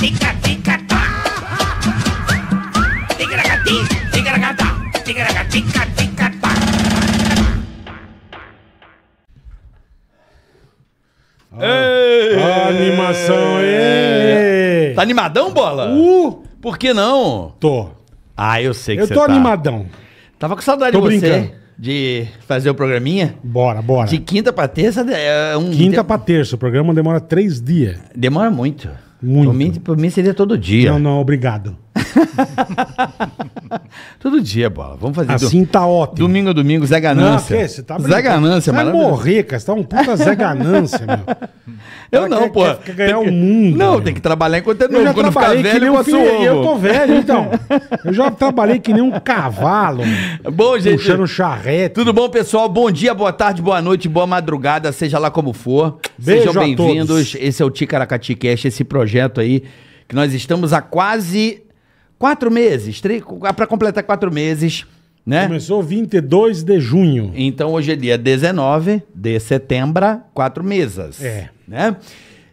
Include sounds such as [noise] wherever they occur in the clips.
tica, tica, tá. Ticaracati, ticaracatá, ticaracatica, tica, tá. Animação, hein? Tá animadão, bola? Uh! Por que não? Tô. Ah, eu sei que Eu você tô tá. animadão. Tava com saudade Tô de você. De fazer o programinha. Bora, bora. De quinta pra terça é um. Quinta de- pra terça, o programa demora três dias. Demora muito. Muito. Por mim, por mim seria todo dia. Não, não, obrigado. [laughs] [laughs] Todo dia, bola. Vamos fazer Assim do... tá ótimo. Domingo domingo, Zé Ganância. Não, que? Você tá Zé Ganância, mano. Vai morrer, cara. Você tá um puta Zé Ganância, meu. [laughs] Eu não, pô. Quer, quer ganhar o um mundo. Não, meu. tem que trabalhar enquanto é novo. Eu já Quando trabalhei velho, que nem um filho, Eu tô velho, então. Eu já trabalhei que nem um cavalo. Meu. [laughs] Bom, gente. Puxando charrete. Tudo bom, pessoal? Bom dia, boa tarde, boa noite, boa madrugada, seja lá como for. Beijo Sejam bem-vindos. Esse é o Ticaracati Cash, esse projeto aí que nós estamos há quase Quatro meses, ah, para completar quatro meses, né? Começou 22 de junho. Então hoje é dia 19 de setembro, quatro meses. É. Né?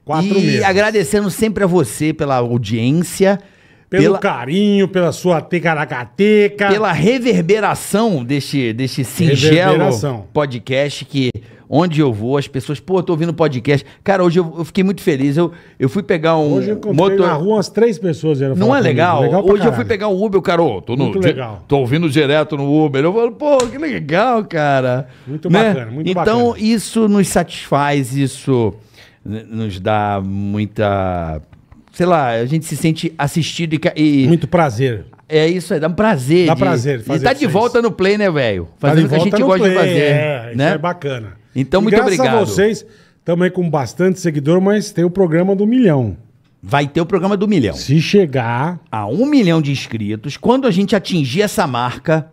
Quatro e meses. agradecendo sempre a você pela audiência. Pelo pela, carinho, pela sua tecaracateca. Pela reverberação deste, deste singelo podcast que onde eu vou, as pessoas, pô, eu tô ouvindo podcast. Cara, hoje eu, eu fiquei muito feliz. Eu, eu fui pegar um. Hoje eu encontrei motor... na rua umas três pessoas. Não é comigo. legal? legal hoje caralho. eu fui pegar um Uber, o cara, tô no. Muito legal. Tô ouvindo direto no Uber. Eu falo, pô, que legal, cara. Muito né? bacana, muito então, bacana. Então, isso nos satisfaz, isso nos dá muita sei lá, a gente se sente assistido e. e Muito prazer. É isso aí, dá um prazer. Dá de, prazer. Fazer e tá de é volta no play, né, velho? Tá Fazendo tá o que a gente gosta play, de fazer. É, né? é bacana. Então, e muito graças obrigado. Graças a vocês, estamos aí com bastante seguidor, mas tem o programa do milhão. Vai ter o programa do milhão. Se chegar a um milhão de inscritos, quando a gente atingir essa marca,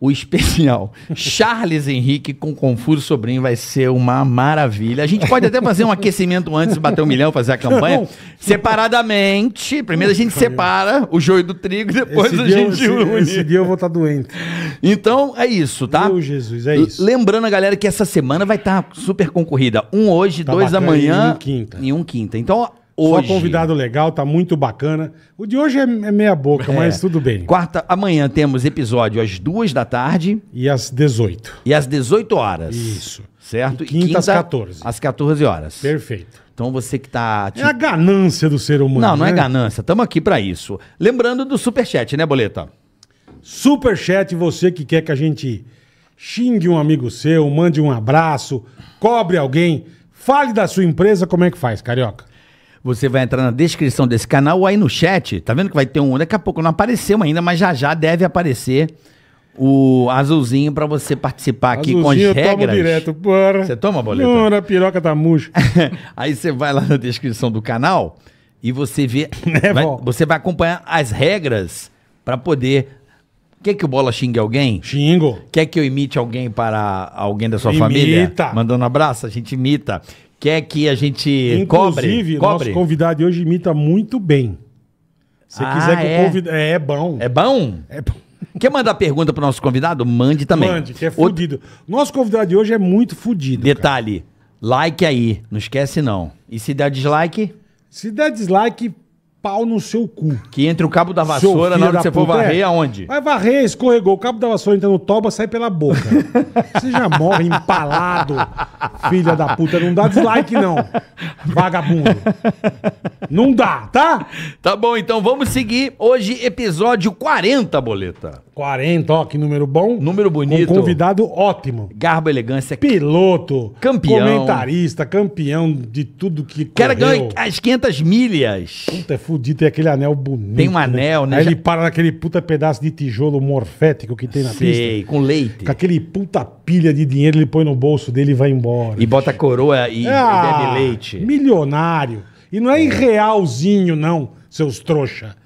o especial Charles Henrique com Confuso Sobrinho vai ser uma maravilha. A gente pode até fazer um aquecimento antes de bater um milhão, fazer a campanha. Não. Separadamente. Primeiro a gente separa o joio do trigo, depois esse a gente une. Esse, esse, dia eu vou estar tá doente. Então é isso, tá? Meu Jesus, é isso. Lembrando a galera que essa semana vai estar tá super concorrida. Um hoje, tá dois amanhã e um quinta. E um quinta. Então hoje. Só convidado legal, tá muito bacana. O de hoje é, é meia boca, é. mas tudo bem. Quarta, amanhã temos episódio às duas da tarde. E às 18. E às 18 horas. Isso. Certo? E quinta, quinta às 14. Às 14 horas. Perfeito. Então você que tá. É a ganância do ser humano. Não, não é né? é ganância. Estamos aqui para isso. Lembrando do superchat, né, Boleta? Superchat, você que quer que a gente xingue um amigo seu, mande um abraço, cobre alguém, fale da sua empresa, como é que faz, Carioca? Você vai entrar na descrição desse canal ou aí no chat. Tá vendo que vai ter um. Daqui a pouco não apareceu ainda, mas já já deve aparecer o azulzinho para você participar aqui azulzinho com as eu regras. Tomo direto, porra. Você toma boleto. Porra, na piroca tá murcha. [laughs] aí você vai lá na descrição do canal e você vê. [laughs] Né, vai, você vai acompanhar as regras para poder Quer que o Bola xingue alguém? Xingo. Quer que eu imite alguém para alguém da sua imita. família? Mandando um abraço, a gente imita quer é que a gente Inclusive, cobre? Inclusive, nosso convidado hoje imita muito bem. Se ah, quiser que é? o convidado... É, é bom. É bom? É bom. Quer mandar pergunta pro nosso convidado? Mande também. Mande, que é fudido. Outro... Nosso convidado de hoje é muito fudido. Detalhe, cara. like aí, não esquece não. E se der dislike? Se der dislike, pau no seu cu. Que entre o cabo da vassoura na hora que você for varrer, é. aonde? Vai varrer, escorregou. O cabo da vassoura entra no toba, sai pela boca. [laughs] você já morre empalado, filha da puta. Não dá dislike, não. Vagabundo. Não dá, tá? Tá bom, então vamos seguir. Hoje, episódio 40, Boleta. 40, ó, que número bom. Número bonito. Com convidado ótimo. Garbo Elegância. Piloto. Campeão. Comentarista, campeão de tudo que Cara, ganhar as 500 milhas. Puta, é fudido, tem aquele anel bonito. Tem um né? anel, né? né? Aí ele para naquele puta pedaço de tijolo morfético que tem na Sei, pista. Sei, com leite. Com aquele puta pilha de dinheiro, ele põe no bolso dele e vai embora. E bota coroa e, ah, e bebe leite. Milionário. E não é em é. realzinho, não, seus trouxa.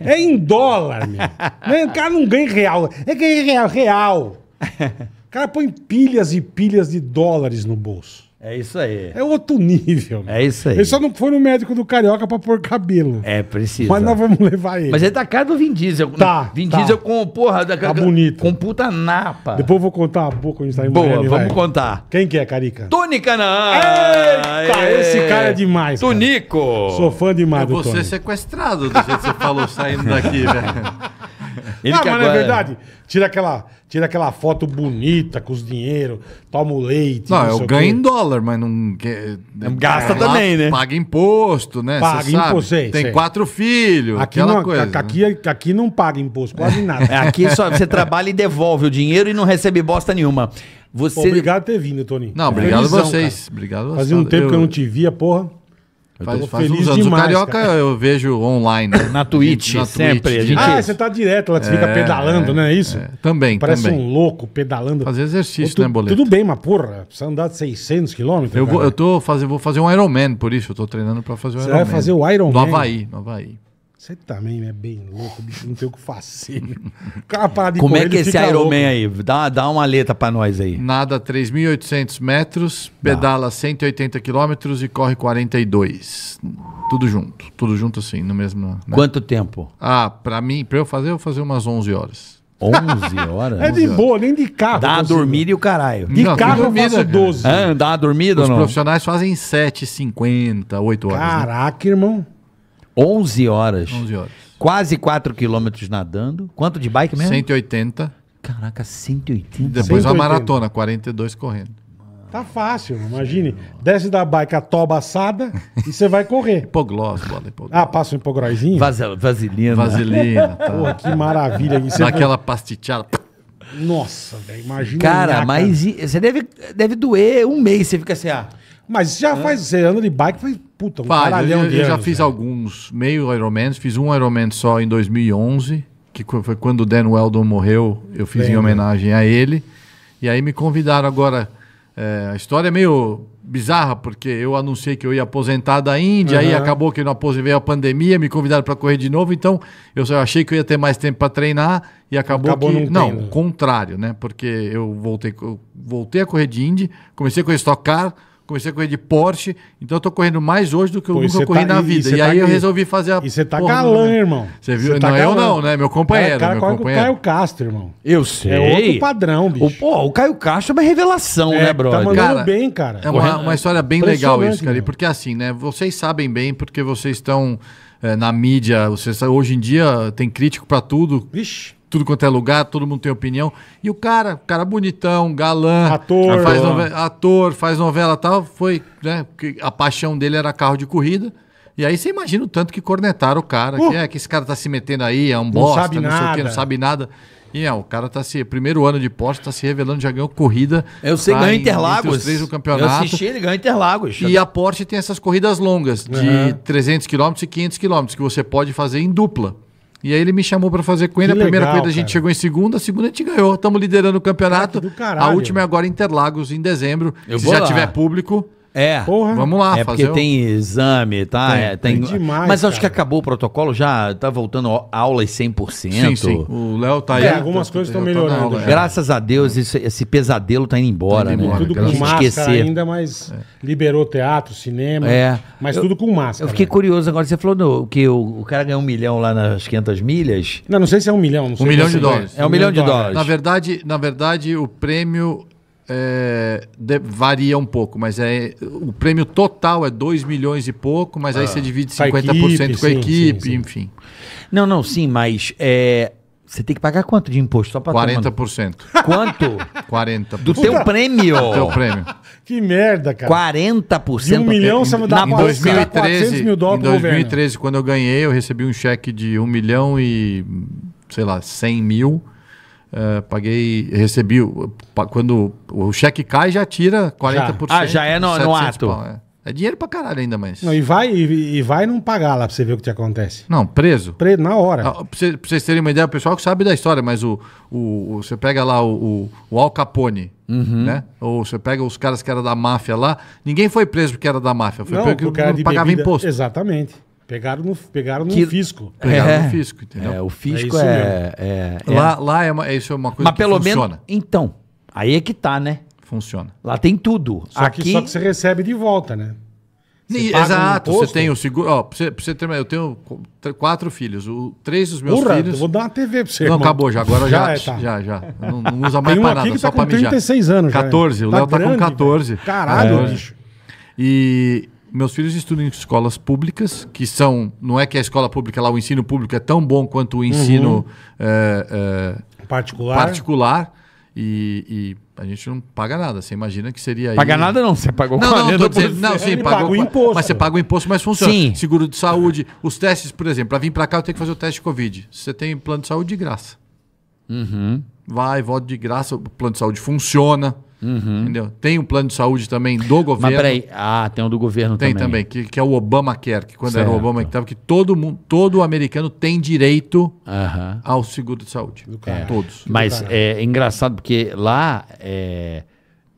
É em dólar, meu. [laughs] Né, o cara não ganha real. É ganha é real, real. [laughs] O cara põe pilhas e pilhas de dólares no bolso. É isso aí. É outro nível. É isso aí. Ele só não foi no médico do Carioca pra pôr cabelo. É, precisa. Mas nós vamos levar ele. Mas ele é tá cara do Vin Diesel. Tá. Vin tá. Diesel com, porra, da, tá bonito. com puta napa. Depois eu vou contar a boca onde tá em Boa, Miami, vamos vai. contar. Quem que é, Carica? Tônica não! Eita, esse cara é demais. Tonico. Sou fã demais eu é do Tony. Eu vou ser sequestrado do jeito que você falou saindo daqui, [laughs] velho. Ele ah, mas agora... não é verdade? Tira aquela, tira aquela foto bonita com os dinheiro, toma o leite. Não, não eu ganho em dólar, mas não. Gasta é, também, né? Paga imposto, né? Paga imposto. Sei, Tem sei. quatro filhos, aqui aquela não, coisa. Aqui, né? aqui não paga imposto, quase [laughs] nada. aqui só você trabalha e devolve o dinheiro e não recebe bosta nenhuma. Você... obrigado por ter vindo, Toninho. Não, obrigado a vocês. Cara. Obrigado a vocês. Fazia um tempo eu... que eu não te via, porra. Eu faz, tô faz feliz Demais, Carioca cara. eu vejo online. Né? Na Twitch, na sempre. Twitch. Gente... Né? Ah, você tá direto lá, você é, fica pedalando, né? é, né? Isso? É, também, Parece também. um louco pedalando. Fazer exercício, tu, né, Boleto? Tudo bem, mas porra, precisa andar 600 quilômetros. Eu, vou, eu tô fazer, vou fazer um Ironman, por isso eu tô treinando pra fazer um Ironman. Você Iron vai Man. fazer o Ironman? No Havaí, no Havaí. Você também é bem louco, bicho. Não tem o que fazer. Né? Cara, parada Como com é que é esse Iron Man aí? Dá, dá uma letra pra nós aí. Nada 3.800 metros, pedala 180 quilômetros e corre 42. Tudo junto. Tudo junto assim, no mesmo... Né? Quanto tempo? Ah, pra mim, pra eu fazer, eu vou fazer umas 11 horas. 11 [laughs] horas? é de boa, nem de carro. Dá a dormida e o caralho. De não, carro dormida, eu faço 12. Ah, dá a dormida Os ou não? Os profissionais fazem 7,50, 8 horas. Né? Caraca, né? irmão. 11 horas. 11 horas. Quase 4 quilômetros nadando. Quanto de bike mesmo? 180. Caraca, 180. E depois 180. a maratona, 42 correndo. Tá fácil, imagine. Desce da bike a toba assada e você vai correr. Hipoglós, bola, hipoglós. Ah, passa um hipogróizinho? vaselina. Vaselina. [laughs] Tá. Pô, que maravilha. E Daquela pastichada. Nossa, velho, imagina. Cara, mas cara. você deve, deve doer um mês, você fica assim, ah... Mas já faz, você de bike, foi puta, um Faz, caralhão eu, eu de já anos, fiz né? alguns meio Ironman, fiz um Ironman só em 2011, que foi quando o Dan Weldon morreu, eu fiz Bem, em homenagem né? a ele. E aí me convidaram agora. É, a história é meio bizarra, porque eu anunciei que eu ia aposentar da Índia, uhum. aí acabou que eu não aposentei, veio a pandemia, me convidaram para correr de novo, então eu só achei que eu ia ter mais tempo para treinar e acabou, acabou que... Não, não contrário, né? Porque eu voltei, eu voltei a correr de Indy, comecei a correr Stock Car, comecei a correr de Porsche, então eu tô correndo mais hoje do que eu nunca corri tá, na vida. E, e, tá e aí tá, eu resolvi fazer a. E você tá porra, galã, né? irmão. Você viu? Cê tá não, tá eu não, né? Meu companheiro. O cara, o cara meu é companheiro. o Caio Castro, irmão. Eu sei. É outro padrão, bicho. O, pô, o Caio Castro é uma revelação, é, né, tá brother? Tá mandando cara, bem, cara. É uma, uma história bem legal isso, cara. Porque assim, né? Vocês sabem bem, porque vocês estão é, na mídia. Vocês, hoje em dia tem crítico para tudo. Vixe tudo quanto é lugar, todo mundo tem opinião. E o cara, cara bonitão, galã, ator, faz novela, ator, faz novela tal, foi, né? A paixão dele era carro de corrida. E aí você imagina o tanto que cornetaram o cara, uh, que é que esse cara tá se metendo aí, é um não bosta, sabe não nada. sei o não sabe nada. E é, o cara tá se. Primeiro ano de porsche tá se revelando, já ganhou corrida. Eu sei, ganha Interlagos. Os três no campeonato. Eu assisti, ele ganha Interlagos. E a Porsche tem essas corridas longas, de uhum. 300 km e 500 km, que você pode fazer em dupla. E aí ele me chamou para fazer com ele. Que a primeira legal, a gente chegou em segunda, a segunda a gente ganhou. Estamos liderando o campeonato. Caraca, a última é agora Interlagos em dezembro. Eu Se já lá. tiver público, é. Porra. Vamos lá, É porque tem exame, tá? Tem, É, tem- demais, Mas acho que acabou o protocolo, já tá voltando aulas 100%. Sim, sim. O Léo tá é, aí. É, algumas coisas estão tá melhorando já. Graças a Deus, esse pesadelo tá indo embora, Tá indo né? Tudo com massa máscara ainda, mas liberou teatro, cinema. É. Mas Eu- tudo com máscara. Eu fiquei né? curioso agora. Você falou que o, o cara ganhou um milhão lá nas 500 milhas. Não, não sei se é um milhão. Não sei milhão de é dólares. É um milhão de dólares. Na verdade, na verdade, o prêmio é, de, varia um pouco, mas é, o prêmio total é 2 milhões e pouco, mas ah, aí você divide 50% com a equipe, com a equipe sim, sim. enfim. Não, não, sim, mas é, você tem que pagar quanto de imposto? Só 40%. Tomar... Quanto? 40%. Do teu prêmio. Do teu prêmio. [laughs] Que merda, cara. 40%. De um é milhão, você vai dar em 2013, mil dólares Em 2013, quando eu ganhei, eu recebi um cheque de 1 um milhão e, sei lá, 100 mil. É, paguei, recebi. Quando o cheque cai, já tira 40%. Já. Ah, já é no, no ato. é. é. dinheiro pra caralho ainda, mais Não, e vai e, e, vai não pagar lá pra você ver o que te acontece. Não, preso. Preso na hora. Ah, pra, vocês, pra vocês terem uma ideia, o pessoal que sabe da história, mas o, o, o você pega lá o, o, Al Capone, uhum. né? Ou você pega os caras que eram da máfia lá, ninguém foi preso porque era da máfia. Foi não, porque não pagava bebida. imposto. Exatamente. Pegaram no, pegaram no que, fisco. É. Pegaram é, no fisco, entendeu? É, o é fisco é. é, é lá lá é, uma, isso é uma coisa Mas que pelo funciona. Menos, então, aí é que tá, né? Funciona. Lá tem tudo. Só, Aqui... que, só que você recebe de volta, né? Você Exato, um você tem o seguro. Ó, pra você, pra você eu tenho quatro filhos. O, três dos meus Porra, filhos. vou dar uma TV pra você. Não, irmão. acabou já. Agora já. Já, é, tá. já, já. Não, não, usa mais tem um pra nada, só tá pra mijar. 36 anos, 14, já, né? o Léo tá, tá com 14. Velho. Caralho, é. bicho. E, meus filhos estudam em escolas públicas, que são. Não é que a escola pública lá, o ensino público é tão bom quanto o ensino uhum. é, é, particular. particular e, e a gente não paga nada. Você imagina que seria Paga aí... nada não, você pagou não, 40%. Não, dizendo, não sim, paga o imposto. Mas você paga o imposto, mas funciona. Sim. Seguro de saúde, os testes, por exemplo, para vir para cá eu tenho que fazer o teste de Covid. Você tem plano de saúde de graça. Uhum. Vai, volta de graça, o plano de saúde funciona. Uhum. Entendeu? Tem um plano de saúde também do governo. Mas peraí, ah, tem um do governo também. Tem também, que, que é o Obamacare, que quando certo. era o Obama que estava, que todo mundo, todo americano tem direito uhum. ao seguro de saúde. É. Todos. Mas é, é engraçado porque lá é,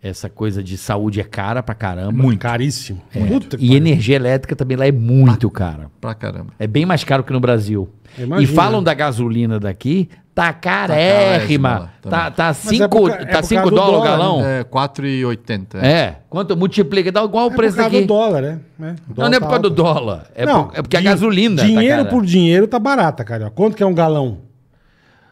essa coisa de saúde é cara pra caramba. É muito. Caríssimo. Muito é. e energia elétrica também lá é muito pra, cara. Pra caramba. É bem mais caro que no Brasil. Imagina. E falam né? da gasolina daqui, Tá, tá carérrima. Tá, carésima, tá 5 é, é tá é dólares o galão? Né? É, 4,80. É. é. Quanto multiplica, dá igual o preço por daqui. É por causa do dólar, é, né? É, não, não é por causa tá do dólar. É, não, por, é porque a gasolina tá Dinheiro tá por dinheiro tá barata, cara. Quanto que é um galão?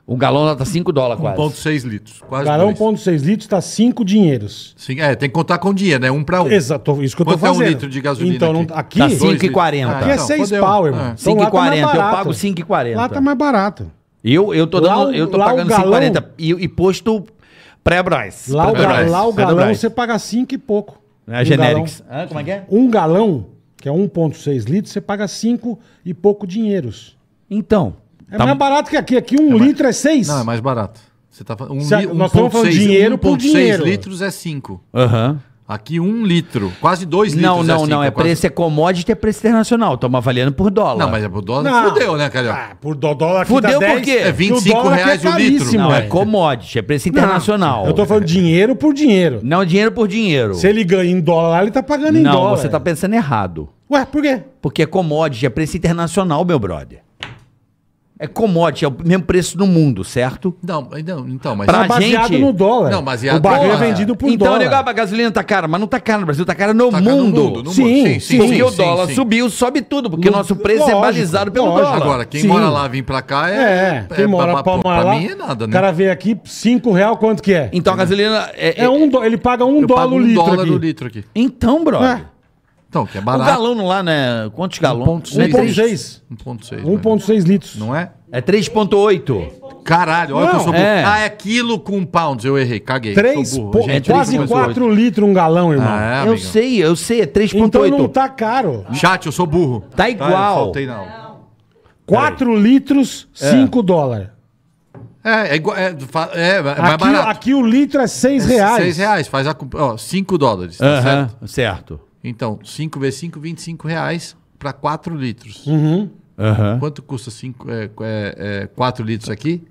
Um galão tá 5 dólares quase. 1,6 litros. Quase galão 1,6 litros tá 5 dinheiros. Sim, é, tem que contar com dinheiro, né? Um para um. Exato, isso que eu tô fazendo. Quanto é um litro de gasolina? Então, aqui, aqui tá 5,40. É ah, aqui é 6 power, mano. 5,40. Eu pago 5,40. Lá tá mais barato. Eu, eu tô, dando, lá, eu tô pagando 140 e, e posto pré-Brás. Lá, pré lá o galão você paga 5 e pouco. É, um generics. ah, como é que é? Um galão, que é 1,6 litros, você paga 5 e pouco dinheiros. Então. É tá... mais barato que aqui. Aqui um é mais... litro é 6. Não, é mais barato. Você tá Um, Se, li... nós estamos falando dinheiro 1, por 6 dinheiro. litros é 5. Aham. Uhum. Aqui um litro, quase dois litros. Não, é assim, não, não. Tá é quase... preço é commodity, é preço internacional. Estamos avaliando por dólar. Não, mas é por dólar não. fudeu, né, cara? Ah, por dólar aqui Fudeu tá por quê? É 25 reais é o litro. Não, é. é commodity, é preço internacional. Não, eu tô falando dinheiro por dinheiro. Não, dinheiro por dinheiro. Se ele ganha em dólar, ele tá pagando em dólar. Não, você tá pensando errado. Ué, por quê? Porque é commodity, é preço internacional, meu brother. É commodity, é o mesmo preço no mundo, certo? Não, não então, mas... Pra é baseado gente... no dólar. Não, baseado... O bagulho é vendido por então, dólar. Então, a gasolina tá cara, mas não tá cara no Brasil, tá cara no, tá mundo. no mundo. no sim, mundo. Sim, sim, Porque sim, o dólar sim, subiu, sobe tudo, porque o nosso preço lógico, é balizado pelo lógico. dólar. Agora, quem mora lá vem pra cá é... É, quem é, mora pra, pra, pra, mim é nada, né? O cara veio aqui, 5 real, quanto que é? Então, a gasolina... É, é um do... Ele paga um dólar o um litro dólar litro aqui. Então, brother... É. Então, que é barato. O galão lá, né? Quantos galões? 1,6. 1,6. 1,6 litros. Não é? É 3,8. Caralho, olha que eu sou burro. É. Ah, é quilo com pounds. Eu errei, caguei. 3, burro, po... é quase 4 litros um galão, irmão. Ah, é, eu sei, eu sei. É 3,8. Então não tá caro. Chat, eu sou burro. Tá, tá igual. Tá, faltei, não. não. 4 Peraí. litros, 5 é. dólares. É, é, igual, é, é, é, mais aqui, barato. Aqui o litro é 6 é reais. 6 reais, faz a, ó, 5 dólares, tá uh -huh, certo? Certo. Então, 5 vezes 5, 25 reais para 4 litros. Uhum. Uhum. Quanto custa 5, é, é, 4 é, litros aqui?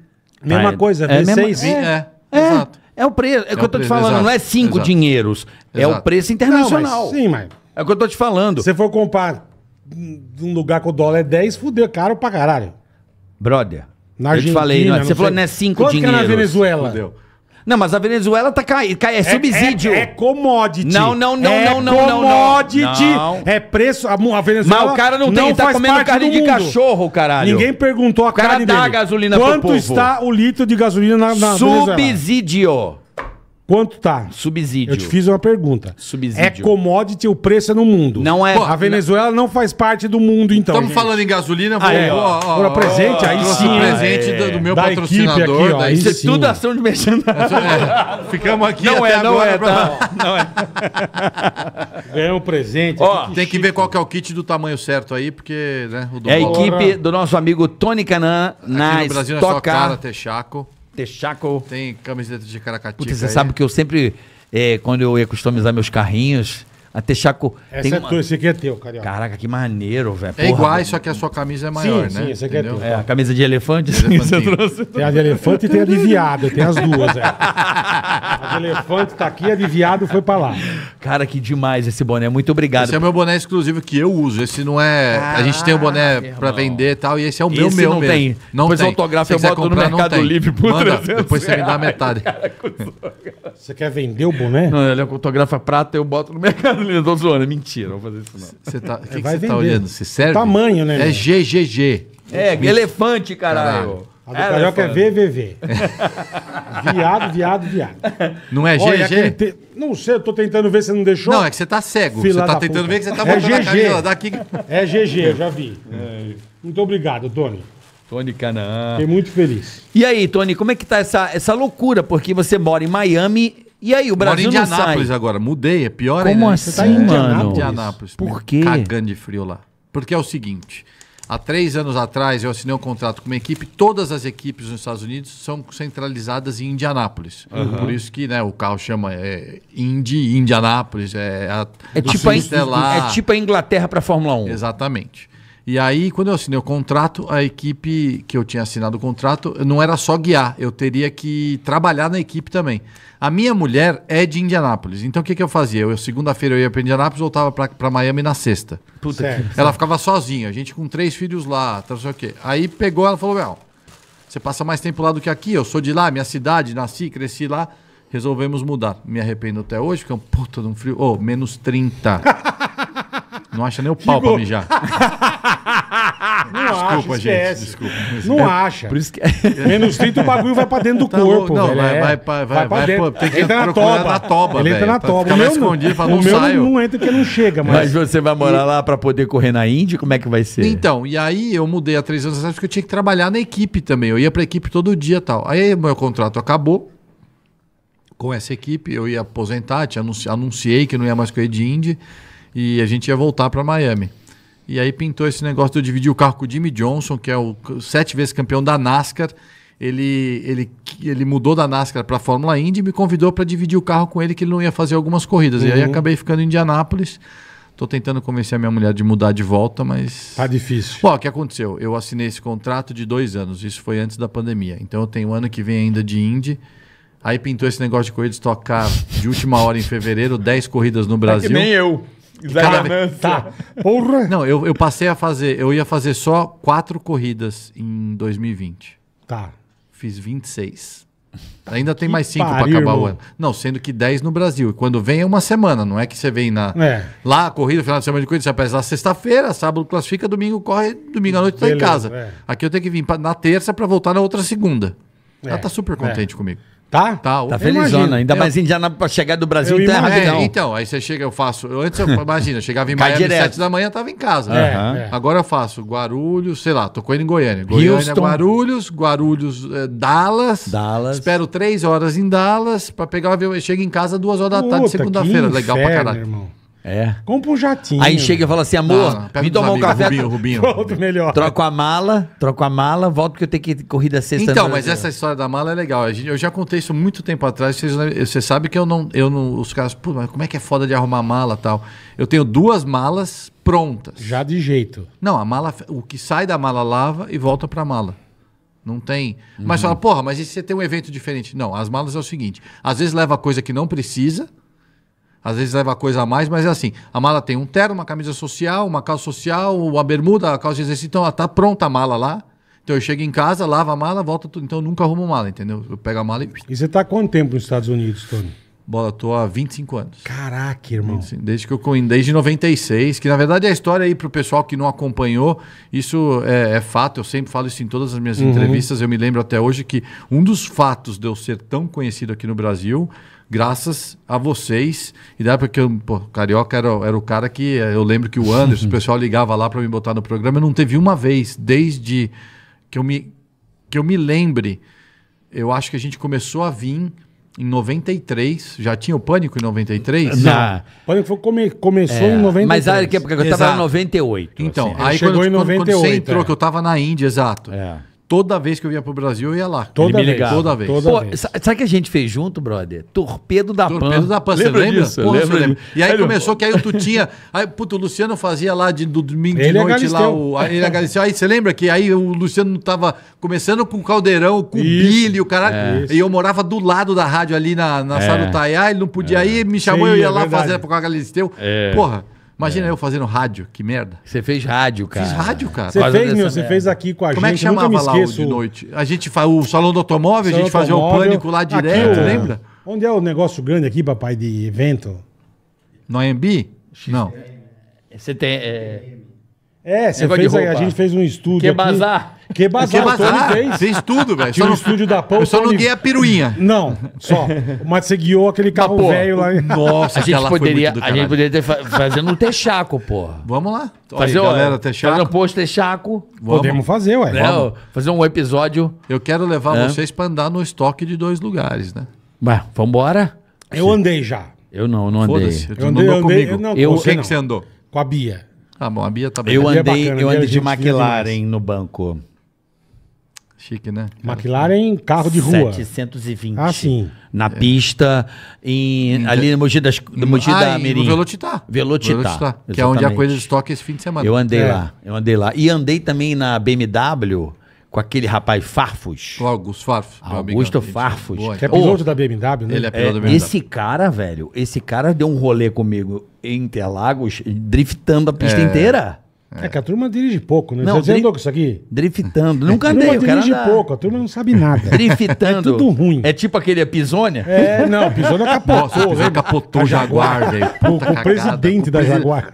Mesma ah, coisa, né? é, V6? É, é, é, exato. É o preço. É, o que é eu tô te falando, exato, não é 5 dinheiros. Exato. É o preço internacional. Não, mas, sim, mas. É o que eu tô te falando. Se for comprar num lugar com o dólar é 10, fudeu, caro pra caralho. Brother. Na Argentina, eu te falei, você sei. falou, não é 5 dinheiros. Quanto que é na Venezuela? Fudeu. Não, mas a Venezuela tá caindo. Cai, é, subsídio. É, é, é commodity. Não, não, não, é não, não, não. Commodity. Não. É preço. A, a Venezuela. Mas o cara não, tem, não tá comendo carne de cachorro, caralho. Ninguém perguntou a o cara carne dá dele. gasolina Quanto pro povo? está o litro de gasolina na, na subsídio. Venezuela? Subsídio. Quanto tá? Subsídio. Eu te fiz uma pergunta. Subsídio. É commodity, o preço é no mundo. Não é. Pô, a Venezuela não... não faz parte do mundo, então. Estamos gente. falando em gasolina, ah, é. ó, ó, ó, presente, aí sim. presente é. do, meu da patrocinador. Aqui, ó, daí isso é sim. tudo ação de merchandising. [laughs] É. Ficamos aqui não é, não É, pra... Tá? não, é. Ganhamos um presente. Ó, que tem que ver qual que é o kit do tamanho certo aí, porque, né? é a equipe do nosso amigo Tony Canan na Brasil Stock é só cara, Texaco. Texaco. Tem camiseta de caracatica. Puta, você aí? sabe que eu sempre, é, quando eu ia customizar meus carrinhos, a Texaco. Essa tem é uma... tua, esse aqui é teu, Carioca. Caraca, que maneiro, velho. É igual, só que a sua camisa é maior, sim, né? Sim, essa aqui é Entendeu? é teu. É, a camisa de elefante, sim, [laughs] você trouxe. Tem a de elefante e tem a de viado, tem as duas, é. A de elefante tá aqui, a de viado foi pra lá. Cara, que demais esse boné, muito obrigado. Esse é meu boné exclusivo que eu uso, esse não é... Caraca, a gente tem o um boné irmão. pra vender e tal, e esse é o meu, esse meu não mesmo. tem. Não depois tem. autógrafo eu boto no Mercado Livre por Manda, depois você me dá metade. Você quer vender o boné? Não, ele autografa prata, eu boto no Mercado Carolina, tô zoando. É mentira, não vou fazer isso não. Você tá, o que, é, que você tá olhando? Se serve? Tamanho, né? É GGG. É, elefante, caralho. A do é, Carioca é VVV. [laughs] viado, viado, viado. Não é GG? Te... Não sei, eu tô tentando ver se não deixou. Não, é que você tá cego. Fila você tá tentando puta. ver que você tá é GG. a daqui. É GG, eu já vi. É. Muito obrigado, Tony. Tony Canã. Fiquei muito feliz. E aí, Tony, como é que tá essa, essa loucura? Porque você mora em Miami e aí, o Brasil Moro em Indianápolis agora, mudei, é pior Como ainda. Como assim, tá é. em mano? Indianápolis. Por quê? Cagando de frio lá. Porque é o seguinte, há três anos atrás eu assinei um contrato com uma equipe, todas as equipes nos Estados Unidos são centralizadas em Indianápolis. Uhum. Por isso que né, o carro chama é, Indy, Indianápolis, é, a, é, tipo a, é, é tipo a Inglaterra para Fórmula 1. Exatamente. E aí, quando eu assinei o contrato, a equipe que eu tinha assinado o contrato não era só guiar, eu teria que trabalhar na equipe também. A minha mulher é de Indianápolis, então o que, que eu fazia? Eu, segunda-feira eu ia para Indianápolis, voltava para Miami na sexta. Puta certo, que... Ela ficava sozinha, a gente com três filhos lá, não tá, sei o quê. Aí pegou, ela falou: Meu, você passa mais tempo lá do que aqui, eu sou de lá, minha cidade, nasci, cresci lá. Resolvemos mudar. Me arrependo até hoje, porque é um puta de um frio. Ô, oh, menos 30. [laughs] Não acha nem o pau pra mijar. [laughs] não desculpa, acha, gente. Desculpa. Não é acha. Por isso que... [laughs] Menos 30 o bagulho vai pra dentro do tá corpo. Não, velho. vai, vai, é. vai, vai, pra dentro. Pô, tem que entra na toba. na toba. Ele entra na toba. O meu, escondido, não, fala, o não, meu saio. não entra porque não chega. Mas, mas você vai morar e... lá pra poder correr na Indy? Como é que vai ser? Então, e aí eu mudei há três anos atrás porque eu tinha que trabalhar na equipe também. Eu ia pra equipe todo dia e tal. Aí meu contrato acabou com essa equipe. Eu ia aposentar, te anunciei que não ia mais correr de Indy e a gente ia voltar para Miami. E aí pintou esse negócio de eu dividir o carro com o Jimmy Johnson, que é o sete vezes campeão da NASCAR. Ele, ele, ele mudou da NASCAR para a Fórmula Indy e me convidou para dividir o carro com ele, que ele não ia fazer algumas corridas. Uhum. E aí uhum. acabei ficando em Indianápolis. Estou tentando convencer a minha mulher de mudar de volta, mas. Tá difícil. o que aconteceu? Eu assinei esse contrato de dois anos, isso foi antes da pandemia. Então eu tenho um ano que vem ainda de Indy. Aí pintou esse negócio de de tocar de última hora em fevereiro, 10 corridas no Brasil. É que nem eu. Zé tá, tá. Porra. Não, eu, eu passei a fazer. Eu ia fazer só quatro corridas em 2020. Tá. Fiz 26. Ainda tem mais cinco para acabar o ano. Não, sendo que 10 no Brasil. E quando vem é uma semana, não é que você vem na, é. lá, corrida, final de semana de corrida, você aparece lá sexta-feira, sábado classifica, domingo corre, domingo à noite tá em casa. É. Aqui eu tenho que vir pra, na terça para voltar na outra segunda. É. Ela tá super é. contente comigo. Tá? Tá, Tá felizona. Ainda é. mais Indianápolis pra chegar do Brasil, Eu então é É, então, aí você chega, eu faço. Eu, antes eu imagina, eu chegava em Cai Miami às 7 da manhã, tava em casa. né? É. Agora eu faço Guarulhos, sei lá, tô correndo em Goiânia. Goiânia, Houston. Guarulhos, Guarulhos, eh, Dallas. Dallas. Espero três horas em Dallas pra pegar o avião. Eu chego em casa duas horas da tarde, segunda-feira. Legal pra inferno, caralho. irmão. É. Compra um jatinho. Aí chega e fala assim, amor, ah, me toma um café. Rubinho, Rubinho. melhor. Troco a mala, troco a mala, volto porque eu tenho que ir corrida sexta. Então, mas essa história da mala é legal. Eu já contei isso muito tempo atrás. você sabe que eu não, eu não. Os caras, pô, mas como é que é foda de arrumar mala tal? Eu tenho duas malas prontas. Já de jeito. Não, a mala, o que sai da mala lava e volta para a mala. Não tem. Mas uhum. fala, porra, mas e se você tem um evento diferente? Não, as malas é o seguinte: às vezes leva coisa que não precisa às vezes leva coisa a mais, mas é assim. A mala tem um terno, uma camisa social, uma calça social, uma bermuda, a calça de exercício. Então, ela tá pronta a mala lá. Então eu chego em casa, lavo a mala, volta tudo. Então eu nunca arrumo mala, entendeu? Eu pego a mala e. E você tá há quanto tempo nos Estados Unidos, Tony? Bola, tô há 25 anos. Caraca, irmão. Desde que eu desde 96, que na verdade é a história aí pro pessoal que não acompanhou, isso é, é fato, eu sempre falo isso em todas as minhas uhum. entrevistas, eu me lembro até hoje que um dos fatos de eu ser tão conhecido aqui no Brasil graças a vocês. E da época que eu, pô, Carioca era, era o cara que eh, eu lembro que o Anderson, o [laughs] pessoal ligava lá para me botar no programa. Eu não teve uma vez, desde que eu me, que eu me lembre. Eu acho que a gente começou a vir em 93. Já tinha o Pânico em 93? Não. não. O Pânico foi, come, começou é, em 93. Mas aí, que eu estava em 98. Então, assim. aí quando, em 98, quando, quando, você entrou, é. que eu estava na Índia, exato. É. Toda vez que eu vinha pro Brasil, eu ia lá. Toda vez. Toda vez. Toda Pô, vez. Sabe o que a gente fez junto, brother? Torpedo da Torpedo Pan. Torpedo da Pan, você lembra? Disso, Porra, lembra? lembra. E aí começou que aí tu tinha... Aí, puto, o Luciano fazia lá de, do domingo de ele noite lá. O, ele agradeceu. Aí você lembra que aí o Luciano tava começando com o Caldeirão, com o Billy, o caralho. É, e eu morava do lado da rádio ali na, na é. Taiá, Ele não podia é. ir, me chamou, Sim, eu ia é lá verdade. fazer com o Galisteu. É. Porra... Imagina é. eu fazendo rádio, que merda. Você fez rádio, cara. Fiz rádio, cara. Você fez, meu, você fez aqui com a Como gente. Como é que chamava lá o de noite? A gente faz o salão do automóvel, salão a gente fazia o pânico lá direto, aqui, lembra? Onde é o negócio grande aqui, papai, de evento? No AMB? Não. Você tem. É... É, você fez, a, gente fez um estúdio. Que aqui. bazar. Que bazar, que bazar. fez. Fez tudo, velho. Tinha um estúdio da Pão. Eu só não guiei a piruinha. Não, só. Mas você guiou aquele carro velho lá. Nossa, a gente poderia, A gente poderia ter fazendo um texaco, porra. Vamos lá. Fazer, Olha, galera, texaco. fazer um post texaco. Vamos. Podemos fazer, ué. Vamos fazer um episódio. Eu quero levar é. vocês pra andar no estoque de dois lugares, né? Bah, vambora. Eu andei já. Eu não, não andei. Eu, andei, andei comigo. Eu, não, eu, eu, que você andou? Com a Bia. Ah, bom, a Bia tá bem. Eu é andei, bacana, eu é andei de McLaren no banco. Chique, né? Cara? McLaren, carro de rua. 720. Ah, sim. Na é. pista, em, ali no Mogi, das, no ah, Mogi ah, da Mirim. No Velocitar. Velocitar. Velocitar que é onde a coisa estoca esse fim de semana. Eu andei é. lá, eu andei lá. E andei também na BMW com aquele rapaz Farfus. Augusto Farfus. Augusto Farfus. Que é então. piloto oh, da BMW, né? Ele é, é piloto é, da BMW. Esse cara, velho, esse cara deu um rolê comigo em Interlagos, driftando a é, pista é. inteira. É. é. que a turma dirige pouco, né? Não, Você andou com isso aqui? Driftando. É, Nunca andei. A turma dirige andar... pouco, a turma não sabe nada. [laughs] Driftando. é tudo ruim. É tipo aquele Episônia? É, não, Episônia capotou. Nossa, capotou o Jaguar, velho. o presidente da Jaguar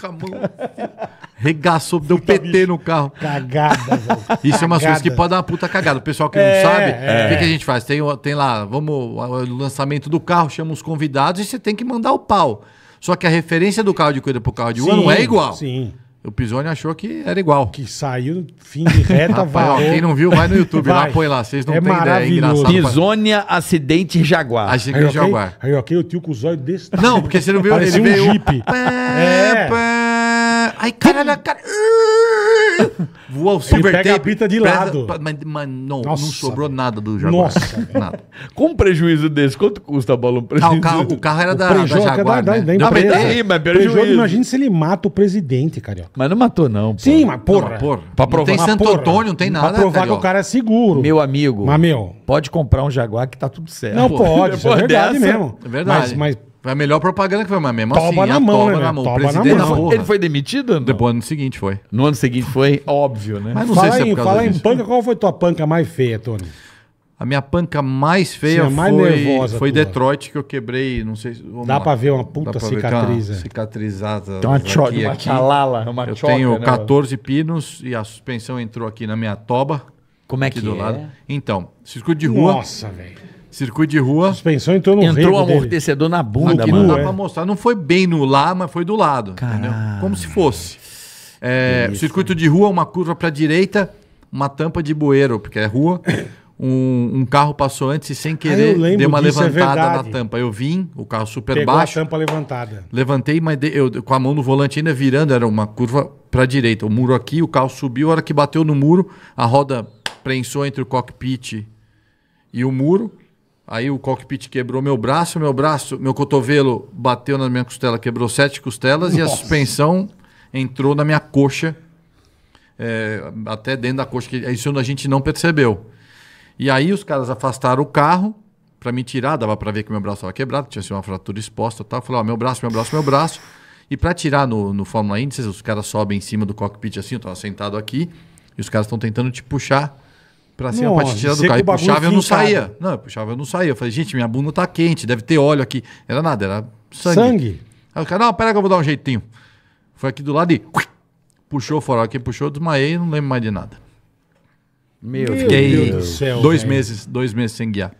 com a mão. [laughs] Regaçou, deu puta PT bicho. no carro. Cagada, [laughs] velho. Isso é uma coisa que pode dar uma puta cagada. O pessoal que é, não sabe, é. o é. que, que, a gente faz? Tem, tem lá, vamos, o lançamento do carro, chama os convidados e você tem que mandar o pau. Só que a referência do carro de corrida pro carro de rua não é igual. Sim. O Pisoni achou que era igual. Que saiu, fim de reta, vai. Quem não viu, vai no YouTube, vai. lá põe lá. Vocês não é têm ideia, é engraçado. pra... acidente Jaguar. Acidente Jaguar. Aí, ok, eu tio com os olhos desse tamanho. Não, porque você não viu, Parecia ele um veio... Jeep. Pé, é. pé. Aí, caralho, cara. [laughs] Voou o silver pega tape. a pita de lado. mas, mas não, Nossa, não sobrou velho. nada do Jaguar. Nossa, [laughs] nada. Com um prejuízo desse, quanto custa a bola um prejuízo? Ah, o, carro, o carro era o da, da é Jaguar, da, né? da, da mas daí, mas prejuízo. imagina se ele mata o presidente, carioca. Mas não matou, não. Porra. Sim, mas porra. Não, porra. Pra provar, não tem Santo Antônio, não tem nada. Pra provar carioca. que o cara é seguro. Meu amigo. Mas, meu. Pode comprar um Jaguar que tá tudo certo. Não pode, é verdade mesmo. É verdade. Mas, mas foi a melhor propaganda que foi, mas mesmo Toba assim, na a mão, toba né, na né? mão. Toba na mão. Porra. Ele foi demitido? Não? Depois, no ano seguinte foi. No ano seguinte foi, óbvio, né? Mas não fala sei se é por causa fala em panca, qual foi tua panca mais feia, Tony? A minha panca mais feia Sim, a mais foi, nervosa foi Detroit, que eu quebrei, não sei... se- Dá lá. pra ver uma puta pra uma cicatriz, é. Cicatrizada. Tem uma aqui, uma aqui. chalala. Uma Eu choca, tenho né? 14 pinos e a suspensão entrou aqui na minha toba. Como é que do é? lado. Então, circuito de rua. Nossa, velho. Circuito de rua. Suspensão entrou no Entrou o amortecedor dele. na bunda, que não dá é. pra mostrar. Não foi bem no lá, mas foi do lado. Como se fosse. É, circuito de rua, uma curva pra direita, uma tampa de bueiro, porque é rua. [coughs] Um, um carro passou antes e sem ah, querer ah, deu uma é levantada é na tampa. Eu vim, o carro super Pegou baixo. a tampa levantada. Levantei, mas de, eu, com a mão no volante ainda virando, era uma curva para direita. O muro aqui, o carro subiu, a hora que bateu no muro, a roda prensou entre o cockpit e o muro Aí o cockpit quebrou meu braço, meu braço, meu cotovelo bateu na minha costela, quebrou sete costelas Nossa. e a suspensão entrou na minha coxa, é, até dentro da coxa, que isso a gente não percebeu. E aí os caras afastaram o carro para me tirar, dava para ver que meu braço estava quebrado, tinha sido uma fratura exposta, tal. Eu falei, ó, meu braço, meu braço, meu braço. E para tirar no, no Fórmula Índices, os caras sobem em cima do cockpit assim, eu estava sentado aqui, e os caras estão tentando te puxar pra cima, não, pra tirar do carro. E puxava e eu não saía. Não, eu puxava eu não saía. Eu falei, gente, minha bunda tá quente, deve ter óleo aqui. Era nada, era sangue. Sangue? Aí o cara, não, pera que eu vou dar um jeitinho. Foi aqui do lado e puxou fora. Quem puxou, eu desmaiei não lembro mais de nada. Meu, Meu Deus do céu. Dois meses, dois meses sem guiar.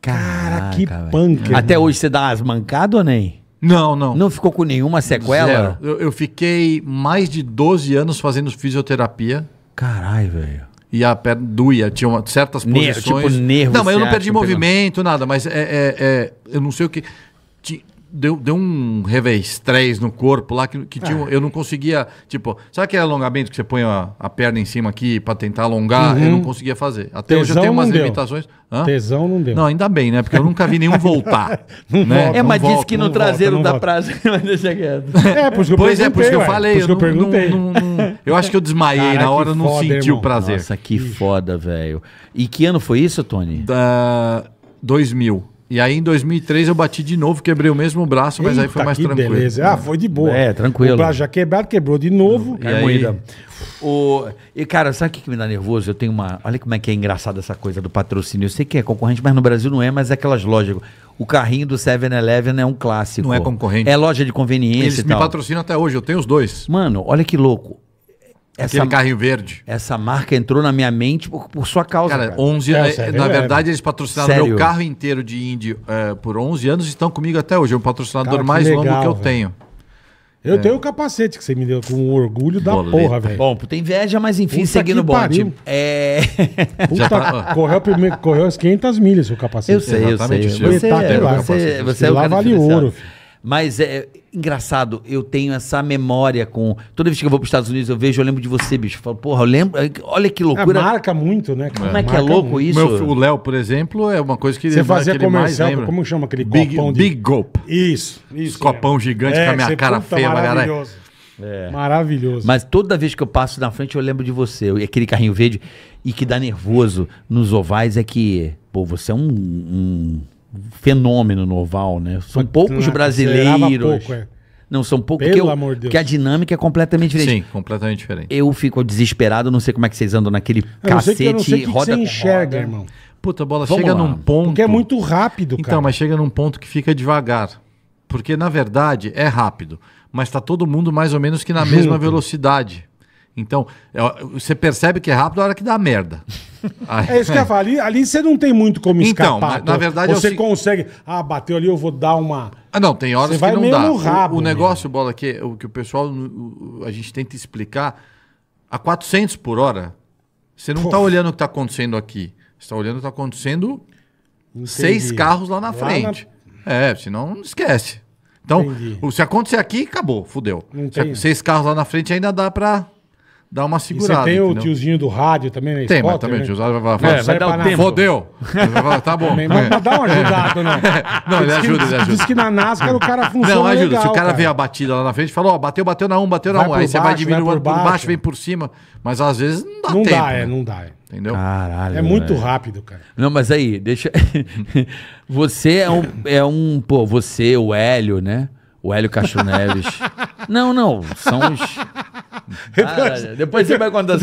Cara, Caraca, que punk. Até hoje você dá as mancadas ou nem? Não, não. Não ficou com nenhuma sequela? Eu, eu, fiquei mais de 12 anos fazendo fisioterapia. Caralho, velho e a perna doía, tinha uma, certas Ner tipo posições. Tipo não, mas eu não perdi movimento, nada, mas é, é, é, eu não sei o que deu, deu um três no corpo lá que, que tinha, é. eu não conseguia. Tipo, sabe aquele alongamento que você põe a, a perna em cima aqui para tentar alongar? Uhum. Eu não uhum. conseguia fazer. Até Tesão hoje eu tenho umas deu. limitações. Hã? Tesão não deu. Não, ainda bem, né? Porque eu nunca vi nenhum voltar. [laughs] né? Volta, é, mas disse que no traseiro volta, dá prazer, [laughs] mas deixa quieto. É, por isso que eu pois é, por isso que eu falei. Eu, não, eu, não, não, eu, acho que eu desmaiei na hora, não foda, senti irmão. o prazer. Nossa, que foda, velho. E que ano foi isso, Tony? Da 2000. E aí em 2003 eu bati de novo, quebrei o mesmo braço, mas Eita, aí foi mais tranquilo. Beleza. Ah, foi de boa. É, tranquilo. O braço já quebrado, quebrou de novo. É e, aí, o, e cara, sabe o que me dá nervoso? Eu tenho uma. Olha como é que é engraçada essa coisa do patrocínio. Eu sei que é concorrente, mas no Brasil não é, mas é aquelas lojas. O carrinho do 7-Eleven é um clássico. Não é concorrente. É loja de conveniência. Eles me patrocinam até hoje, eu tenho os dois. Mano, olha que louco essa, Aquele carrinho verde. Essa marca entrou na minha mente por, por sua causa. Cara, cara. 11 é, anos. É, na verdade, eles patrocinaram sério? meu carro inteiro de Indy é, eh, por 11 anos estão comigo até hoje. É um patrocinador cara, mais legal, longo que eu véio. tenho. Eu é. tenho o capacete que você me deu com orgulho da Boleta. porra, velho. Bom, tem inveja, mas enfim, Puta seguindo o bote É... Puta, tá... correu, primeiro, correu as 500 milhas o capacete. Eu sei, Exatamente, eu sei. Você, tá, você, é, você, você, é o cara ouro. Filho. Mas é, engraçado, eu tenho essa memória com. Toda vez que eu vou para os Estados Unidos, eu vejo, eu lembro de você, bicho. Eu falo, porra, eu lembro. Olha que é, loucura. É, marca muito, né, cara? Como é que é marca é louco muito. isso? Meu, o Léo, por exemplo, é uma coisa que você fazia que comercial, mais como chama aquele Big, copão de... Big Gulp. Isso, isso. Os copão é. gigante é, com a minha cara feia, maravilhoso. É. Maravilhoso. Mas toda vez que eu passo na frente, eu lembro de você. E aquele carrinho verde. E que dá nervoso nos ovais é que, pô, você é um, um fenômeno no oval, né? São Mas poucos brasileiros. Pouco, é. Não, são poucos. Pelo eu, amor de Deus. Que a dinâmica é completamente diferente. Sim, completamente diferente. Eu fico desesperado, não sei como é que vocês andam naquele eu cacete, roda que você enxerga, roda. irmão. Puta, bola Vamos chega lá. num ponto. Porque é muito rápido, então, cara. Então, mas chega num ponto que fica devagar. Porque, na verdade, é rápido. Mas tá todo mundo mais ou menos que na Junto. mesma velocidade. Então, é, você percebe que é rápido a hora que dá merda. [laughs] é isso que eu falo. Ali, ali você não tem muito como então, escapar. Então, na, na verdade... Você eu... consegue... Ah, bateu ali, eu vou dar uma... Ah, não, tem horas você que não dá. No rabo, o, o né? negócio, mesmo. Bola, que, o, que o pessoal... O, a gente tenta explicar. A 400 por hora, você não está olhando o que está acontecendo aqui. Você está olhando o que está acontecendo Entendi. seis carros lá na lá frente. Na... É, senão não esquece. Então, Entendi. se acontecer aqui, acabou, fudeu. Se, seis carros lá na frente ainda dá para dá uma segurada. E você tem entendeu? o tiozinho do rádio também né? Tem, mas também né? o tiozinho vai falar, é, vai dar o tempo. Fodeu. tá bom. Também, mas, mas dá uma é. ajudada, não. Né? Não, ele ajuda, ele ajuda. Diz que na NASCAR o cara funciona Não, ajuda. Legal, Se o cara, cara. vê a batida lá na frente, fala, ó, oh, bateu, bateu na 1, um, bateu na 1. Um. Aí você baixo, vai diminuindo por, baixo, baixo, vem por cima. Mas às vezes não dá não tempo. É, né? Dá, é, não dá, Entendeu? Caralho. É muito velho. rápido, cara. Não, mas aí, deixa. [laughs] você é um, é um. Pô, você, o Hélio, né? O Hélio Cacho Neves. [laughs] não, não. São os. [laughs] depois você vai contar as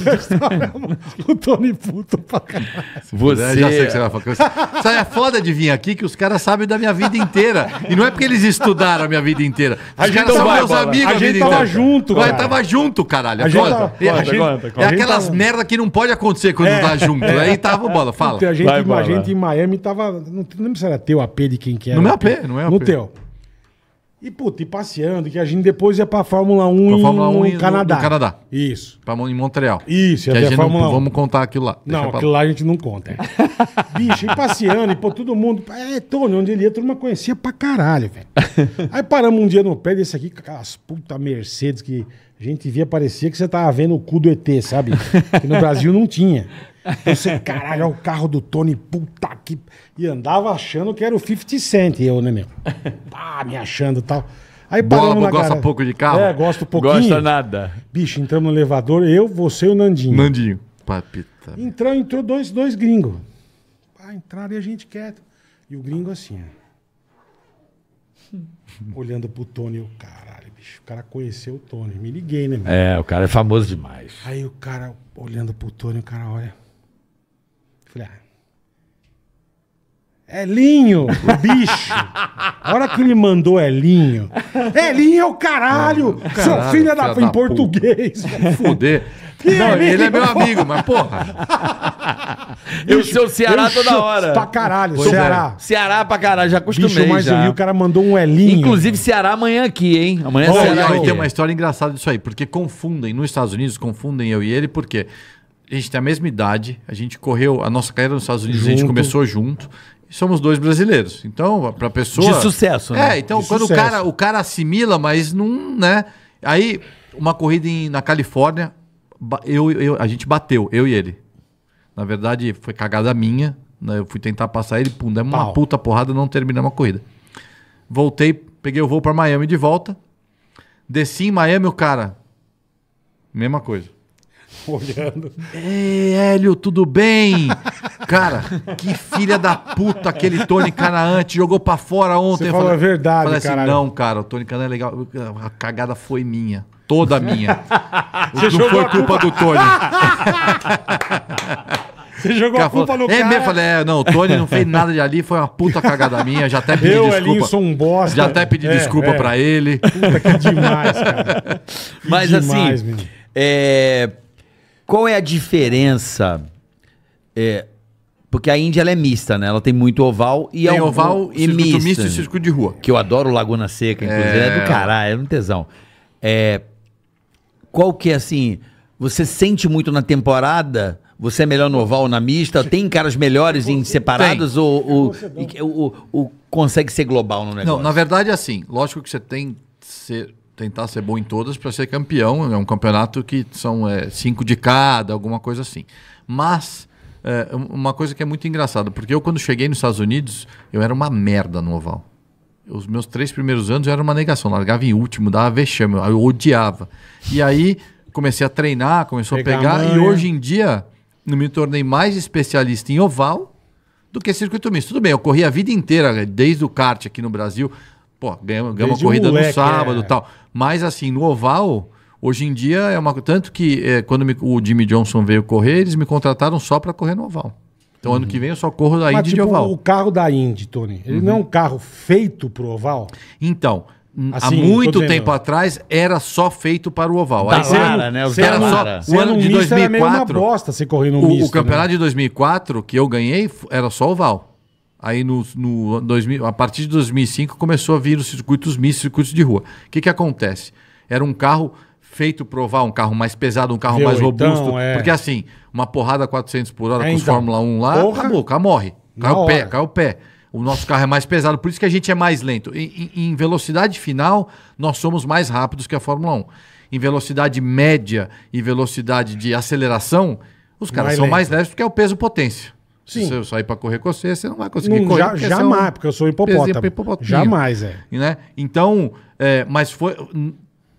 o Tony puto pra caralho. Você... Já sei que você vai falar. é foda de vir aqui que os caras sabem da minha vida inteira. E não é porque eles estudaram a minha vida inteira. Os a gente são vai, meus bola. amigos a, a gente tava inteira. junto, cara. Mas tava junto, caralho. A gente é, conta, conta, conta, É aquelas merda que não pode acontecer quando é. tá junto. É. Aí tava, bola, fala. a gente, vai, a gente em Miami tava... Não lembro se era teu AP de quem que era. No é meu AP, não é AP. No teu. E, puta, e passeando, que a gente depois ia pra Fórmula 1 pra Fórmula 1 no, Canadá. No Canadá. Isso. Pra, em Montreal. Isso, que a gente Fórmula não, 1. Vamos contar aquilo lá. Deixa não, aquilo lá. a gente não conta. [laughs] Bicho, e passeando, e pô, todo mundo. É, Tony, onde ele ia, todo mundo conhecia pra caralho, velho. [laughs] Aí paramos um dia no pé desse aqui, com aquelas puta Mercedes que a gente via, parecia que você tava vendo o cu do ET, sabe? Que no Brasil não tinha. Então você, caralho, é o carro do Tony, puta que. E andava achando que era o 50 Cent, eu, né, meu? Pá, me achando e tal. Aí paramos Bobo gosta pouco de carro? É, gosta um pouquinho. Gosta nada. Bicho, entramos no elevador, eu, você e o Nandinho. Nandinho. Papita. Entrou, entrou dois, dois gringos. Ah, entraram e a gente quieto. E o gringo assim, ó. [laughs] Olhando pro Tony, o caralho, bicho. O cara conheceu o Tony. Me liguei, né, meu? É, o cara é famoso demais. Aí o cara, olhando pro Tony, o cara olha. Falei, ah, é o bicho. A hora que ele mandou é Linho. é, é o caralho! É, caralho seu filho é da, em português. [laughs] Foder. Não, ele é meu amigo, mas porra. eu bicho, sou Ceará toda hora. Pra caralho, pois Ceará. É. Ceará pra caralho, já acostumei. Bicho, mas já. o cara mandou um Elinho. Inclusive, Ceará amanhã aqui, hein? Amanhã oh, é Ceará. e tem uma história engraçada disso aí, porque confundem, nos Estados Unidos, confundem eu e ele, por quê? Porque a gente tem a mesma idade, a gente correu, a nossa carreira nos Estados Unidos junto. a gente começou junto. Somos dois brasileiros. Então, para pessoa. De sucesso, né? É, então De quando o cara, o cara assimila, mas não, né? Aí, uma corrida em, na Califórnia, eu, eu, a gente bateu, eu e ele. Na verdade, foi cagada minha. Né? Eu fui tentar passar ele, pum, demos uma puta porrada, não terminamos a corrida. Voltei, peguei o voo para Miami de volta. Desci em Miami, o cara. Mesma coisa. [laughs] olhando. Ei, Hélio, tudo bem? Cara, que filha da puta aquele Tony Canaante jogou pra fora ontem. Você falou a verdade, cara. assim, não, cara, o Tony Canaante é legal. A cagada foi minha. Toda minha. Você não foi culpa, do Tony. Você jogou cara, a culpa falou, no é, cara. eu falei, é, não, o Tony não fez nada de ali, foi uma puta cagada minha, já até pedi eu, desculpa. Eu, sou um bosta. Já até pedi é, desculpa é. pra ele. Puta, que demais, cara. [laughs] Que Mas demais, assim, é... Qual é a diferença? É, porque a Índia é mista, né? Ela tem muito oval e tem é um, oval e misto, misto e né? circuito de rua. Que eu adoro Laguna Seca, inclusive. É, é do caralho, é um tesão. É, qual que é assim? Você sente muito na temporada? Você é melhor no oval ou na mista? Tem caras melhores em separados ou, ou, ou, ou consegue ser global no negócio? Não, na verdade é assim. Lógico que você tem que ser tentar ser bom em todas para ser campeão. É um campeonato que são é, cinco de cada, alguma coisa assim. Mas é, uma coisa que é muito engraçada, porque eu quando cheguei nos Estados Unidos, eu era uma merda no oval. Os meus três primeiros anos eu era uma negação, largava em último, dava vexame, eu odiava. E aí comecei a treinar, começou pegar a pegar, a e hoje em dia não me tornei mais especialista em oval do que circuito misto. Tudo bem, eu corri a vida inteira, desde o kart aqui no Brasil pô, ganhamos, ganhamos uma corrida moleque, no sábado é. e é. tal. Mas assim, no oval, hoje em dia é uma. Tanto que é, quando me, o Jimmy Johnson veio correr, eles me contrataram só para correr no oval. Então uhum. ano que vem eu só corro da Indy tipo, de oval. O carro da Indy, Tony, ele uhum. não é um carro feito pro oval? Então. Assim, há muito tempo atrás era só feito para o oval. Da né? Os era só o ano de 2004. Era uma bosta se correr no o, misto, o né? campeonato né? de 2004 que eu ganhei era só oval. Aí no, no 2000, a partir de 2005 começou a vir os circuitos mistos, circuitos de rua. O que, que acontece? Era um carro feito provar um carro mais pesado, um carro Meu, mais robusto. Então, é. Porque assim, uma porrada 400 por hora é, com a então, Fórmula 1 lá, porra, acabou, o carro morre. Cai o pé, cai o pé. O nosso carro é mais pesado, por isso que a gente é mais lento. em, em velocidade final, nós somos mais rápidos que a Fórmula 1. Em velocidade média e velocidade de aceleração, os caras mais são lento. mais leves porque é o peso potência. Sim. Se você sair para correr com você, você não vai conseguir não, correr. Já, porque jamais, é um... porque eu sou hipopótamo. hipopótamo. Jamais, é. Né? Então, é, mas foi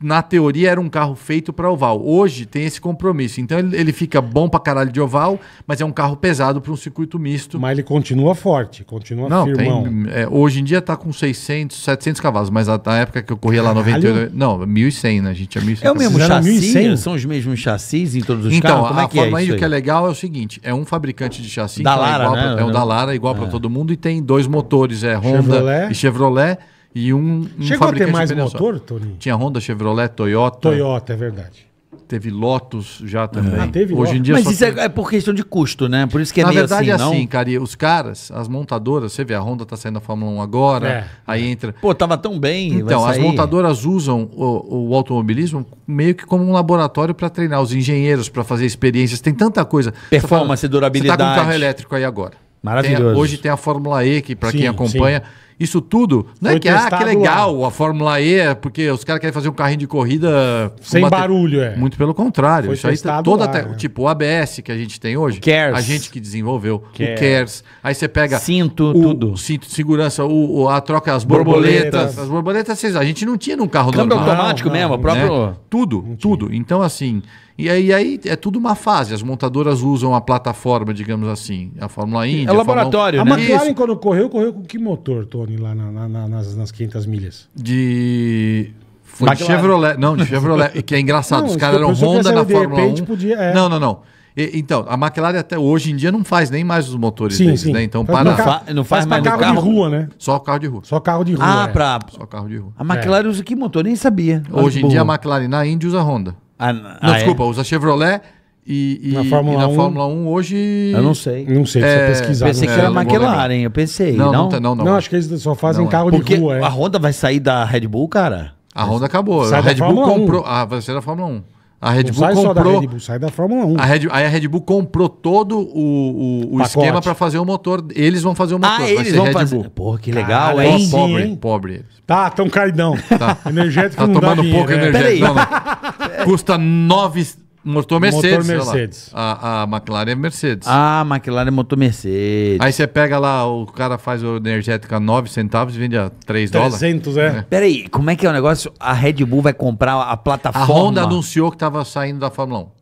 na teoria era um carro feito para oval. Hoje tem esse compromisso. Então ele, ele, fica bom para caralho de oval, mas é um carro pesado para um circuito misto. Mas ele continua forte, continua não, firmão. Tem, é, hoje em dia tá com 600, 700 cavalos, mas na época que eu corria lá 98, não, 1100, né, gente, é 1100. É o mesmo chassi, são os mesmos chassis em todos os então, carros. Então, é a é forma é o que é legal é o seguinte, é um fabricante de chassi, da então é Lara, é, né? pra, é um da Lara, é igual é. para todo mundo e tem dois motores, é Honda Chevrolet. e Chevrolet e um, um Chegou a ter mais motor, Tony? Tinha Honda, Chevrolet, Toyota. Toyota, é verdade. Teve Lotus já é. também. Ah, teve Hoje em dia Mas isso é tem... é por questão de custo, né? Por isso que é Na meio verdade, assim, é assim, não? cara. os caras, as montadoras, você vê, a Honda tá saindo da Fórmula 1 agora, é. aí entra... Pô, tava tão bem, Então, as montadoras usam o, o, automobilismo meio que como um laboratório para treinar os engenheiros, para fazer experiências. Tem tanta coisa. Tá- Performance, e durabilidade. Você tá com um carro elétrico aí agora. Maravilhoso. Tem a, hoje tem a Fórmula E, que para quem acompanha... Sim isso tudo não é Foi é que, ah, que legal, lá. a Fórmula E, porque os caras querem fazer um carrinho de corrida... Sem barulho, é. Muito pelo contrário. Foi isso aí tá toda lá, te... Né? Tipo, o ABS que a gente tem hoje, a gente que desenvolveu, Cares. o CARES. Aí você pega... Cinto, o, tudo. cinto de segurança, o, o a troca, as borboletas. borboletas. As borboletas, a gente não tinha num carro Câmbio normal. automático não, mesmo, né? próprio... Né? Tudo, tudo. Então, assim... E aí, aí, é tudo uma fase. As montadoras usam a plataforma, digamos assim, a Fórmula Indy. É laboratório, a Fórmula... né? A McLaren, quando correu, correu com que motor, Tony, lá na, na, nas, nas 500 milhas? De... Foi McLaren. de Chevrolet. Não, de Chevrolet. que é engraçado. [laughs] Não, os caras eram Honda na Fórmula repente, 1. Podia, é. Não, não, não. então, a McLaren até hoje em dia não faz nem mais os motores sim, deles, sim. né? Então, para... Não, fa não faz, faz mais carro, carro de rua, né? Só carro de rua. Só carro de rua. Ah, é. pra... Só carro de rua. A McLaren é. usa que motor? Nem sabia. Hoje em dia a McLaren na Indy usa Honda. Ah, não, ah, é? desculpa, é? usa Chevrolet e, e, na, Fórmula e na Fórmula 1 hoje. Eu não sei. Não sei, precisa é, pesquisar. Pensei né? que era é, McLaren, eu pensei. Não, não, não. Não, não, não acho que eles só fazem não, é. carro porque de rua. É. A Honda vai sair da Red Bull, cara? A Honda acabou. Sai a Red Bull comprou. Ah, vai ser da Fórmula 1. A Red Bull comprou. da Red Bull, sai da Fórmula 1. A Red, aí a Red Bull comprou todo o, o, o esquema para fazer o motor. Eles vão fazer o motor. Ah, eles vão Red fazer. Bull. Porra, que legal, Caramba, hein? Pobre, hein? pobre. Tá, tão caidão. Tá. Energético tá não tomando pouco né? energético. [laughs] Não, não. Custa nove Motor Mercedes. Motor Mercedes. A, a McLaren é Mercedes. Ah, McLaren é motor Mercedes. Aí você pega lá, o cara faz o energética a 9 centavos e vende a 3 dólares. 300, é. Né? Peraí, como é que é o negócio? A Red Bull vai comprar a plataforma? A Honda anunciou que estava saindo da Fórmula 1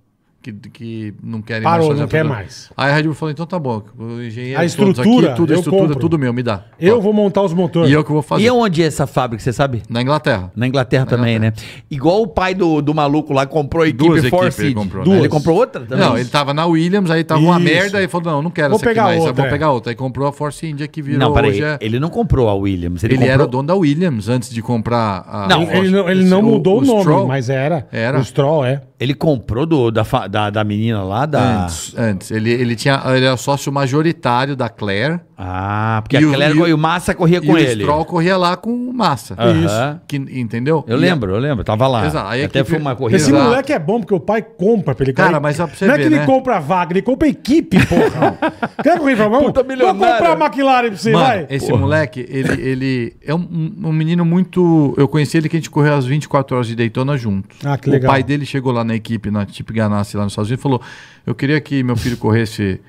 que, que não querem Parou, mais não quer mais. Aí a Red Bull falou, então tá bom, o engenheiro, a estrutura, aqui, tudo, estrutura, compro. tudo meu, me dá. Eu Ó. vou montar os motores. E é eu que vou fazer. E onde é essa fábrica, você sabe? Na Inglaterra. Na Inglaterra Na também, Inglaterra. né? Igual o pai do, do maluco lá comprou a equipe Force. ele né? Ele comprou outra também? Não, ele tava na Williams, aí tava uma merda, e falou, não, não quero Vou essa aqui pegar mais, outra, vou é. pegar outra. Aí comprou a Force India que virou Não, peraí, hoje é- ele não comprou a Williams. Ele, Ele comprou... era o dono da Williams antes de comprar a Não, Ele, ele não, ele não mudou o, nome, Stroll. mas era. Era. O Stroll, é. Ele comprou do, da, da, da menina lá? Da... Antes, antes. Ele, ele, tinha, ele era sócio majoritário da Claire. Ah, porque e o, e o, Massa corria com e ele. O Stroll corria lá com o Massa. Uhum. Isso. Que, entendeu? Eu e lembro, eu lembro. Tava lá. Exato. Aí Até foi uma corrida. Esse Exato. moleque é bom, porque o pai compra pra ele. Cara, mas só pra você Não ver, é que né? ele compra a vaga, ele compra a equipe, porra. [laughs] Quer correr pra mão? Vou comprar a McLaren pra você, Mano, vai. Esse porra. moleque, ele, ele é um, um, menino muito... Eu conheci ele que a gente correu às 24 horas de Daytona juntos. Ah, que legal. O pai dele chegou lá na equipe, na Tip Ganassi lá nos Estados Unidos, e falou, eu queria que meu filho corresse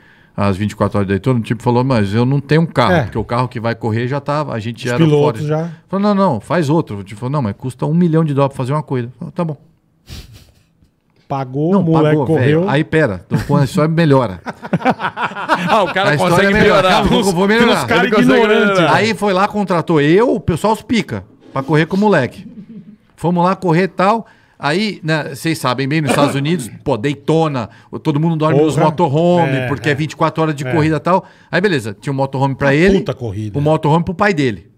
às 24 horas de Daytona, o tipo falou, mas eu não tenho um carro, é. porque o carro que vai correr já tava tá, a gente Os já era piloto fora. já. Falou, não, não, faz outro. O tipo falou, não, mas custa um milhão de dólares fazer uma coisa. Falou, tá bom. Pagou, não, o moleque pagou, correu. Véio. Aí pera, então, só melhora. [laughs] ah, o cara a consegue é melhorar. melhorar. Os, vou melhorar. cara ignorante. Aí foi lá, contratou eu, o pessoal os pica, pra correr com o moleque. Fomos lá correr e tal. Aí, né, vocês sabem bem, nos Estados Unidos, [coughs] pô, Daytona, todo mundo dorme Porra. nos motorhome, é, porque é. é 24 horas de é. corrida e tal. Aí, beleza, tinha um motorhome para ele. Puta corrida. O um motorhome pro pai dele.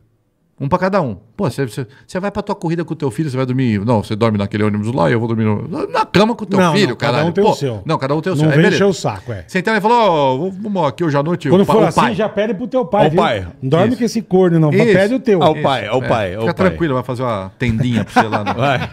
Um para cada um. Pô, você vai pra tua corrida com o teu filho, você vai dormir. Não, você dorme naquele ônibus lá e eu vou dormir no, na cama com o teu não, filho, não, caralho. Cada um tem Pô, o seu. Não, cada um tem o seu. Não é, encher o saco, é. Você então ele falou, oh, vamos aqui hoje à noite. Quando o, for o assim, pai. já pede pro teu pai. Ó, pai. dorme Isso. com esse corno, não. Isso. Pede o teu. o pai, o é. pai. Fica tranquilo, vai fazer uma tendinha pra você lá. Vai.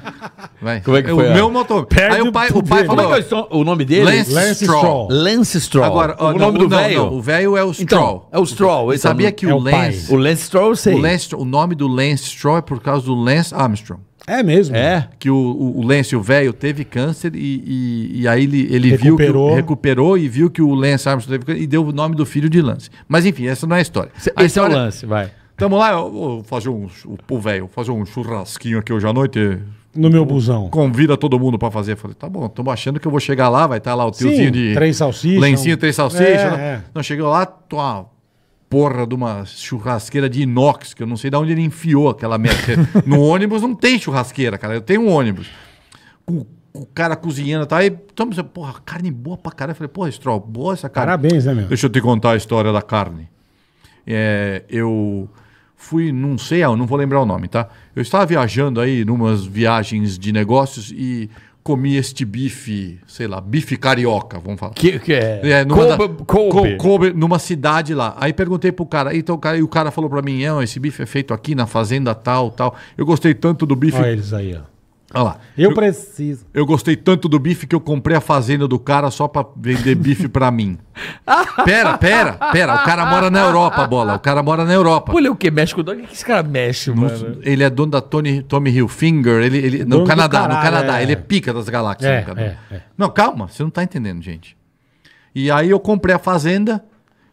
vai. Como é que foi? O meu motor. Perde Aí o pai, o pai falou. Como é que é o nome dele? Lance Stroll. Lance Stroll. Agora, o nome do velho. O velho é o então, Stroll. É o Stroll. Sabia é que o Lance. O Lance Stroll eu sei. O Lance nome do Lance Stroll é por causa do Lance Armstrong. É mesmo? É. Que o, o, Lance, o velho, teve câncer e, e, e, aí ele, ele recuperou. viu. Que, recuperou e viu que o Lance Armstrong teve câncer e deu o nome do filho de Lance. Mas enfim, essa não é a história. a esse história... é o lance, vai. Tamo lá, eu vou fazer um. Pô, velho, fazer um churrasquinho aqui hoje à noite. No meu busão. Convida todo mundo para fazer. falei, tá bom, tô achando que eu vou chegar lá, vai estar tá lá o tiozinho Sim, de. Três salsichas. Lencinho, três salsichas. É, não, né? é. não, chegou lá, tô. Tá, porra de uma churrasqueira de inox, que eu não sei de onde ele enfiou aquela merda. [laughs] no ônibus não tem churrasqueira, cara. Eu tenho um ônibus. Com o cara cozinhando e tal. Aí, estamos então, porra, carne boa pra caralho. Eu falei, porra, Stroll, boa essa carne. Parabéns, né, meu? Deixa eu te contar a história da carne. É, eu fui, não sei, não vou lembrar o nome, tá? Eu estava viajando aí, numas viagens de negócios e comi este bife, sei lá, bife carioca, vamos falar. Que, que é? é numa Kobe, da, Kobe. Kobe, numa cidade lá. Aí perguntei pro cara, então, cara, e o cara falou para mim, esse bife é feito aqui na fazenda tal, tal. Eu gostei tanto do bife. Olha eles aí, ó. Olha lá. Eu, eu preciso. Eu gostei tanto do bife que eu comprei a fazenda do cara só pra vender bife pra mim. [laughs] pera, pera, pera. O cara mora na Europa, bola. O cara mora na Europa. É Olha o que? Mexe com o dono? O que esse cara mexe, no, mano? Ele é dono da Tony, Tommy Hilfiger. Ele, ele, no Canadá, caralho, no Canadá. É. Ele é pica das galáxias. É, no é, é. Não, calma. Você não tá entendendo, gente. E aí eu comprei a fazenda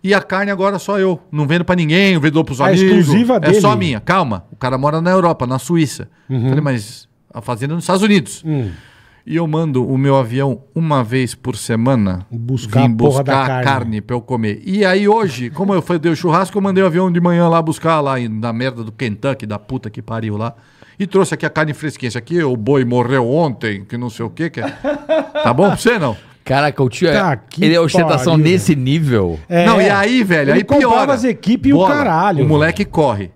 e a carne agora só eu. Não vendo para ninguém, vendo pros é amigos. Exclusiva é dele. É só minha. Calma. O cara mora na Europa, na Suíça. Uhum. Falei, mas a fazenda nos Estados Unidos. Hum. E eu mando o meu avião uma vez por semana buscar vim buscar a carne, carne para eu comer. E aí hoje, como eu fui, dei o churrasco, eu mandei o avião de manhã lá buscar lá na merda do Kentucky, da puta que pariu lá. E trouxe aqui a carne fresquinha. Esse aqui, o boi morreu ontem, que não sei o quê, que. É... Tá bom pra você, não? Caraca, o tio é. Tá ele é ostentação pariu. nesse nível. É, não, e aí, velho, ele aí piora. as equipes e o caralho. O moleque velho. corre,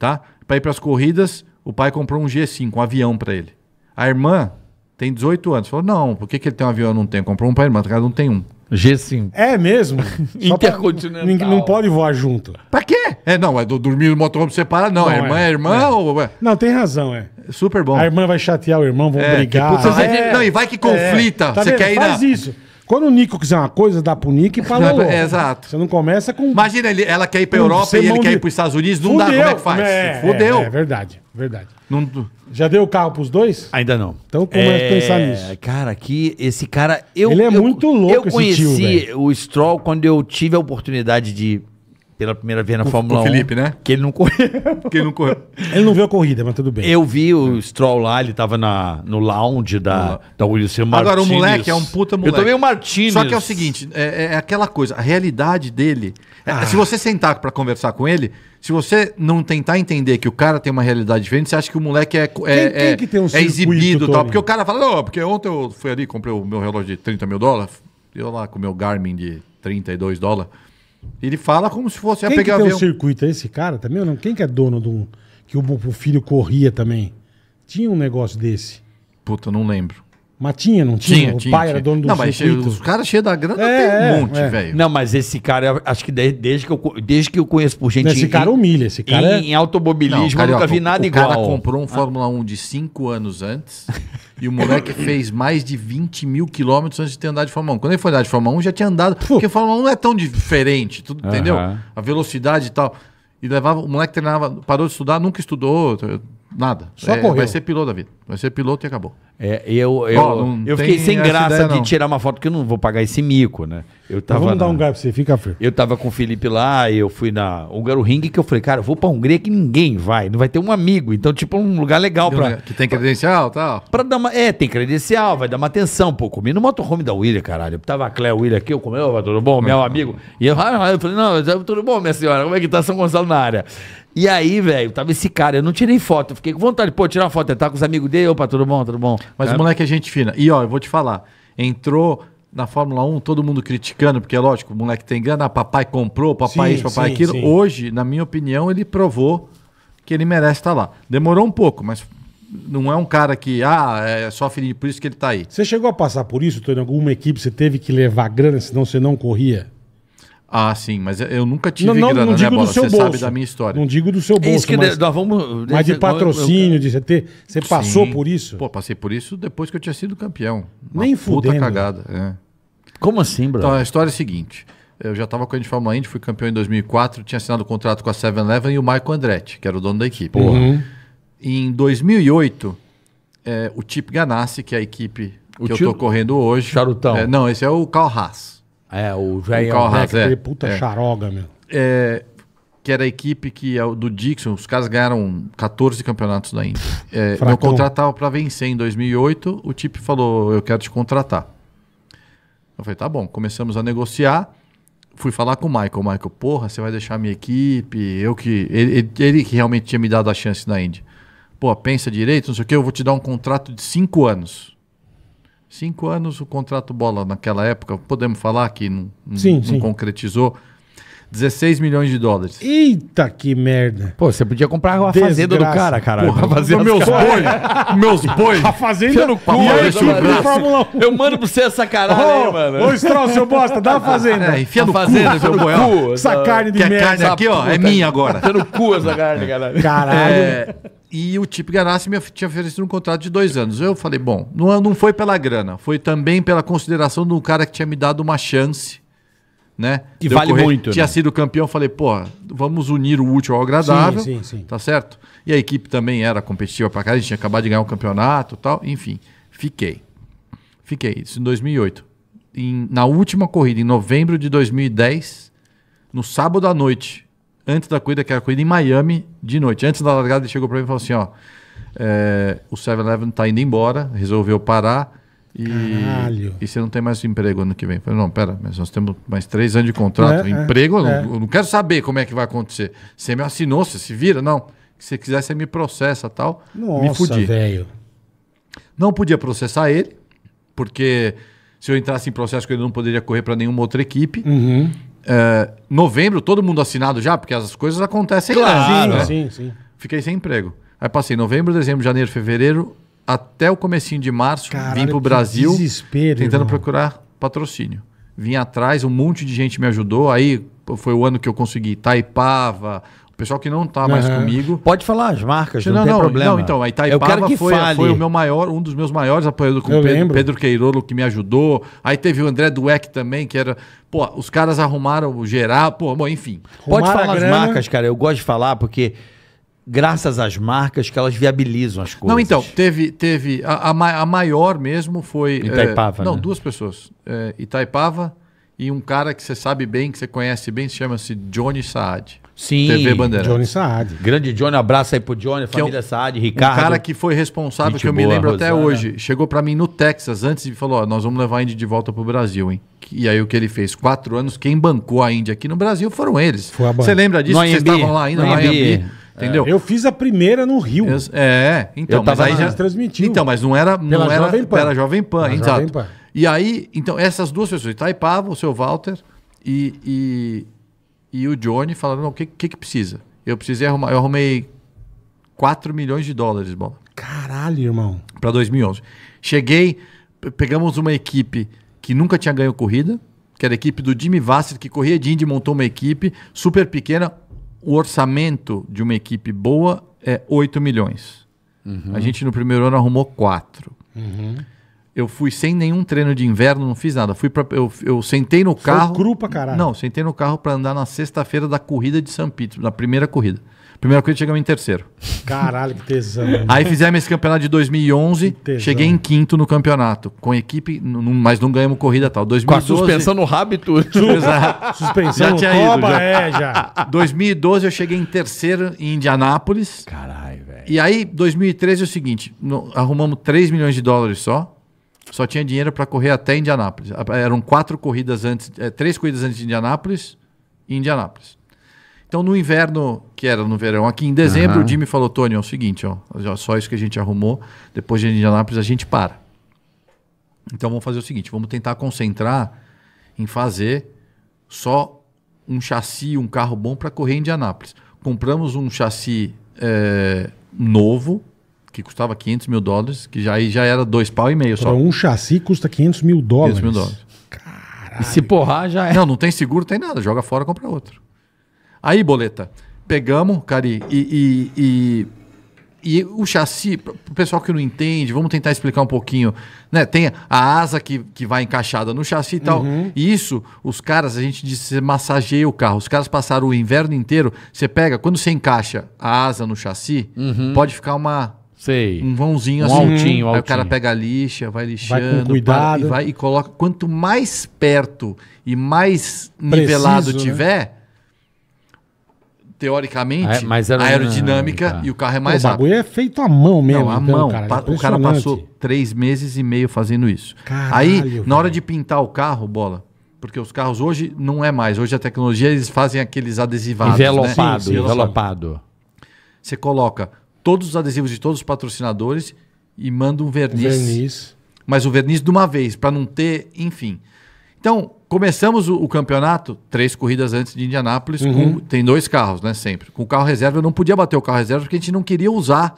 tá? Pra ir pras corridas o pai comprou um G5, um avião para ele. A irmã tem 18 anos. Falou, não, por que, que ele tem um avião e tá não tem? Comprou um para irmã, cada um tem um. G5. É mesmo? [laughs] Intercontinental. Pra, não pode voar junto. Pra quê? É, não, é do, dormir no motorhome separado, não. não a irmã é, é irmã é. ou. É. Não, tem razão, é. Super bom. A irmã vai chatear o irmão, vão é, brigar. Que, putz, ah, é. não, e vai que é, conflita. Tá você vendo? quer ir Faz na... isso. Quando o Nico quiser uma coisa, dá pro Nico e fala logo. [laughs] exato. Você não começa com. Imagina, ele, ela quer ir pra Europa e ele quer ir pros Estados Unidos, não Fudeu. dá, como é que faz? Fudeu. é verdade. Verdade. Não- Já deu o carro pros dois? Ainda não. Então é que é, pensar nisso. Cara, que esse cara. Eu, Ele é eu- muito louco, Eu esse tio, conheci velho. o Stroll quando eu tive a oportunidade de pela primeira vez na o, Fórmula o Felipe, 1. né? Que ele não correu. [laughs] Que ele não correu. ele não viu a corrida, mas tudo bem. Eu vi o Stroll lá, ele tava na, no lounge da, da Wilson Martins. Agora, o moleque é um puta moleque. Eu tomei o Martins. Só que é o seguinte, é, é, é aquela coisa, a realidade dele... É, ah. se você sentar para conversar com ele, se você não tentar entender que o cara tem uma realidade diferente, você acha que o moleque é, é, tem é, um é exibido e tal. Porque o cara fala, não, porque ontem eu fui ali comprei o meu relógio de 30 mil dólares, eu lá com o meu Garmin de 32 dólares. Ele fala como se fosse. Quem pegar que tem avião. um circuito? É esse cara também? Não? Quem que é dono do. Que o, o filho corria também? Tinha um negócio desse. Puta, não lembro. Mas tinha, não tinha? tinha o tinha, pai tinha. era dono do não, circuito. Mas os caras cheios da grana é, tem um é, monte, é. velho. Não, mas esse cara, acho que desde, desde, que, eu, desde que eu conheço por gente... Esse em, cara humilha, esse cara... Em, é... em automobilismo, não, eu nunca vi nada o igual. O cara comprou um Fórmula 1 de 5 anos antes [laughs] e o moleque fez mais de 20 mil quilômetros antes de ter andado de Fórmula 1. Quando ele foi andar de Fórmula 1, já tinha andado... Puh. Porque Fórmula 1 não é tão diferente, tudo, uh -huh. entendeu? A velocidade e tal. E levava... O moleque treinava, parou de estudar, nunca estudou, nada. Só é, correu. Vai ser piloto da vida. Vai ser é piloto e acabou. É, eu, eu, oh, eu fiquei sem graça ideia, de tirar uma foto, porque eu não vou pagar esse mico, né? Eu então tava vamos na... dar um gap pra você, fica frio. Eu tava com o Felipe lá, eu fui na Húngaro Ring, que eu falei, cara, eu vou pra Hungria que ninguém vai, não vai ter um amigo. Então, tipo, um lugar legal pra... Que tem credencial e tal. Pra dar uma... É, tem credencial, vai dar uma atenção, pô. Comi no motorhome da William, caralho. Eu tava a Clé William aqui, eu comi, oh, tudo bom, é meu tá? amigo? E eu, ah, ah", eu falei, não, é tudo bom, minha senhora, como é que tá São Gonçalo na área? E aí, velho, tava esse cara, eu não tirei foto, eu fiquei com vontade, pô, tirar uma foto, eu tava com os amigos dele, Cadê? Opa, tudo bom, tudo bom. Mas é. o moleque é gente fina. E ó, eu vou te falar, entrou na Fórmula 1, todo mundo criticando, porque é lógico, o moleque tem grana, papai comprou, papai sim, isso, papai sim, aquilo. Sim. Hoje, na minha opinião, ele provou que ele merece estar tá lá. Demorou um pouco, mas não é um cara que, ah, é só filho, por isso que ele está aí. Você chegou a passar por isso, Tony? Alguma equipe você teve que levar grana, senão você não corria? Ah, sim, mas eu nunca tive não, não, grana, não digo né, Bola? Do seu você bolso. sabe da minha história. Não digo do seu é bolso, Isso que mas, de, nós vamos, né, mas de patrocínio, de você Você sim. passou por isso? Pô, passei por isso depois que eu tinha sido campeão. Uma Nem fudendo. Puta cagada, é. Como assim, brother? Então, a história é a seguinte. Eu já estava com a Indy Fórmula Indy, fui campeão em 2004, tinha assinado o um contrato com a 7-Eleven e o Michael Andretti, que era o dono da equipe. Porra. Uhum. uhum. Em 2008, é, o Chip Ganassi, que é a equipe o que tio... eu estou correndo hoje... Charutão. É, não, esse é o Carl Haas. É, o Jair Calhaz, é. é puta é. charoga, meu. É, que era a equipe que é do Dixon, os caras ganharam 14 campeonatos da Indy. É, eu contratava para vencer em 2008, o tipo falou, eu quero te contratar. Eu falei, tá bom, começamos a negociar. Fui falar com o Michael, Michael, porra, você vai deixar a minha equipe, eu que... Ele, ele que realmente tinha me dado a chance na Indy. Pô, pensa direito, não sei o que, eu vou te dar um contrato de 5 anos. Cinco anos o contrato bola naquela época, podemos falar que não, sim, não sim. concretizou. 16 milhões de dólares. Eita, que merda. Pô, você podia comprar a Desgraça. fazenda do cara, cara. Porra, [laughs] a fazenda meus boi. meus boi. A fazenda no cu. E aí, Fórmula 1. Eu mando pra você essa caralho oh, aí, mano. Ô, Stroll, seu bosta, dá a fazenda. É, enfia a no fazenda, cu. seu boi. Essa carne de que merda. carne aqui, ó, é minha agora. Tá no cu essa carne, caralho. Caralho. É, e o tipo Ganassi me tinha oferecido um contrato de dois anos. Eu falei, bom, não, é, não foi pela grana, foi também pela consideração do cara que tinha me dado uma chance, né? Que vale correr, muito. Né? Tinha né? sido campeão, falei, pô, vamos unir o útil ao agradável. Sim, sim, sim. Tá certo? E a equipe também era competitiva pra caralho, a gente tinha acabado de ganhar um campeonato tal. Enfim, fiquei. Fiquei, isso em 2008. Em, na última corrida, em novembro de 2010, no sábado à noite, antes da corrida, que era a corrida em Miami, de noite. Antes da largada, ele chegou para mim e falou assim: ó, é, o 7-Eleven tá indo embora, resolveu parar. E, Caralho. e você não tem mais emprego ano que vem. Eu falei, não, pera, mas nós temos mais três anos de contrato. É, é emprego, é, eu, não, é. eu, não, quero saber como é que vai acontecer. Você me assinou, você se vira? Não. Se você quiser, você me processa tal. Nossa, me velho. Não podia processar ele, porque se eu entrasse em processo, ele não poderia correr para nenhuma outra equipe. Uhum é, novembro, todo mundo assinado já, porque as coisas acontecem claro, lá. Né? Sim, né? sim, sim. Fiquei sem emprego. Aí passei novembro, dezembro, janeiro, fevereiro, até o comecinho de março, Caralho, vim pro Brasil tentando irmão. procurar patrocínio. Vim atrás, um monte de gente me ajudou. Aí foi o ano que eu consegui Taipava, pessoal que não está mais uhum. comigo. Pode falar as marcas, não, não tem não, problema. Não, então, a Itaipava que foi, fale. foi o meu maior, um dos meus maiores apoiadores, com o Pedro, Pedro Queirolo, que me ajudou. Aí teve o André Dueck também, que era... Pô, os caras arrumaram o geral, pô, bom, enfim. Pode falar as marcas, cara, eu gosto de falar porque graças às marcas que elas viabilizam as coisas. Não, então, teve. teve a, a, a maior mesmo foi. É, Itaipava. É, não, né? duas pessoas. É, Itaipava e um cara que você sabe bem, que você conhece bem, se chama-se Johnny Saad. Sim. TV Bandeirantes. Johnny Saad. Grande Johnny, abraço aí pro Johnny, família é um, Saad, Ricardo. Um cara que foi responsável, que eu boa, me lembro Rosana. até hoje. Chegou para mim no Texas antes e falou: ó, nós vamos levar a Indy de volta pro Brasil, hein? E aí o que ele fez? Quatro anos, quem bancou a Indy aqui no Brasil foram eles. Você lembra disso? Vocês estavam lá ainda no Miami. Entendeu? É. Eu fiz a primeira no Rio. Eu, é, então, eu mas aí já transmitiu. Então, mas não era, não Pela era Jovem Pan. Era Jovem Pan, Pela exato. Jovem Pan. E aí, então, essas duas pessoas, Itaipava, o seu Walter e, e e o Johnny falando, o que, que, que precisa? Eu precisei arrumar, eu arrumei 4 milhões de dólares, bola. Caralho, irmão. Para 2011. Cheguei, pegamos uma equipe que nunca tinha ganho corrida, que era a equipe do Jimmy Vassar, que corria de Indy, montou uma equipe super pequena. O orçamento de uma equipe boa é 8 milhões. Uhum. A gente no primeiro ano arrumou 4. Uhum. Eu fui sem nenhum treino de inverno, não fiz nada. Fui pra, eu, eu sentei no carro. Foi cru pra caralho. Não, sentei no carro para andar na sexta-feira da corrida de São Pito, na primeira corrida. Primeira corrida chegamos em terceiro. Caralho, que tesão. [laughs] Aí fizemos esse campeonato de 2011, cheguei em quinto no campeonato, com equipe, mas não ganhamos corrida tal. 2012, com a suspensão no rabo [laughs] suspensão já no coba, já. é, já. 2012 eu cheguei em terceiro em Indianápolis. Caralho, velho. E aí, 2013 é o seguinte, no, arrumamos 3 milhões de dólares só só tinha dinheiro para correr até Indianápolis. Eram quatro corridas antes, é, três corridas antes de Indianápolis e Indianápolis. Então, no inverno, que era no verão, aqui em dezembro, uhum. o Jimmy falou: Tony, é o seguinte, ó, só isso que a gente arrumou, depois de Indianápolis a gente para. Então, vamos fazer o seguinte: vamos tentar concentrar em fazer só um chassi, um carro bom para correr em Indianápolis. Compramos um chassi é, novo, que custava 500 mil dólares, que já, aí já era dois pau e meio só. Um chassi custa 500 mil dólares. 500 mil dólares. Caralho. E se porrar já é. Não, não tem seguro, tem nada. Joga fora, compra outro. Aí, boleta, pegamos, Cari, e, e, e, e o chassi, pro o pessoal que não entende, vamos tentar explicar um pouquinho. Né? Tem a asa que, que vai encaixada no chassi e tal. Uhum. E isso, os caras, a gente disse você massageia o carro. Os caras passaram o inverno inteiro. Você pega, quando você encaixa a asa no chassi, uhum. pode ficar uma Sei. Um vãozinho um assim. Altinho, um altinho. Aí o cara pega a lixa, vai lixando. Vai com cuidado. Para, e, vai, e coloca. Quanto mais perto e mais Preciso, nivelado né? tiver, né? teoricamente, é, a aerodinâmica e o carro é mais Pô, rápido. O bagulho é feito à mão mesmo. Não, à então, mão. Cara, é o cara passou três meses e meio fazendo isso. Caralho, Aí, velho. na hora de pintar o carro, bola, porque os carros hoje não é mais. Hoje a tecnologia eles fazem aqueles adesivados. Né? Envelopado, né? envelopado. Você coloca todos os adesivos de todos os patrocinadores e mando um verniz. verniz. Mas o verniz de uma vez, para não ter, enfim. Então, começamos o, o, campeonato três corridas antes de Indianápolis. Uhum. Com, tem dois carros, né? Sempre. Com o carro reserva, eu não podia bater o carro reserva porque a gente não queria usar.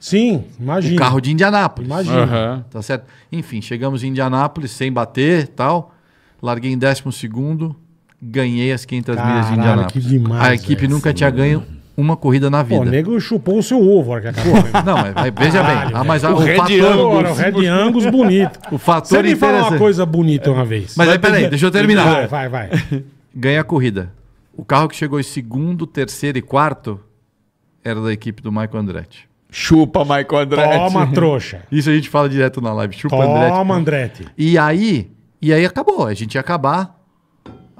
Sim, imagina. O carro de Indianápolis. Imagina. Uhum. Tá certo? Enfim, chegamos em Indianápolis sem bater tal. Larguei em décimo segundo. Ganhei as 500 Caralho, milhas de Indianápolis. Demais, a equipe véio, nunca sim. tinha ganho uma corrida na vida. o nego chupou o seu ovo, que acabou. [laughs] Não, mas, veja bem. Ah, mas, o, o Red fator, Angus. O Red Angus bonito. [laughs] O fator Você me falou uma coisa bonita uma vez. Mas vai, aí, peraí, deixa eu terminar. Vai, vai, vai. [laughs] Ganha a corrida. O carro que chegou em segundo, terceiro e quarto era da equipe do Michael Andretti. Chupa, Michael Andretti. Toma, trouxa. Isso a gente fala direto na live. Chupa, Toma, Andretti. Toma, Andretti. E aí, e aí acabou. A gente ia acabar.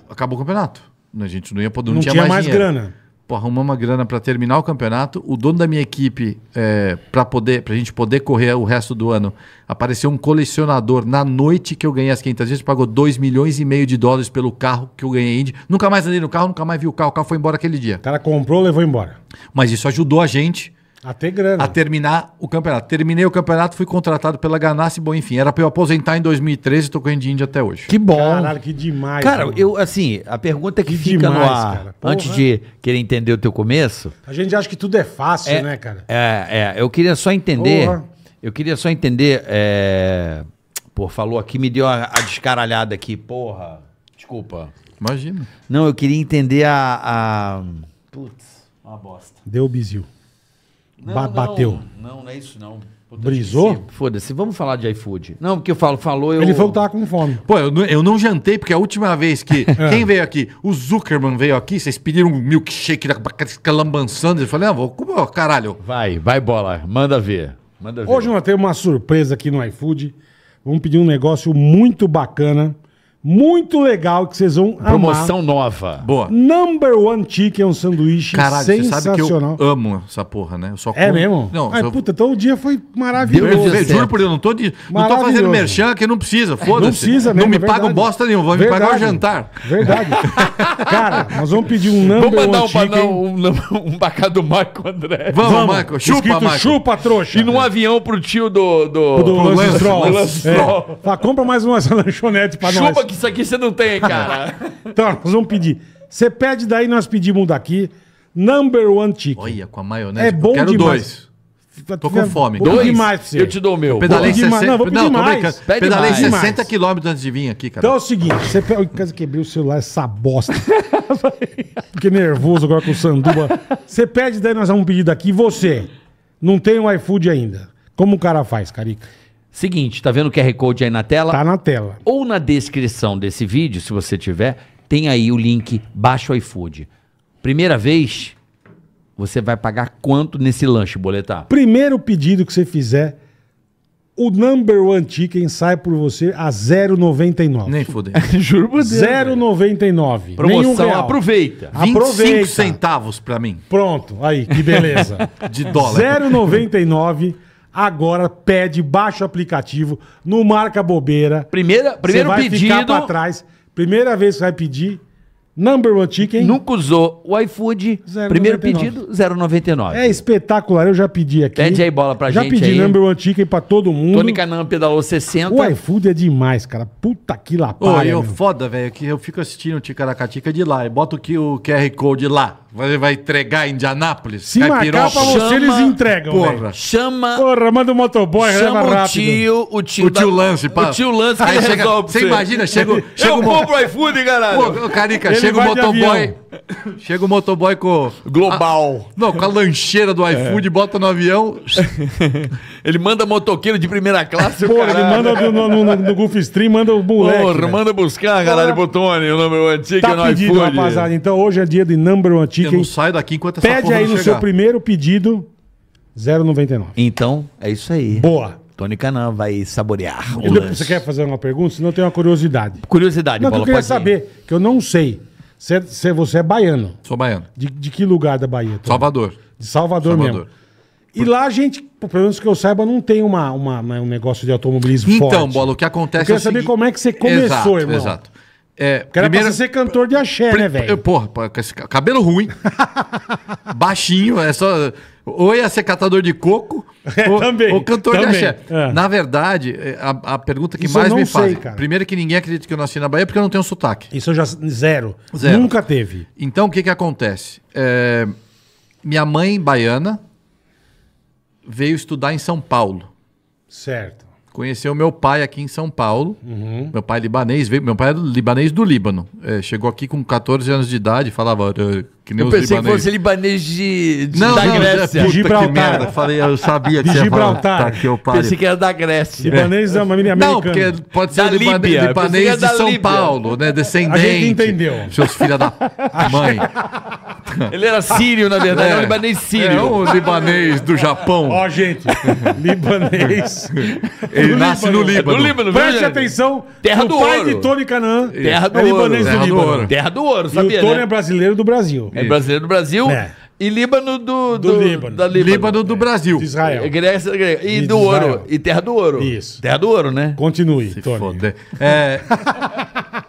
Acabou o campeonato. A gente não ia poder. Não, não tinha, tinha mais, mais grana pô, arrumamos uma grana para terminar o campeonato. O dono da minha equipe, é, para poder, pra gente poder correr o resto do ano, apareceu um colecionador na noite que eu ganhei as 500 vezes, pagou 2 milhões e meio de dólares pelo carro que eu ganhei Indy. Nunca mais andei no carro, nunca mais vi o carro, o carro foi embora aquele dia. O cara comprou, levou embora. Mas isso ajudou a gente a ter grana. A terminar o campeonato. Terminei o campeonato, fui contratado pela Ganassi, bom, enfim. Era pra eu aposentar em 2013 e tô correndo de Índia até hoje. Que bom. Caralho, que demais. Cara, mano. eu, assim, a pergunta que, que fica demais, no ar, antes de querer entender o teu começo... A gente acha que tudo é fácil, é, né, cara? É, é. Eu queria só entender... Porra. Eu queria só entender... É... Pô, falou aqui, me deu a, a descaralhada aqui, porra. Desculpa. Imagina. Não, eu queria entender a... a... Putz, uma bosta. Deu bizil. Não, bateu. Não, não, é isso não. Puta, Brisou? Foda-se, vamos falar de iFood. Não, porque eu falo, falou eu. Ele falou que tava com fome. Pô, eu, não, eu não jantei, porque é a última vez que. [laughs] é. Quem veio aqui? O Zuckerman veio aqui, vocês pediram um milkshake da Calamban Sanders. Eu falei, ah, vou comer, caralho. Vai, vai bola, manda ver. Manda ver. Hoje nós temos uma surpresa aqui no iFood. Vamos pedir um negócio muito bacana. Muito legal que vocês vão Promoção amar. nova. Boa. Number One Chicken é um sanduíche Caralho, você sabe que eu sensacional. amo essa porra, né? Eu só É mesmo? Não, Ai, só- puta, então o dia foi maravilhoso. eu juro por Deus, não tô, de, não tô fazendo merchan que não precisa, foda-se. Não precisa, mesmo, Não me É pagam bosta nenhum vão me pagar o jantar. Verdade. Cara, nós vamos pedir um Number Vamos mandar One um, Chicken. um, [laughs] um bacá do Marco André. Vamos, Marco, chupa, Escrito Marco. chupa, trouxa. E num avião pro tio do. do, Do Lance Lance Stroll. É. compra mais umas [laughs] lanchonetes pra nós. Chupa que que isso aqui você não tem, cara. [laughs] então, nós vamos pedir. Você pede daí, nós pedimos daqui. Number one chicken. Olha, com a maionese. É bom eu quero demais. dois. Tô com fome. dois? Demais Eu te dou o meu. pedalei 60... quilômetros antes de vir aqui, cara. Então é o seguinte, você pega... Quebrei o celular, essa bosta. [laughs] Fiquei nervoso agora com o sanduba. Você pede, daí nós vamos pedir daqui. Você não tem o iFood ainda. Como o cara faz, Carica? Seguinte, tá vendo o QR Code aí na tela? Tá na tela. Ou na descrição desse vídeo, se você tiver, tem aí o link Baixa o iFood. Primeira vez, você vai pagar quanto nesse lanche, boletar? Primeiro pedido que você fizer, o number one ticket sai por você a 0,99. Nem fudeu. [laughs] Juro por Deus. 0,99. Promoção, real. aproveita. 25 Aproveita. centavos pra mim, Pronto, aí, que beleza. [laughs] de dólar. 0,99 agora pede, baixa o aplicativo, não marca bobeira. Primeira, primeiro vai pedido. Ficar trás. Primeira vez que você vai pedir. Number One Chicken. Nunca usou o iFood. 0, primeiro 99. pedido, 0,99. É espetacular, eu já pedi aqui. Pede aí bola pra já gente. Já pedi aí. Number One Chicken pra todo mundo. Tony Canan pedalou 60. O iFood é demais, cara. Puta que lapada. eu foda, velho, que eu fico assistindo o Ticaracatica de lá e boto o QR Code lá. Vai, vai entregar Indianápolis? Se marcar pra você, Chama- eles entregam, Porra. Chama, Porra, manda o motoboy, chama o rápido. tio, o tio. O tio Lance, pá. O tio Lance que Aí ele chega- resolve. Você imagina, chega, o- chega o iFood, caralho. Ô, Carica, Ele chega o motoboy. Chega o motoboy com. Global. Ah, não, com a lancheira do iFood, é. bota no avião. [laughs] Ele manda motoqueiro de primeira classe. Porra, ele manda no, no, no, no Gulf manda o moleque. Porra, velho. manda buscar, caralho, Botone, o número antigo tá no pedido, iFood. rapaziada. Então hoje é dia de Number One dica. Eu não saio daqui enquanto essa Pede aí não no chegar. seu primeiro pedido 0,99. Então, é isso aí. Boa. Tony Canan vai saborear. o Você quer fazer uma pergunta? Senão eu tenho uma curiosidade. Curiosidade, Não, eu queria pode ir. saber, que eu não sei. Se, se você é baiano. Sou baiano. De, de que lugar da Bahia? Salvador. De Salvador, Salvador. mesmo. E lá a gente, pelo menos que eu saiba, não tem uma, uma- um negócio de automobilismo então, forte. Então, Bola, o que acontece Eu queria é o saber como é que você começou, exato, irmão. Exato. É, Porque primeiro, ser cantor de axé, né, velho? Porra, cabelo ruim. [laughs] baixinho, é só. Ou ia ser catador de coco, é, ou, também, ou cantor também. de axé. É. Na verdade, é, a, a pergunta que Isso mais me faz Primeiro que ninguém acredita que eu nasci na Bahia porque eu não tenho sotaque. Isso eu já. Zero. zero. Nunca teve. Então o que, que acontece? É, minha mãe, baiana, veio estudar em São Paulo. Certo conheceu meu pai aqui em São Paulo. Uhum. Meu pai é libanês, veio, meu pai é libanês do Líbano. É, chegou aqui com 14 anos de idade, falava que nem eu pensei que fosse libanês de, de não, da não, é Grécia. puta Gibraltar. que merda. Falei, eu sabia que você Gibraltar. Falar, tá eu Pensei que era da Grécia. Libanês é, é uma menina americana. Não, porque pode ser da libanês, libanês de São Líbia. Paulo, né? Descendente. A gente entendeu. Seus filhos da [laughs] mãe. Ele era sírio, na verdade. É, um libanês sírio. É um libanês do Japão. Ó, oh, gente. libanês. Ele nasce no Líbano. É do Líbano. Preste atenção. Terra do ouro. pai de Tony Canaã. Terra do é libanês do Líbano. Terra do ouro, sabia? E o Tony né? é brasileiro do Brasil. É brasileiro do Brasil. É. E Líbano do, do, do Líbano. Da Líbano. Líbano do é. Brasil. De Israel. É, Grécia, Grécia. E, e do Israel. ouro. E terra do ouro. Isso. Terra do ouro, né? Continue, Se Tony. Foda. É...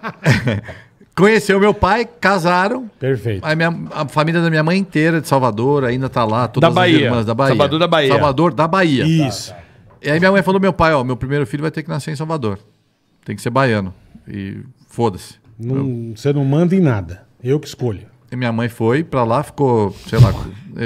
[laughs] Conheceu meu pai, casaram. Perfeito. A, minha, a família da minha mãe inteira de Salvador ainda tá lá, todas da Bahia. as irmãs da Bahia. Salvador da Bahia. Salvador da Bahia. Isso. Tá, tá. E aí minha mãe falou: meu pai, ó, meu primeiro filho vai ter que nascer em Salvador. Tem que ser baiano. E foda-se. Você não manda em nada. Eu que escolho. E minha mãe foi pra lá, ficou, sei lá,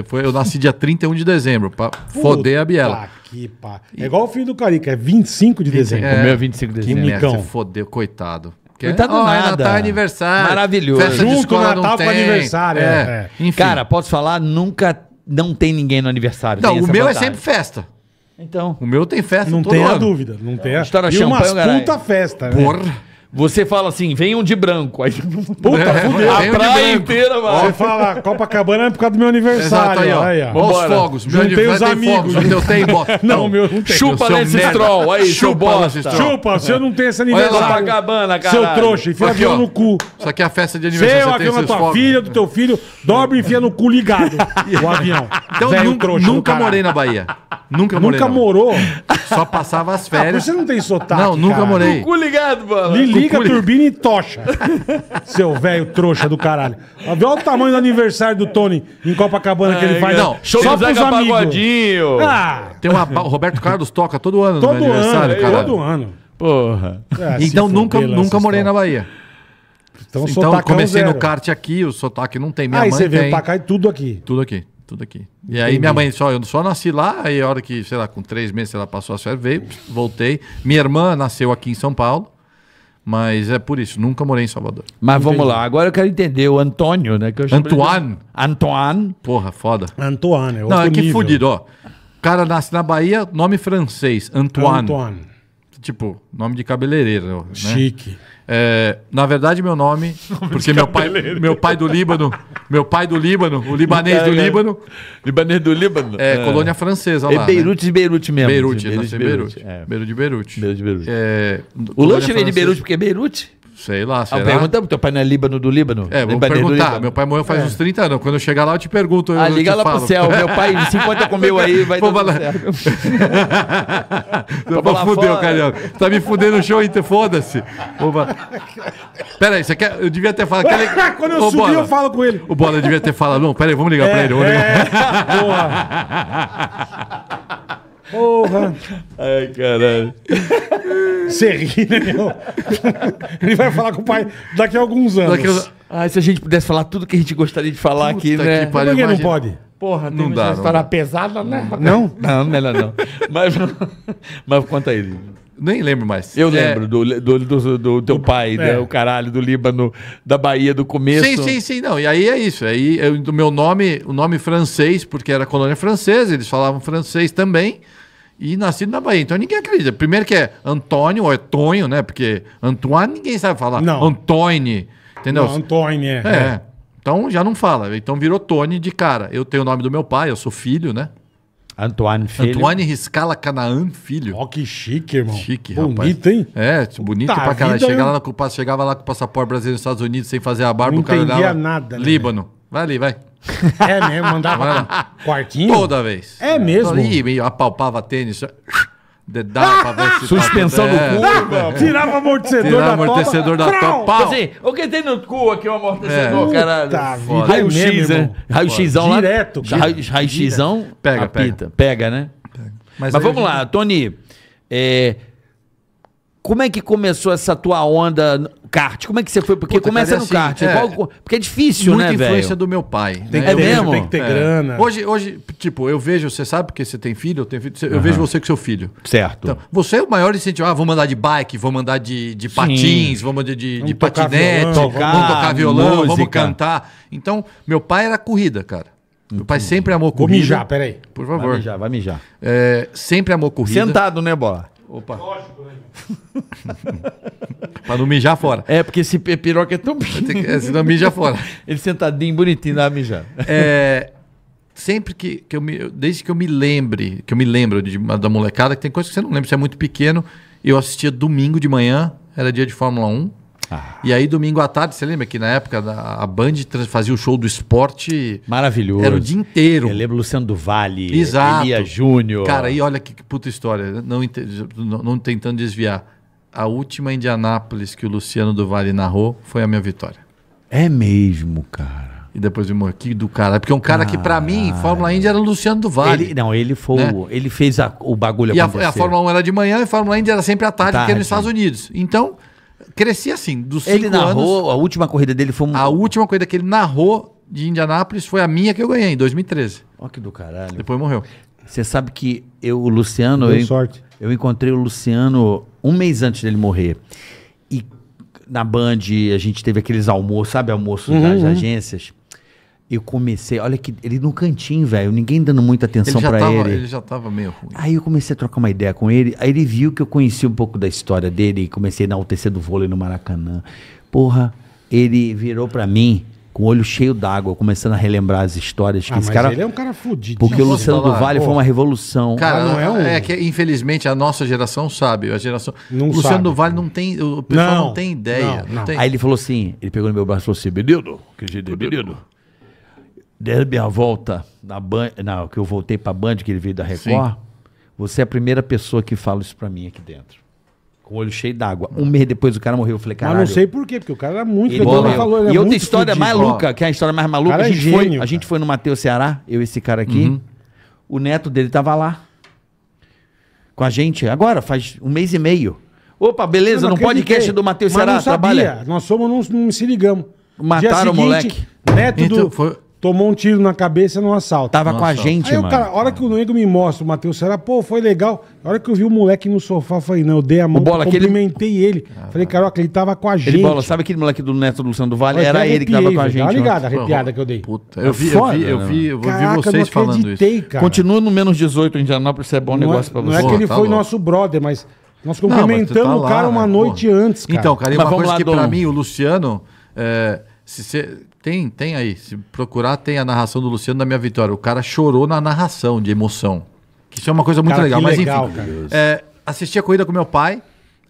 foi, eu nasci dia 31 de dezembro, pra Puta foder a Biela. Que pá. É igual o filho do Carica, é 25 de dezembro. É, o meu é 25 de dezembro. Que micão. É, fodeu, coitado. Que é, Coitado oh, nada. Natal é aniversário. Maravilhoso. Festa Junto de Natal com aniversário. É. É. é. Cara, posso falar, nunca não tem ninguém no aniversário. Não, o meu vontade. é sempre festa. Então. O meu tem festa Não tem ano. a dúvida. Não tem a... História e champanhe, umas puta festa. Né? Porra. Você fala assim, venham de branco. Aí, [laughs] puta, é, fudeu. A praia inteira, mano. Você fala, Copacabana é por causa do meu aniversário. Exato, aí, ó. Bora. os fogos. Meu Juntei os amigos. Fogos, meu tem, bota. [laughs] Não, meu não tem. Chupa nesse Aí, chupa, Chupa, se eu não tenho esse aniversário. Copacabana, cara. Seu trouxa, enfia aqui, no cu. Isso aqui é a festa de aniversário. Seu, avião da tua fogos. filha, do teu filho, dobra e enfia no cu ligado. o avião. Então, Velho, trouxa, nunca morei na Bahia. Nunca morei. Nunca morou? Só passava as ah, férias. Você não tem sotaque, Não, nunca morei. No cu ligado, mano. Liga a turbina e tocha. [laughs] Seu velho trouxa do caralho. Olha o tamanho do aniversário do Tony em Copacabana que ele faz. Não, show do Zeca Pagodinho. Ah. Tem uma, o Roberto Carlos toca todo ano todo no aniversário, ano, Todo ano. Porra. É, então nunca, nunca morei na Bahia. Então, então comecei zero. no kart aqui, o sotaque não tem. Minha aí mãe você veio pra cá e tudo aqui. Tudo aqui tudo aqui. E aí minha mãe só, eu só nasci lá, aí a hora que, sei lá, com três meses ela passou a férias, veio, voltei. Minha irmã nasceu aqui em São Paulo. Mas é por isso, nunca morei em Salvador. Mas Entendi. vamos lá, agora eu quero entender o Antônio, né? Que eu Antoine. De... Antoine. Porra, foda. Antoine, é outro Não, é que fudido, ó. O cara nasce na Bahia, nome francês, Antoine. Antoine. Tipo, nome de cabeleireiro. Né? Chique. É, na verdade, meu nome, [laughs] porque meu pai, meu pai do Líbano, meu pai do Líbano, o libanês do é, é, é. Líbano. Libanês do Líbano? É, é. colônia francesa. Lá, é Beirute né? de Beirute mesmo. Beirute, de Beirute. Beirute de Beirute. Beirute de Beirute. É, o lanche vem de Beirute porque é Beirute? Sei lá, ah, será? Ah, perguntamos, teu pai não é Líbano do Líbano? É, vou Libanês perguntar. Meu pai morreu faz é. uns 30 anos. Quando eu chegar lá, eu te pergunto. Eu ah, liga lá falo. pro céu. Meu pai, [laughs] se enquanto eu comeu aí, vai Pô, [laughs] Opa, fudeu, carioca. Tá me fudendo o show inteiro, foda-se. Opa. Pera aí, você quer... Eu devia ter falado... Quer... [laughs] Quando eu Ô, subir, eu falo com ele. O Bola devia ter falado... Não, pera aí, vamos ligar é, pra ele. Vamos é, Porra. Tá, Porra! Ai, caralho. Você ri, né, meu? Ele vai falar com o pai daqui a alguns anos. Daqui a... se a gente pudesse falar tudo que a gente gostaria de falar Puta aqui, né? Que Por que não pode? Porra, não dá, uma história não. pesada, né? Não, não, melhor não. [laughs] mas, mas conta aí. Nem lembro mais. Eu é. lembro do, do, do, do, teu pai, é. né, o caralho, do Líbano, da Bahia, do começo. Sim, sim, sim. Não, e aí é isso. Aí eu, do meu nome, o nome francês, porque era colônia francesa, eles falavam francês também. E nascido na Bahia. Então ninguém acredita. Primeiro que é Antônio, ou é Tonho, né? Porque Antoine ninguém sabe falar. Não. Antônio. Entendeu? Não, Antônio, é. é. é. Então já não fala. Então virou Tony de cara. Eu tenho o nome do meu pai, eu sou filho, né? Antoine Filho. Antoine Riscala Canaan Filho. Ó, oh, que chique, irmão. Chique, bonito, rapaz. Bonito, hein? É, bonito Puta pra caralho. Chegava, lá com, chegava lá com o passaporte brasileiro nos Estados Unidos sem fazer a barba. Não entendia cara, nada. Né, Líbano. Vai ali, vai. É mesmo, mandava quartinho? Toda vez. É mesmo? Ali, meio apalpava tênis. Dedava pra ver se tá Suspensão do cu. É, Tirava o amortecedor Tirava da amortecedor da topa. Assim, o que tem no cu aqui o é amortecedor, é. caralho? Raio-X, né? Raio-Xão lá. Direto. Raio-Xão. Pega, pega. Pega, né? Pega. Mas, Mas vamos lá, Tony. É, como é que começou essa tua onda kart? Como é que você foi? Porque Puta, começa cara, é no assim, kart. É, Qual, é, porque é difícil, muita né, Muita influência do meu pai. Tem né? é mesmo? Tem que ter é. grana. Hoje, hoje, tipo, eu vejo, você sabe porque você tem filho, eu tenho filho, eu vejo você com seu filho. Certo. Então, você é o maior incentivo. Ah, vou mandar de bike, vou mandar de, de patins, vou mandar de, de patinete, vamos, tocar, vamos tocar violão, vamos cantar. Então, meu pai era corrida, cara. Meu pai sempre amou corrida. Vou mijar, peraí. Por favor. Vai mijar, vai mijar. É, sempre amou corrida. Sentado, né, Bola? Opa. Lógico, né? [laughs] pra não mijar fora. É, porque esse piroca é tão pequeno. É, se não mijar fora. [laughs] Ele sentadinho, bonitinho, dá mijar. É, sempre que, que eu me. Desde que eu me lembre, que eu me lembro de, da molecada, que tem coisas que você não lembra, você é muito pequeno. Eu assistia domingo de manhã, era dia de Fórmula 1. Ah. E aí, domingo à tarde, você lembra que na época a Band fazia o show do esporte. Maravilhoso. Era o dia inteiro. Eu lembro Luciano do Vale, Exato. Elia Júnior. Cara, aí olha que, que puta história. Não, não, não tentando desviar. A última Indianápolis que o Luciano do Vale narrou foi a minha vitória. É mesmo, cara. E depois de morrer. Que do cara. Porque é um cara que, para mim, Fórmula Indy era o Luciano do Vale. Ele, não, ele foi. Né? Ele fez a, o bagulho e acontecer. E a, a, Fórmula 1 era de manhã e a Fórmula Indy era sempre à tarde, é tarde. porque era nos Estados Unidos. Então, Cresci assim, dos ele cinco narrou, anos, a última corrida dele foi um... A última corrida que ele narrou de Indianápolis foi a minha que eu ganhei, em 2013. Ó que do caralho. Depois morreu. Você sabe que eu, o Luciano... eu, sorte. Eu encontrei o Luciano um mês antes dele morrer. E na Band a gente teve aqueles almoços, sabe? Almoços uhum, das uhum. agências. Eu comecei, olha que ele no cantinho, velho, ninguém dando muita atenção para ele. Ele já tava meio ruim. Aí eu comecei a trocar uma ideia com ele, aí ele viu que eu conhecia um pouco da história dele e comecei a enaltecer do vôlei no Maracanã. Porra, ele virou para mim com o olho cheio d'água, começando a relembrar as histórias que ah, esse cara. Ele é um cara fudido. Porque o Luciano do Vale foi uma revolução. Cara, ah, não é um. É que infelizmente a nossa geração sabe, a geração. Não Luciano sabe. do Vale não tem, o pessoal não, não tem ideia. Não, não. Tem. Aí ele falou assim, ele pegou no meu braço e falou assim, menino, que menino desde minha volta na Band, na, que eu voltei para a Band, que ele veio da Record, Sim. você é a primeira pessoa que fala isso para mim aqui dentro. Com o olho cheio d'água. Um mês depois o cara morreu. Eu falei, caralho. Mas não sei por quê, porque o cara era muito. Ele morreu. Falou, ele é e outra história mais maluca, que é a história mais maluca. É a gente, é gênio, foi, a gente foi no Mateus Ceará, eu e esse cara aqui. Uhum. O neto dele tava lá. Com a gente, agora, faz um mês e meio. Opa, beleza, não, no podcast do Matheus Ceará, trabalha. Nós somos, não, não se ligamos. Mataram seguinte, o moleque. Neto então, do. Foi... Tomou um tiro na cabeça num assalto. Tava com a gente, Aí mano. a hora que o Nego me mostra, o Matheus Serra, pô, foi legal. A hora que eu vi o moleque no sofá, eu falei, não, eu dei a mão, O bola, aquele- cumprimentei ele. Falei, caraca, ele tava com a gente. Ele bola, sabe aquele moleque do Neto do Luciano do Vale? Era ele que tava com a gente. Tá ligado arrepiada que eu dei. Puta, eu vi, eu vi, eu vi, eu vi vocês falando isso. cara. Continua no menos 18 em Indianápolis, é bom não é- negócio é, pra não é que ele tá foi louco. nosso brother, mas nós Não, mas tá cumprimentamos o cara uma né, noite antes, cara. Então, cara, uma coisa que pra mim, o Luciano, é, se você tem, tem aí. Se procurar, tem a narração do Luciano da minha vitória. O cara chorou na narração de emoção. Isso é uma coisa muito cara, legal. Mas legal, enfim, é, assisti a corrida com meu pai.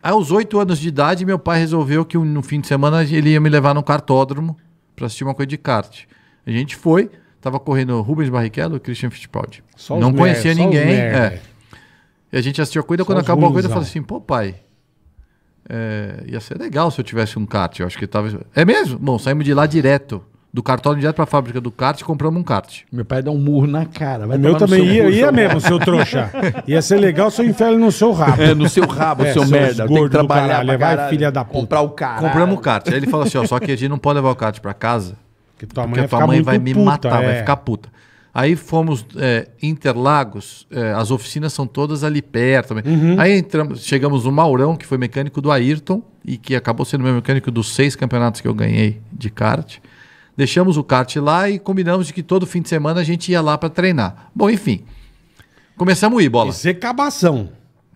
aos oito anos de idade, meu pai resolveu que no fim de semana ele ia me levar num cartódromo para assistir uma corrida de kart. A gente foi, tava correndo Rubens Barrichello e Christian Fittipaldi. Só Não conhecia ninguém. É. E a gente assistiu a corrida, só quando acabou a corrida, eu falei assim, pô pai, é, ia ser legal se eu tivesse um kart. Eu acho que talvez. É mesmo? Bom, saímos de lá direto. Do cartório direto pra fábrica do kart, e compramos um kart. Meu pai dá um murro na cara. Vai o meu também ia, ia mesmo, seu trouxa. [laughs] Ia ser legal se eu enfiar no seu rabo. É, no seu rabo, [laughs] é, seu merda. Tem que trabalhar. Levar filha da puta. Comprar o kart. Compramos o kart. Aí ele falou assim: ó, só que a gente não pode levar o kart pra casa. tua porque tua mãe vai puta, me matar, é. vai ficar puta. Aí fomos é, Interlagos, é, as oficinas são todas ali perto. Uhum. Aí entramos, chegamos no Maurão, que foi mecânico do Ayrton e que acabou sendo meu mecânico dos seis campeonatos que eu ganhei de kart. Deixamos o kart lá e combinamos de que todo fim de semana a gente ia lá para treinar. Bom, enfim. Começamos a ir, bola. Isso é cabação.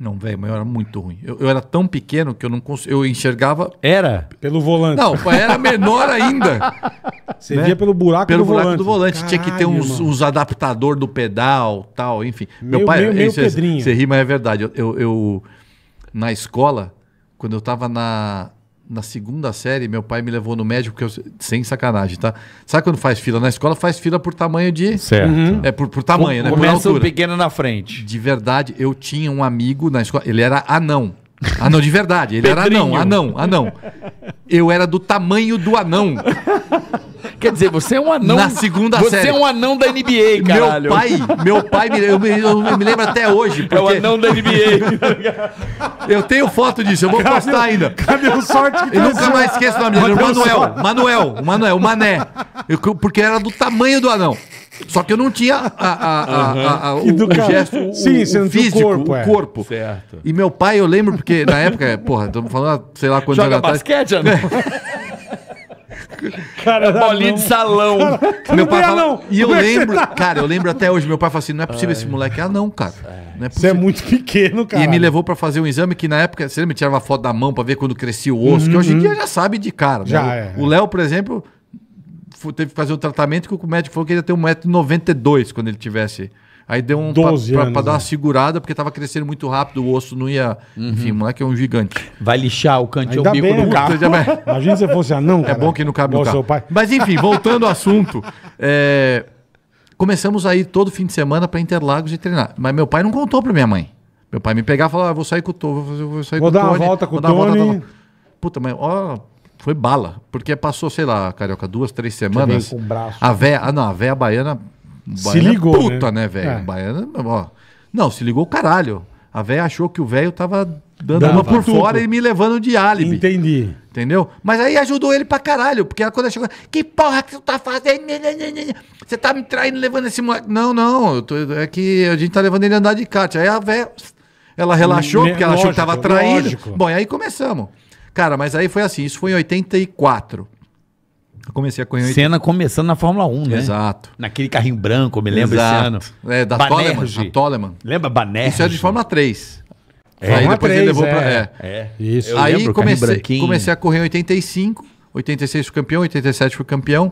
Não, velho, mas eu era muito ruim. Eu, eu, era tão pequeno que eu não consigo. eu enxergava. Era? Pelo volante. Não, era menor ainda. [laughs] Você né? via pelo buraco pelo do buraco volante. do volante. Caralho, Tinha que ter uns, uns adaptador do pedal tal, enfim. Meu, meu pai. Meu, meu você, Pedrinho. Você ri, mas é verdade. Eu, eu, eu, na escola, quando eu tava na, na segunda série, meu pai me levou no médico, porque eu, sem sacanagem, tá? Sabe quando faz fila na escola? Faz fila por tamanho de. Certo. Uhum. É por, por tamanho, né? Começa por altura. pequeno na frente. De verdade, eu tinha um amigo na escola, ele era anão. Anão ah, de verdade. Ele era anão, anão, anão. Eu era do tamanho do anão. Quer dizer, você é um anão. Na segunda você série. Você é um anão da NBA, caralho. Meu pai, meu pai, me, eu, eu, eu me lembro até hoje. Porque... É o anão da NBA. eu tenho foto disso, eu vou cadê, postar ainda. Cadê o sorte que Eu tá nunca assim? mais esqueço o nome dele. Manuel, Manuel, Manuel, o Mané. Eu, porque era do tamanho do anão. Só que eu não tinha a, a, a, o, o gesto o, Sim, o, o físico, corpo, o corpo. É. Certo. E meu pai, eu lembro, porque na época, [laughs] porra, estamos falando, sei lá quando Joga basquete, é. [laughs] é não cara, bolinha não. de salão. Cara, meu pai é fala, não. E eu lembro, tá? cara, eu lembro até hoje, meu pai falou assim: não é possível Ai. esse moleque. Ah, não, cara. Não é você é muito pequeno, cara. E me levou para fazer um exame que na época, você lembra, tirava foto da mão para ver quando crescia o osso, uhum. que hoje em uhum. dia já sabe de cara. Né? Já né? é. O Léo, por exemplo, teve que fazer o tratamento que o médico falou que ele ia ter 1,92m quando ele tivesse. Aí deu um pra, dar né? uma segurada, porque tava crescendo muito rápido, o osso não ia. Uhum. Enfim, o moleque é um gigante. Vai lixar o canto o bico do né? carro. [laughs] Imagina se fosse anão. É cara. bom que não cabe no carro. Pai. Mas enfim, voltando ao assunto. [laughs] É... Começamos aí todo fim de semana para Interlagos e treinar. Mas meu pai não contou para minha mãe. Meu pai me pegava e falava: ah, vou sair com o Tô, vou, vou sair vou com o Vou dar uma volta com o Tony. Puta, mas olha. Foi bala. Porque passou, sei lá, Carioca, duas, três semanas. Com o braço. A véia, ah, não, a véia baiana. Se é ligou. Puta, né, né velho? É. Baiana, ó. Não, se ligou caralho. A véia achou que o velho tava dando Dava. uma por fora e me levando de álibi. Entendi. Entendeu? Mas aí ajudou ele pra caralho, porque quando ele chegou, que porra que tu tá fazendo? Você tá me traindo, levando esse moleque. Não, não, tô... é que a gente tá levando ele a andar de kart. Aí a véia, ela relaxou, hum, porque ela lógico, achou que tava traindo. Lógico. Bom, e aí começamos. Cara, mas aí foi assim, isso foi em 84. Eu comecei a correr. Cena começando na Fórmula 1, né? Exato. Naquele carrinho branco, me lembro Exato. esse ano. É, da Toleman, a Toleman. Lembra Banerjee? Isso era é de Fórmula 3. É, aí depois 3, levou é. pra. É. é. é. Isso. Eu aí lembro, comecei, comecei a correr em 85, 86 fui campeão, 87 fui campeão.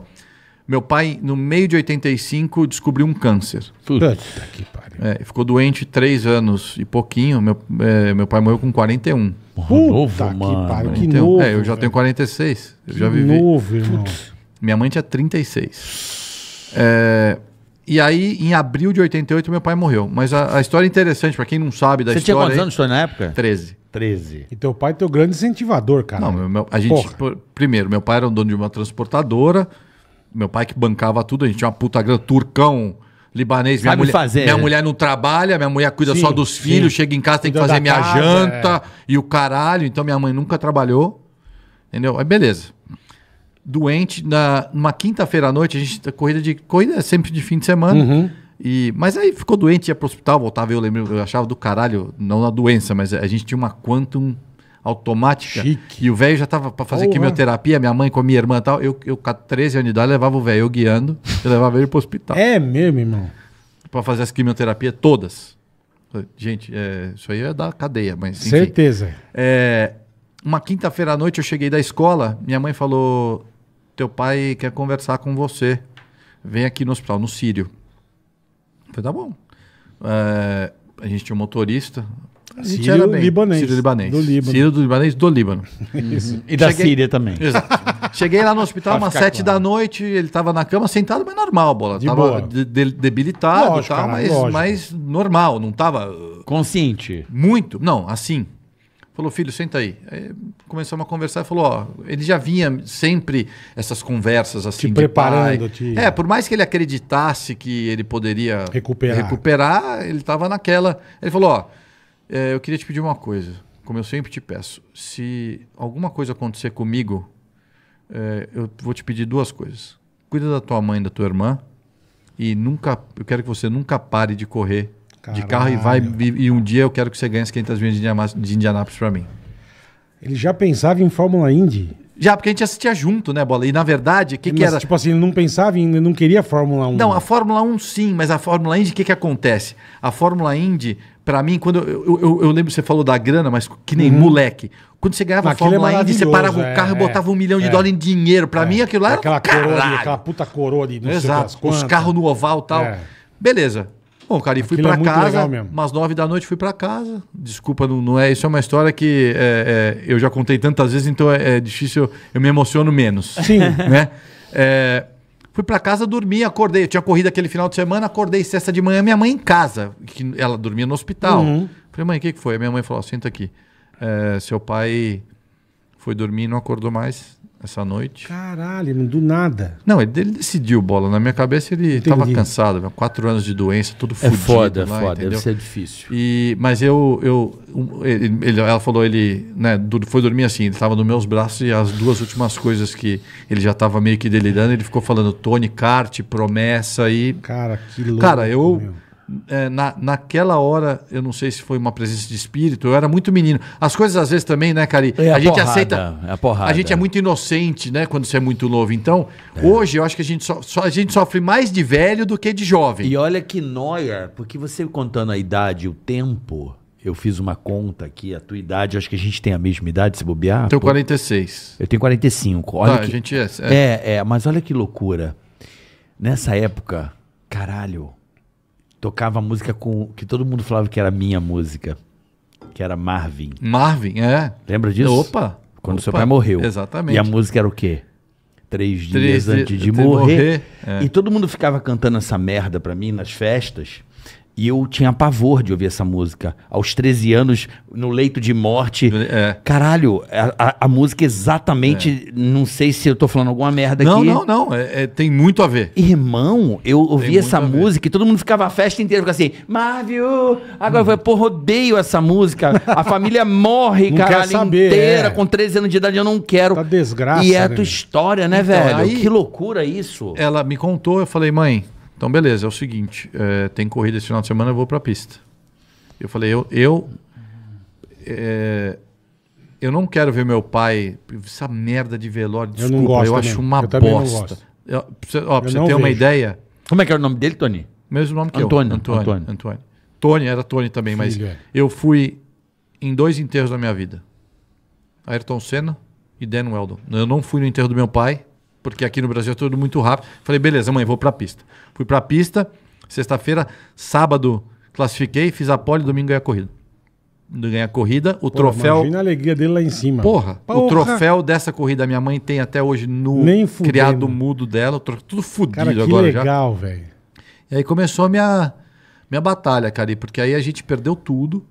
Meu pai, no meio de 85, descobriu um câncer. Puta que pariu. É, ficou doente três anos e pouquinho. Meu, é, meu pai morreu com 41. Porra, Puta novo, que pariu. Que então, novo, é, eu já velho. tenho 46. Eu que já vivi. novo, irmão. Putz. Minha mãe tinha 36. É, e aí, em abril de 88, meu pai morreu. Mas a, a história é interessante, pra quem não sabe da Você história... Você tinha quantos anos aí, na época? 13. 13. E teu pai é teu grande incentivador, cara. Não, meu, meu, a gente... Por, primeiro, meu pai era o dono de uma transportadora meu pai que bancava tudo, a gente tinha uma puta grana, turcão, libanês. Minha, mulher, fazer, minha é. mulher não trabalha, minha mulher cuida sim, só dos filhos, chega em casa, tem que fazer minha casa, janta é. e o caralho. Então minha mãe nunca trabalhou, entendeu? Aí beleza. Doente, na, numa quinta-feira à noite, a gente, corrida de corrida é sempre de fim de semana. Uhum. E, mas aí ficou doente, ia pro hospital, voltava, eu lembro, eu achava do caralho, não na doença, mas a gente tinha uma Quantum automática. Chique. E o velho já estava para fazer oh, quimioterapia, minha mãe com a minha irmã e tal. Eu, eu com 13 anos de idade, levava o velho guiando e levava ele pro hospital. É mesmo, irmão? Para fazer as quimioterapias todas. Gente, é, isso aí é da cadeia, mas. Enfim. Certeza. É, uma quinta-feira à noite eu cheguei da escola, minha mãe falou: Teu pai quer conversar com você. Vem aqui no hospital, no Sírio. foi falei: Tá bom. É, a gente tinha um motorista, Sírio libanês. Sírio libanês. Do Líbano. Sírio do libanês do Líbano. E da Cheguei... Síria também. Exato. Cheguei lá no hospital umas sete claro. da noite, ele estava na cama sentado, mas normal, bola. De tava de, de, debilitado lógico, tal, cara, mas, mas normal, não tava. Uh, Consciente. Muito. Não, assim. Falou, filho, senta aí. aí começamos a conversar e falou, ó, ele já vinha sempre essas conversas assim. Te preparando, te... É, por mais que ele acreditasse que ele poderia recuperar, recuperar ele estava naquela. Ele falou, ó é, eu queria te pedir uma coisa, como eu sempre te peço. Se alguma coisa acontecer comigo, é, eu vou te pedir duas coisas. Cuida da tua mãe e da tua irmã. E nunca, eu quero que você nunca pare de correr Caralho. de carro e vai. E, e, um dia eu quero que você ganhe as 500 milhas de Indianápolis para mim. Ele já pensava em Fórmula Indy? Já, porque a gente assistia junto, né, Bola? E na verdade, o que, mas, que era. Tipo assim, ele não pensava em. não queria Fórmula 1. Não, a Fórmula 1 sim, mas a Fórmula Indy, o que, que acontece? A Fórmula Indy para mim, quando eu, eu, eu, lembro, você falou da grana, mas que nem uhum. moleque. Quando você ganhava aquilo é Fórmula é Indy, você parava o carro é, e botava um é, milhão de é. dólares em dinheiro. Para mim, aquilo lá era aquela caralho. Coroa, aquela puta coroa ali não Exato. Os carros no oval e tal. Beleza. Bom, cara, e fui para casa, umas nove da noite fui para casa. Desculpa, não, não, é isso é uma história que é, é, eu já contei tantas vezes, então é, é, difícil, eu me emociono menos. Sim. Né? [laughs] É, Fui para casa, dormi, acordei. Eu tinha corrido aquele final de semana, acordei sexta de manhã, minha mãe em casa. que Ela dormia no hospital. Uhum. Falei, mãe, o que, que foi? Minha mãe falou: senta aqui. É, seu pai foi dormir e não acordou mais essa noite. Caralho, do nada. Não, ele, ele decidiu bola. Na minha cabeça ele estava cansado. Quatro anos de doença, tudo é fudido. É foda, lá, foda. Entendeu? Deve ser difícil. E, mas eu... eu ele, ele, ela falou, ele né, foi dormir assim. Ele estava nos meus braços e as duas últimas coisas que ele já estava meio que delirando, ele ficou falando Tony Kart, promessa e... Cara, que louco. Cara, eu... Meu é, na, naquela hora, eu não sei se foi uma presença de espírito, eu era muito menino. As coisas às vezes também, né, Cari? É a, a, gente porrada, aceita. É a porrada. A gente é muito inocente, né, quando você é muito novo. Então, é. hoje eu acho que a gente, so, so, a gente sofre mais de velho do que de jovem. E olha que noia, porque você contando a idade e o tempo. Eu fiz uma conta aqui, a tua idade, acho que a gente tem a mesma idade, se bobear. Eu tenho 46. Eu tenho 45. Olha tá, que... a gente é, é, é. É, mas olha que loucura. Nessa época, caralho, tocava música com que todo mundo falava que era minha música, que era Marvin. Marvin, é. Lembra disso? Opa. Quando Opa. seu pai morreu. Exatamente. E a música era o quê? Três dias antes de, de morrer. morrer. É. E todo mundo ficava cantando essa merda pra mim nas festas. E eu tinha pavor de ouvir essa música. Aos 13 anos, no leito de morte. É. Caralho, a, a, música é exatamente. É. Não sei se eu tô falando alguma merda não, aqui. Não, não, não. É, é, tem muito a ver. Irmão, eu ouvi essa música e todo mundo ficava a festa inteira, ficava assim, Marvio! Agora hum. eu pô, rodeio essa música. A família morre, cara, saber, inteira, é. com 13 anos de idade, eu não quero. Tá desgraça. E é a tua né? história, né, então, velho? Aí, que loucura isso. Ela me contou, eu falei, mãe. Então, beleza, é o seguinte: é, tem corrida esse final de semana, eu vou para a pista. Eu falei, eu. Eu, é, eu não quero ver meu pai. Essa merda de velório, desculpa, eu, não gosto eu acho uma eu bosta. pra você, ó, pra você ter uma ideia. Como é que era o nome dele, Tony? Mesmo nome que Antônio, eu. Antônio. Antônio. Antônio. Tony era Tony também, mas é. eu fui em dois enterros da minha vida. Ayrton Senna e Dan Weldon. Eu não fui no enterro do meu pai, porque aqui no Brasil é tudo muito rápido. Falei, beleza, mãe, vou para a pista. Fui para a pista, sexta-feira, sábado classifiquei, fiz a pole, domingo ganhei a corrida. Ganhei a corrida, o Pô, troféu. Imagina a alegria dele lá em cima. Porra, Porra, o troféu dessa corrida minha mãe tem até hoje no Nem criado mudo dela, tudo fudido agora. que legal, velho. E aí começou a minha, minha batalha, cara, porque aí a gente perdeu tudo.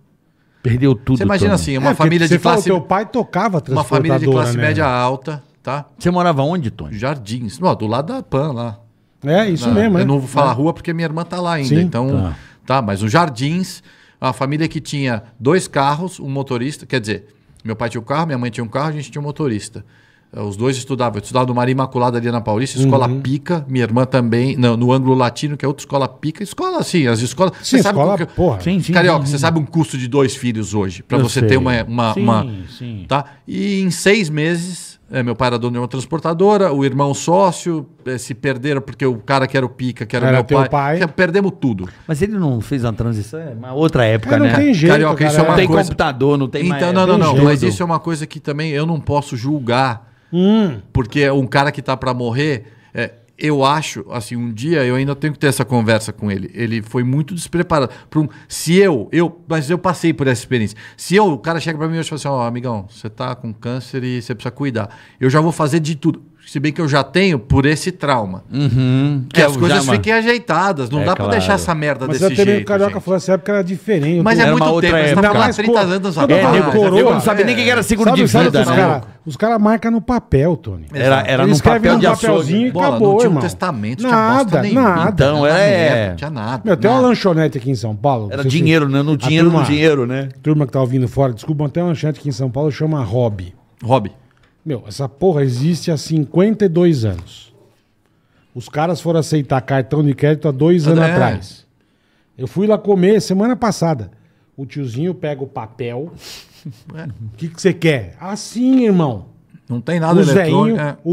Perdeu tudo. Você imagina também. assim, uma é, família de classe. Seu teu pai tocava Uma família de classe né? média alta tá? Você morava onde, Tony? Jardins. Não, do lado da PAN lá. É, isso na, mesmo. Eu é. não vou falar é. rua porque minha irmã tá lá ainda. Sim, então, tá. tá. Mas os Jardins, a família que tinha dois carros, um motorista. Quer dizer, meu pai tinha um carro, minha mãe tinha um carro, a gente tinha um motorista. Eh, os dois estudavam. Eu estudava no Maria Imaculada ali na Paulista, uhum. escola uhum. pica. Minha irmã também, não, no ângulo latino, que é outra escola pica. Escola, assim, as escolas. Sim, você sabe escola, que, porra. Sim, sim, Carioca, sim, você sabe um custo de dois filhos hoje, para você sei. ter uma. uma, sim, uma, sim. Tá? E em seis meses, é, meu pai era dono de uma transportadora, o irmão sócio, é, se perderam porque o cara que era o pica, que era, era meu pai, pai. Perdemos tudo. Mas ele não fez uma transição, é uma outra época, é, não né? Tem jeito, Carioca, cara, isso é uma não coisa... tem computador, não tem então, mais. Não, não, não, jeito. mas isso é uma coisa que também eu não posso julgar. Hum. Porque um cara que tá para morrer, eu acho, assim, um dia eu ainda tenho que ter essa conversa com ele. Ele foi muito despreparado. Um, se eu, eu, mas eu passei por essa experiência. Se eu, o cara chega para mim e fala assim, ó, oh, amigão, você tá com câncer e você precisa cuidar. Eu já vou fazer de tudo se bem que eu já tenho por esse trauma. Uhum. Que é, as coisas já, fiquem ajeitadas. Não é, dá claro. pra deixar essa merda mas desse jeito. Mas eu também, o Carioca gente. falou essa época era diferente. Mas é muito tempo. Época. Nós estamos há 30 anos atrás. É, nego, não sabia nem o que era seguro sabe, de sabe vida, né? Cara, os caras marcam no papel, Tony. Era, era papel de papelzinho e acabou, Não tinha um testamento, nada, tinha nada. Então, é, é... Não tinha nada. Meu, tem uma lanchonete aqui em São Paulo. Era dinheiro, né? No dinheiro, no dinheiro, né? Turma que tá ouvindo fora, desculpa, tem uma lanchonete aqui em São Paulo, chama Hobby. Hobby. Meu, essa porra existe há 52 anos. Os caras foram aceitar cartão de crédito há dois anos é. atrás. Eu fui lá comer semana passada. O tiozinho pega o papel. É. O que você que quer? Assim, irmão. Não tem nada o eletrônico. Zéinho, é. o,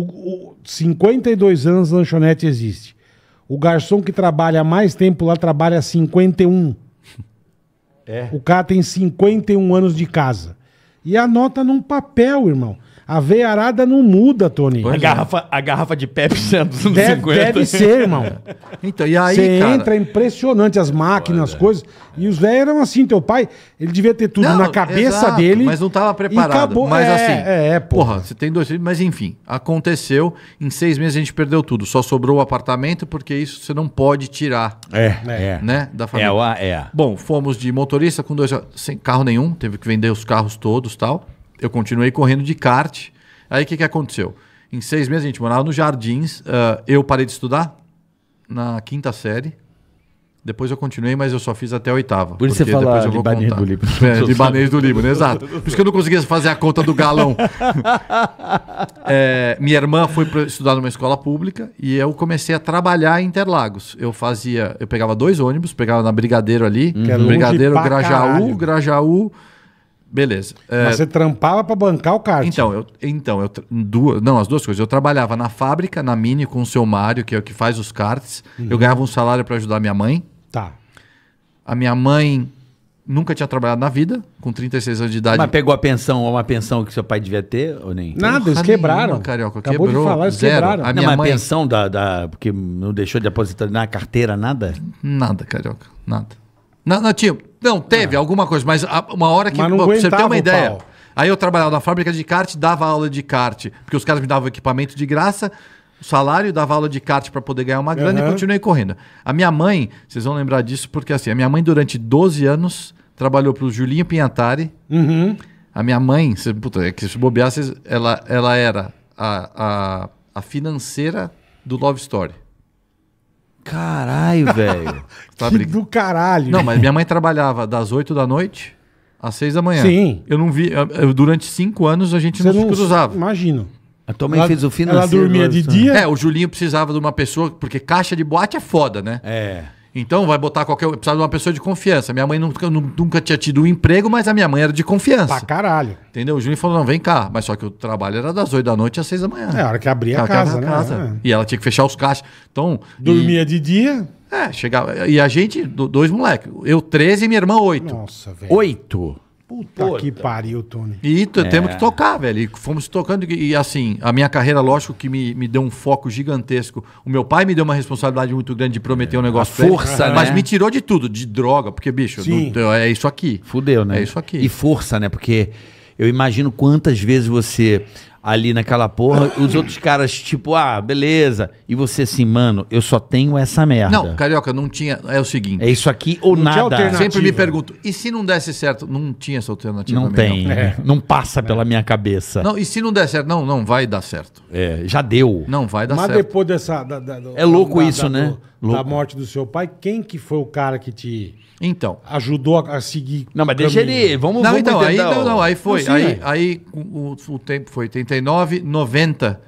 o, 52 anos lanchonete existe. O garçom que trabalha mais tempo lá trabalha 51. É. O cara tem 51 anos de casa. E anota num papel, irmão. A veiarada não muda, Tony. A é. garrafa, a garrafa de Pepsi anos deve, Deve ser, irmão. [laughs] então, e aí, Você cara... entra, é impressionante as máquinas, as coisas. E os velhos eram assim, teu pai, ele devia ter tudo não, na cabeça exato, dele. Mas não estava preparado. Acabou. Mas é, assim, é, é, porra. porra, você tem dois filhos, mas enfim, aconteceu. Em seis meses a gente perdeu tudo. Só sobrou o apartamento, porque isso você não pode tirar. É, né? é. Né, da é, família. É, é. Bom, fomos de motorista com dois... Sem carro nenhum, teve que vender os carros todos tal eu continuei correndo de kart. Aí o que, que aconteceu? Em seis meses a gente morava nos Jardins. Uh, eu parei de estudar na quinta série. Depois eu continuei, mas eu só fiz até a oitava. Por isso você fala libanês do Líbano. [laughs] É, libanês do Líbano, exato. [laughs] Por isso que eu não conseguia fazer a conta do galão. [laughs] é, minha irmã foi estudar numa escola pública e eu comecei a trabalhar em Interlagos. Eu fazia, eu pegava dois ônibus, pegava na Brigadeiro ali, uhum. É Brigadeiro Grajaú, Grajaú, Grajaú Beleza. É, mas você trampava para bancar o kart? Então, eu, então eu, duas, não, as duas coisas. Eu trabalhava na fábrica, na Mini, com o seu Mário, que é o que faz os karts. Uhum. Eu ganhava um salário para ajudar minha mãe. Tá. A minha mãe nunca tinha trabalhado na vida, com 36 anos de idade. Mas pegou a pensão, ou uma pensão que seu pai devia ter ou nem? Nada, Porra, eles quebraram. Nenhuma, carioca, Acabou quebrou, de falar, eles zero. quebraram. A minha não, mãe... pensão da, da, porque não deixou de aposentar na carteira, nada? Nada, carioca, nada. Não, não, tinha, não, teve é. alguma coisa, mas uma hora que. Mas não pra você ter uma ideia. Aí eu trabalhava na fábrica de kart, dava aula de kart, porque os caras me davam equipamento de graça, salário, dava aula de kart para poder ganhar uma grana uhum. e continuei correndo. A minha mãe, vocês vão lembrar disso, porque assim, a minha mãe durante 12 anos trabalhou para o Julinho Pinhatari. Uhum. A minha mãe, cê, puta, é que se bobear, cês, ela, ela era a, a, a financeira do Love Story. Caralho, [laughs] velho. tá que do caralho. Não, mas minha mãe trabalhava das 8 da noite às 6 da manhã. Sim. Eu não vi. eu- durante cinco anos a gente não, se cruzava. Imagino. A tua mãe Ela- fez o financeiro. Ela dormia né? de dia. É, o Julinho precisava de uma pessoa, porque caixa de boate é foda, né? É. Então vai botar qualquer. Precisa de uma pessoa de confiança. Minha mãe nunca, nunca tinha tido um emprego, mas a minha mãe era de confiança. Pra caralho. Entendeu? O Júnior falou: não, vem cá. Mas só que o trabalho era das 8 da noite às 6 da manhã. É, a hora que abria a casa. Né? casa. É. E ela tinha que fechar os caixas. Então. Dormia e... de dia? É, chegava. E a gente, dois moleques. Eu 13 e minha irmã 8. Nossa, velho. 8. Puta, que pariu, Tony. E é. temos que tocar, velho. E fomos tocando. E assim, a minha carreira, lógico, que me, me deu um foco gigantesco. O meu pai me deu uma responsabilidade muito grande de prometer é. um negócio. A força, ele, né? Mas me tirou de tudo, de droga, porque, bicho, do, é isso aqui. Fudeu, né? É isso aqui. E força, né? Porque eu imagino quantas vezes você ali naquela porra, os outros caras, tipo, ah, beleza. E você assim, mano, eu só tenho essa merda. Não, Carioca, não tinha. É o seguinte. É isso aqui ou nada. Sempre me pergunto, e se não desse certo? Não tinha essa alternativa. Não tem. Não. É. não passa pela minha cabeça. Não, e se não der certo? Não, não vai dar certo. É, já deu. Não vai dar Mas certo. Mas depois dessa. Da, da, é louco da, isso, né? Do, louco. Da morte do seu pai, quem que foi o cara que te então. Ajudou a, a seguir. Não, mas deixa ele. Vamos, não, vamos então, aí, não, não, aí foi. aí, é. aí o, o, tempo foi 89, 90.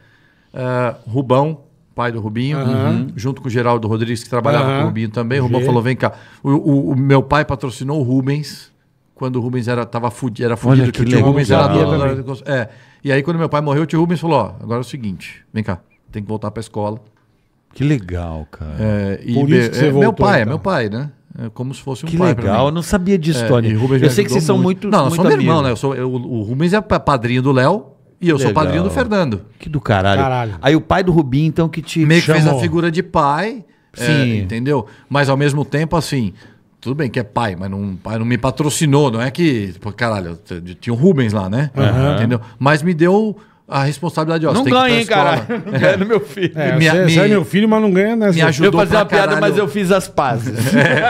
Uh, Rubão, pai do Rubinho, uhum, junto com o Geraldo Rodrigues, que trabalhava com o Rubinho também. O Rubão G. falou: vem cá. O, o, o, meu pai patrocinou o Rubens, quando o Rubens era, tava fudido, era fudido, que, que o tio Rubens era dono. É. E aí, quando meu pai morreu, o tio Rubens falou: ó, agora é o seguinte, vem cá, tem que voltar pra escola. Que legal, cara. É, Por isso que você é, voltou, meu pai, é então. é meu pai, né? É, como se fosse um que pai. Que legal, eu não sabia disso, é, Tony. eu sei que vocês são muito. Não, nós somos irmão né? Eu sou, eu, o Rubens é padrinho do Léo e eu legal. sou padrinho do Fernando. Que do caralho. caralho. Aí o pai do Rubinho, então, que te. Meio que fez a figura de pai. É, Sim. É, entendeu? Mas ao mesmo tempo, assim. Tudo bem que é pai, mas não, pai não me patrocinou, não é que. por caralho, tinha o Rubens lá, né? Uhum. Entendeu? Mas me deu a responsabilidade, ó, Não ganha, hein, cara. [laughs] Não ganha no meu filho. É, me, você, é me, você é meu filho, mas não ganha nessa. Né? Me ajudou eu fazer uma piada, mas eu fiz as pazes. É.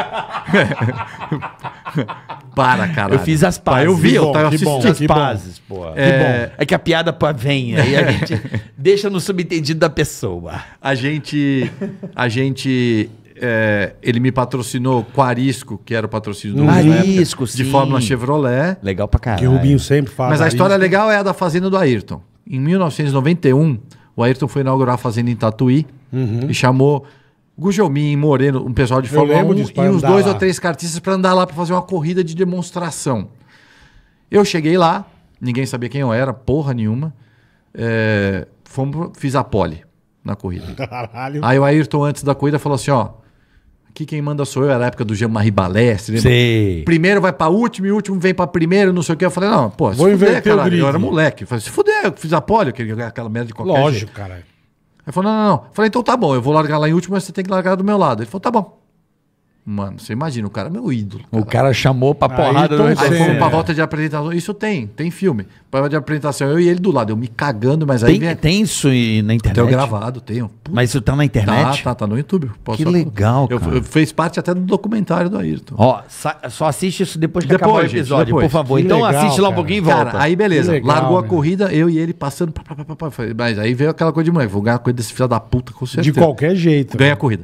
[laughs] Para, cara. Eu fiz as tá, pazes. eu vi, eu tava assistindo as pazes, pô. É... é... que a piada pô, vem, aí a [laughs] gente deixa no subentendido da pessoa. A gente. A gente. É, ele me patrocinou com Arisco, que era o patrocínio do Arisco, época, sim. de Fórmula Chevrolet. Legal pra caralho. Que o Rubinho sempre fala. Mas a história Arisco. legal é a da fazenda do Ayrton. Em 1991, o Ayrton foi inaugurar a fazenda em Tatuí uhum. e chamou e Moreno, um pessoal de Fórmula 1 e uns dois lá. ou três cartistas para andar lá para fazer uma corrida de demonstração. Eu cheguei lá, ninguém sabia quem eu era, porra nenhuma. É, fomos, fiz a pole na corrida. [laughs] Caralho. Aí o Ayrton, antes da corrida, falou assim: ó, Aqui quem manda sou eu, era a época do Jean-Marie Balestre. Primeiro vai pra último e último vem pra primeiro, não sei o que. Eu falei, não, pô, se Vou fuder, caralho. Eu era moleque. Eu falei, se fuder, eu fiz a polio, aquela merda de qualquer Lógico, jeito. caralho. Ele falou, não, não, não. Eu falei, então tá bom, eu vou largar lá em último, mas você tem que largar do meu lado. Ele falou, tá bom. Mano, você imagina, o cara é meu ídolo. O cara, chamou pra porrada do Aí pra é. volta de apresentação. Isso tem, tem filme. volta de apresentação, eu e ele do lado, eu me cagando, mas aí. Tem, vem... tem isso na internet? Tenho gravado, tenho. Puta. Mas isso tá na internet? Tá, tá, tá no YouTube. Posso que legal, eu, cara. Eu, eu, fez parte até do documentário do Ayrton. Ó, só assiste isso depois que depois, acabar o episódio, depois. por favor. Que então legal, assiste lá um pouquinho e volta. Cara, aí beleza, legal, largou mano. a corrida, eu e ele passando. mas aí veio aquela coisa de mãe, vou ganhar a coisa desse filho da puta com certeza. De qualquer jeito. Ganha a né? corrida.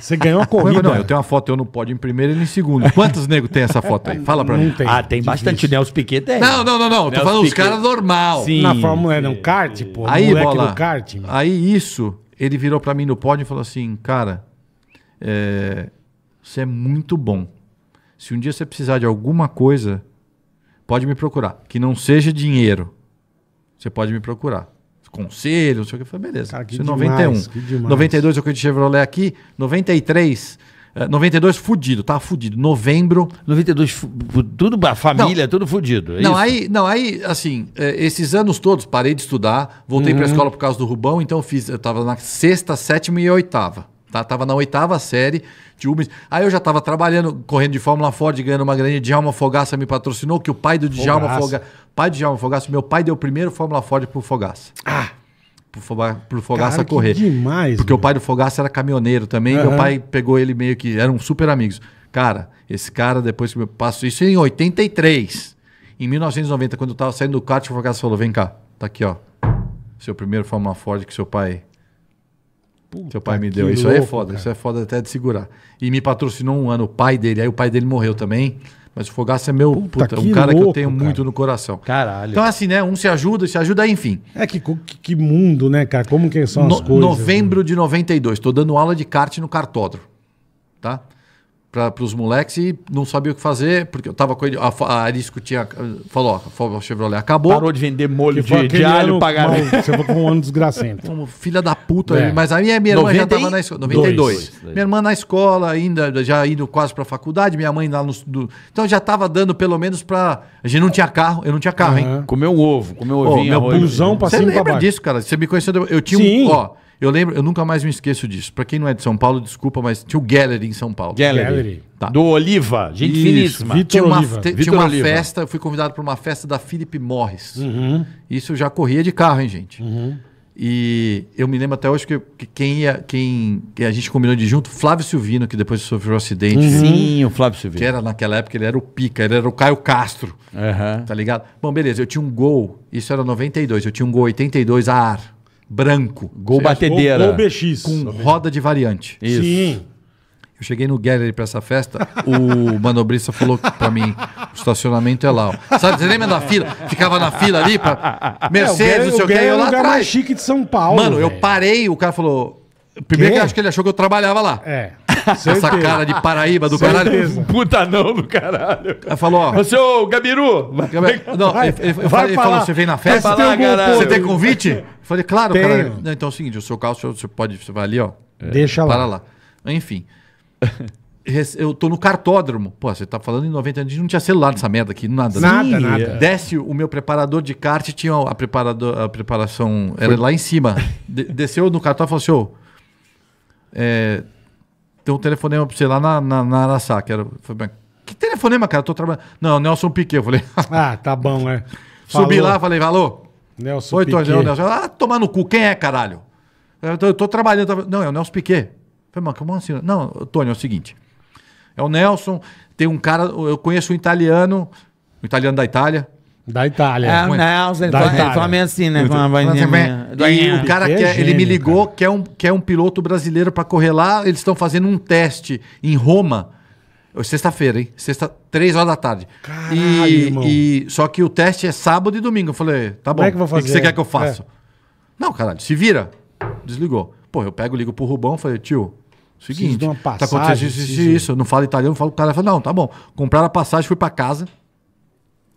Você ganhou a corrida. Não, eu tenho uma foto, eu no pódio em primeiro e ele em segundo. [laughs] Quantos nego tem essa foto aí? Fala pra não mim. Tem. Ah, tem bastante. Nelson né? Piquet tem. Não, não, não, não. Nelson Tô né, falando os caras normal. Sim. Na Fórmula 1, um é kart, pô. Aí, bola, kart, mano. aí isso, ele virou pra mim no pódio e falou assim, cara, é, você é muito bom. Se um dia você precisar de alguma coisa, pode me procurar. Que não seja dinheiro, você pode me procurar conselho, não sei o que. Eu falei, beleza. Cara, que isso é 91. 92 eu conheci Chevrolet aqui, 93. 92 eh, fudido, tá fudido. Novembro. 92 tudo a família, não, tudo fudido. É não, isso? aí, não, aí assim, eh, esses anos todos parei de estudar, voltei uhum. para escola por causa do Rubão, então eu fiz, eu tava na sexta, sétima e oitava. Tá, tava na oitava série de Uber. Aí eu já tava trabalhando, correndo de Fórmula Ford, ganhando uma grande. Djalma Fogaça me patrocinou, que o pai do Djalma Fogaça. Foga... Pai do Djalma Fogaça, meu pai deu o primeiro Fórmula Ford pro Fogaça. Ah! Pro, Foga... pro Fogaça Cara, correr. demais! Porque o pai do Fogaça era caminhoneiro também. Uhum. Meu pai pegou ele meio que. Eram super amigos. Cara, esse cara, depois que eu passo isso em 83. Em 1990, quando eu tava saindo do kart, o Fogaça falou: vem cá, tá aqui, ó. Seu primeiro Fórmula Ford que seu pai Puta Seu pai me deu. Isso louco, aí é foda. Cara. Isso é foda até de segurar. E me patrocinou um ano o pai dele. Aí o pai dele morreu também. Mas o Fogaça é meu, puta, puta é um cara louco, que eu tenho cara. muito no coração. Caralho. Então, assim, né? Um se ajuda, se ajuda, enfim. É que, que mundo, né, cara? Como que são no, as coisas? Né? Novembro né? de 92. Tô dando aula de kart no kartódromo. Tá? para os moleques e não sabia o que fazer, porque eu tava com ele. A, a Arisco tinha. Falou, ó, a Chevrolet acabou. Parou de vender molho de, de alho pra Você foi com um ano desgracento. Como filha da puta. É. Mas a minha, minha irmã já tava na escola. 92. Dois, dois. Minha irmã na escola, ainda, já indo quase pra faculdade, minha mãe lá no. Do, então já tava dando pelo menos pra. A gente não tinha carro, eu não tinha carro, uhum. hein? Comeu um ovo, comeu um ovinho. Oh, meu busão pra Você lembra pra disso, cara? Você me conheceu. Eu tinha Sim. um. Ó, eu lembro, eu nunca mais me esqueço disso. Para quem não é de São Paulo, desculpa, mas tinha o Gallery em São Paulo. Gallery. Gallery. Tá. Do Oliva, gente Isso, finíssima. Vitor tinha uma, Oliva. Tinha uma Oliva. festa, eu fui convidado para uma festa da Philip Morris. Uhum. Isso eu já corria de carro, hein, gente? Uhum. E eu me lembro até hoje que, que quem ia, quem a gente combinou de junto, Flávio Silvino, que depois sofreu um acidente. Uhum. Sim, o Flávio Silvino. Que era naquela época, ele era o pica, ele era o Caio Castro. Uhum. Tá ligado? Bom, beleza, eu tinha um gol, isso era 92, eu tinha um gol 82 a ar branco. Gol batedeira. Gol, gol BX. Com roda de variante. Isso. Sim. Eu cheguei no Gallery para essa festa, o [laughs] manobrista falou para mim, o estacionamento é lá. Ó. Sabe, você lembra da fila? Ficava na fila ali pra Mercedes, é, o Gallery, não sei o, é o lugar atrás. mais chique de São Paulo. Mano, véio. eu parei, o cara falou... Primeiro que, que acho que ele achou que eu trabalhava lá. É. Certeza. Essa cara de Paraíba do Certeza. caralho. Puta não do caralho. Ela falou, ó. Você, ô Gabiru. Não, vai, ele, vai ele falou, você vem na festa? você tem convite? Eu falei, claro, Tenho. Não, então é o seguinte, o seu carro, você pode, você vai ali, ó. É. Deixa lá. Para lá. Enfim. [laughs] eu tô no cartódromo. Pô, você tá falando em 90 anos, não tinha celular nessa merda aqui, nada. Né? Nada, Sim. nada. Desce o meu preparador de kart, tinha a, preparador, a preparação, Foi. era lá em cima. De, desceu no cartódromo e falou assim, ô, oh, é, tem um telefonema pra você lá na, na, na Araçá, que era. Falei, que telefonema, cara? Eu tô trabalhando. Não, Nelson Piquet. Eu falei. [laughs] ah, tá bom, é. Falou. Subi lá, falei, alô? Nelson Oi, Piquet. Oi, Nelson. Ah, tomar no cu, quem é, caralho? Eu tô, eu tô trabalhando. Não, é o Nelson Piquet. Falei, mano, como assim? Não, Tony, é o seguinte. É o Nelson, tem um cara, eu conheço um italiano, um italiano da Itália, da Itália. É, muito. Né, não, Itália. assim, né? Com vai, vai. E o cara que ele me ligou, quer um, quer é um piloto brasileiro pra correr lá. Eles estão fazendo um teste em Roma. Sexta-feira, hein? Sexta, três horas da tarde. Caralho, e, irmão. e- só que o teste é sábado e domingo. Eu falei, tá bom. é que O que você quer que eu é. faça? É. Não, caralho, se vira. Desligou. Pô, eu pego, ligo pro Rubão, falei, tio, seguinte, Preciso de uma tá passagem, acontecendo isso, isso, isso. Eu não falo italiano, eu falo o cara, fala, não, tá bom. Compraram a passagem, fui pra casa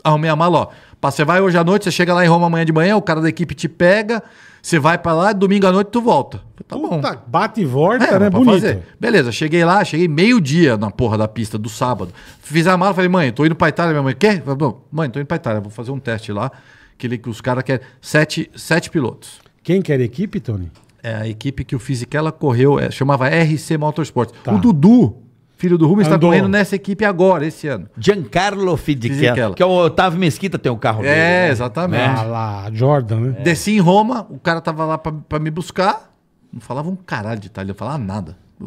arrumei a mala, ó. Você vai hoje à noite, você chega lá em Roma amanhã de manhã, o cara da equipe te pega, você vai para lá, domingo à noite tu volta. Tá Puta, bom. bate e volta, é, né? Bonito. Fazer. Beleza, cheguei lá, cheguei meio-dia na porra da pista do sábado. Fiz a mala, falei, mãe, tô indo pra Itália, minha mãe, quer? Falei, mãe, tô indo pra Itália, vou fazer um teste lá, que, que os caras querem. Sete, sete pilotos. Quem quer a equipe, Tony? É a equipe que o Fisichella correu, é, chamava RC Motorsports. Tá. O Dudu, filho do Rubens, está correndo nessa equipe agora, esse ano. Giancarlo Fisichella, que é o Otávio Mesquita tem o carro é, dele. É, né? exatamente. Ah, lá, Jordan, né? Desci em Roma, o cara tava lá para me buscar, não falava um caralho de Itália, não falava nada. O,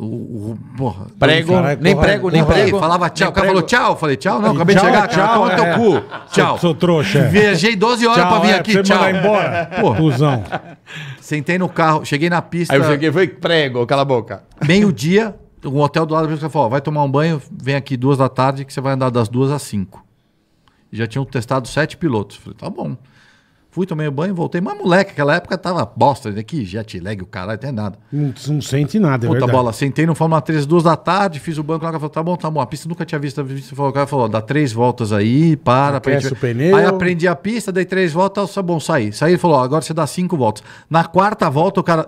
o, porra, prego, cara, nem prego, corra, nem prego. Falava tchau. Nem o cara prego. falou tchau. falei tchau, não, acabei tchau, de chegar. Tchau, cara, tchau, teu é. cu. Tchau. Sou, sou trouxa. É. Viajei 12 horas tchau, pra vir é, aqui. Tchau. embora. Porra. Cusão. Sentei no carro, cheguei na pista. Aí eu cheguei, foi prego, cala a boca. Meio-dia, um hotel do lado você falou, vai tomar um banho, vem aqui duas da tarde que você vai andar das duas às cinco. já tinham testado sete pilotos. Falei, tá bom. Fui, tomei o banho, voltei. Mas, moleque, aquela época tava bosta, né? Que jet lag, o caralho, até nada. Não, não sente nada, é Puta verdade. bola, sentei no Fórmula 3, duas da tarde, fiz o banco lá, o cara tá bom, tá bom. A pista nunca tinha visto, o cara falou, dá três voltas aí, para. Aprende o pneu. Aí aprendi a pista, dei três voltas, tá bom, saí. Saí, ele falou, agora você dá cinco voltas. Na quarta volta, o cara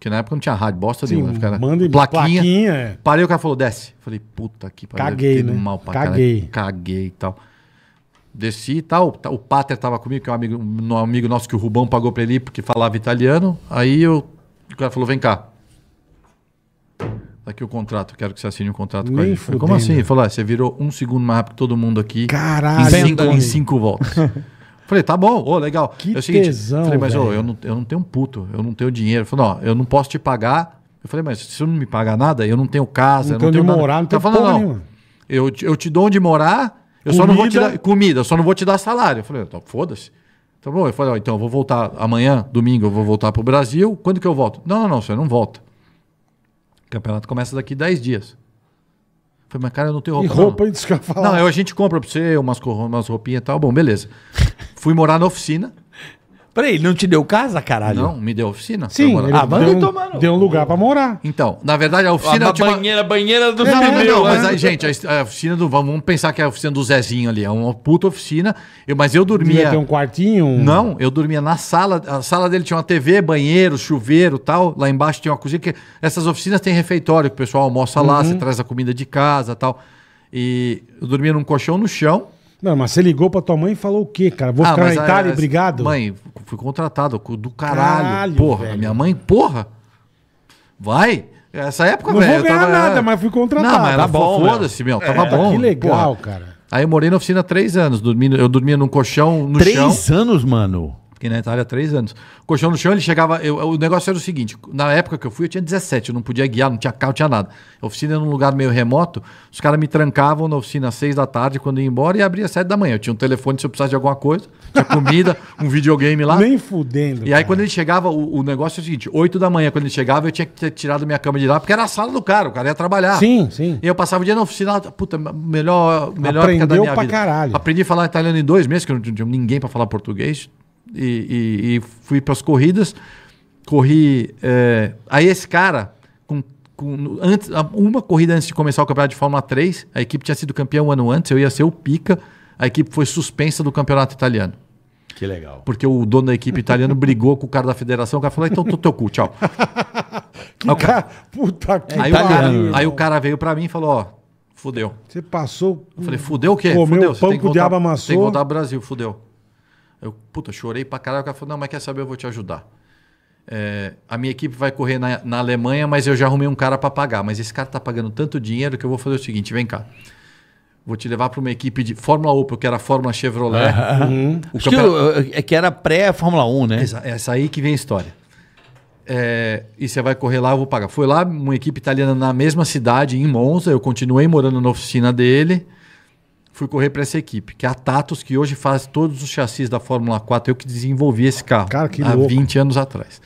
que na época não tinha rádio, bosta Sim, nenhuma. Ficava manda plaquinha. plaquinha é. Parei, o cara falou, desce. Falei, puta que pariu. Caguei, né? mal pra Caguei. Cara. Caguei e tal. Desci e tal. O Pater tava comigo, que é um amigo, um amigo nosso que o Rubão pagou pra ele ir, porque falava italiano. Aí eu, o cara falou, vem cá. Tá aqui o contrato, quero que você assine um contrato Nem com a gente. Falei, Como assim? Ele falou, ah, você virou um segundo mais rápido que todo mundo aqui. Caralho. Em cinco, em cinco voltas. [laughs] Falei, tá bom, ô, legal. Que é o seguinte, tesão, falei, mas ô, eu, não, eu não tenho um puto, eu não tenho dinheiro. Falei, não, eu não posso te pagar. Eu falei, mas se você não me pagar nada, eu não tenho casa, não eu não tenho onde nada. morar, não então, tenho falando, não. Eu, eu te dou onde morar, eu comida. só não vou te dar comida, eu só não vou te dar salário. Eu falei, então, foda-se. Tá bom, eu falei, ó, então eu vou voltar amanhã, domingo, eu vou voltar pro Brasil. Quando que eu volto? Não, não, não, você não volta. O campeonato começa daqui 10 dias. Falei, mas cara, eu não tenho roupa. E roupa, não. isso que eu ia falar. Não, a gente compra pra você umas, umas roupinhas e tal. Bom, beleza. Fui morar na oficina. Peraí, ele não te deu casa, caralho? Não, me deu oficina. Sim, ele ah, deu, um, deu um lugar pra morar. Então, na verdade, a oficina... A, uma... banheira, banheira do... É, não, não, mas né? aí, gente, a, oficina do... Vamos pensar que é a oficina do Zezinho ali. É uma puta oficina. Eu, mas eu dormia... Devia ter um quartinho? Um... Não, eu dormia na sala. A sala dele tinha uma TV, banheiro, chuveiro tal. Lá embaixo tinha uma cozinha. que Essas oficinas têm refeitório, que o pessoal almoça uhum. lá, você traz a comida de casa tal. E eu dormia num colchão no chão não, mas você ligou pra tua mãe e falou o quê, cara? Vou ah, ficar na ah, Itália, a, é, obrigado? Mãe, fui contratado do caralho. caralho porra, velho. minha mãe, porra. Vai. Essa época, não velho. Não vou ganhar tava, nada, mas fui contratado. Não, mas era tá bom, foda-se, meu. Tava é, bom. Que legal, porra. cara. Aí eu morei na oficina três anos. Dormindo, eu dormia num colchão, no três chão. Três anos, mano? Fiquei na Itália há três anos. Colchão no chão, ele chegava. Eu, o negócio era o seguinte: na época que eu fui, eu tinha 17, eu não podia guiar, não tinha carro, não tinha nada. A oficina era num lugar meio remoto, os caras me trancavam na oficina às seis da tarde quando ia embora e abria às sete da manhã. Eu tinha um telefone se eu precisasse de alguma coisa, tinha comida, [laughs] um videogame lá. Nem fudendo. E aí cara. quando ele chegava, o, o negócio é o seguinte: oito da manhã, quando ele chegava, eu tinha que ter tirado minha cama de lá, porque era a sala do cara, o cara ia trabalhar. Sim, sim. E eu passava o dia na oficina, puta, melhor, melhor Aprendeu época da minha pra vida. caralho. Aprendi a falar italiano em dois meses, que eu não tinha ninguém para falar português e, e, e fui para as corridas. Corri. É, aí esse cara, com, com, antes, uma corrida antes de começar o campeonato de Fórmula 3, a equipe tinha sido campeã um ano antes, eu ia ser o pica. A equipe foi suspensa do campeonato italiano. Que legal. Porque o dono da equipe italiano brigou com o cara da federação, o cara falou, ah, então tô teu cu, tchau. [laughs] que aí, cara, [laughs] puta que aí, italiano, o cara, aí o cara veio para mim e falou, ó, fudeu. Você passou... Eu falei, fudeu o quê? Comeu fudeu, pão você tem que voltar, de amassou. Tem que voltar pro Brasil, fudeu. Eu, puta, chorei pra caralho. O cara falou, não, mas quer saber, eu vou te ajudar. É, a minha equipe vai correr na, na, Alemanha, mas eu já arrumei um cara para pagar. Mas esse cara tá pagando tanto dinheiro que eu vou fazer o seguinte, vem cá. Vou te levar para uma equipe de Fórmula 1, porque era a Fórmula Chevrolet. Uhum. uhum. O campeonato... que, é que era pré-Fórmula 1, né? Essa, é essa aí que vem a história. É, e você vai correr lá, eu vou pagar. Foi lá, uma equipe italiana na mesma cidade, em Monza. Eu continuei morando na oficina dele fui correr para essa equipe, que é a Tatos, que hoje faz todos os chassis da Fórmula 4. Eu que desenvolvi esse carro Cara, que há louco. 20 anos atrás.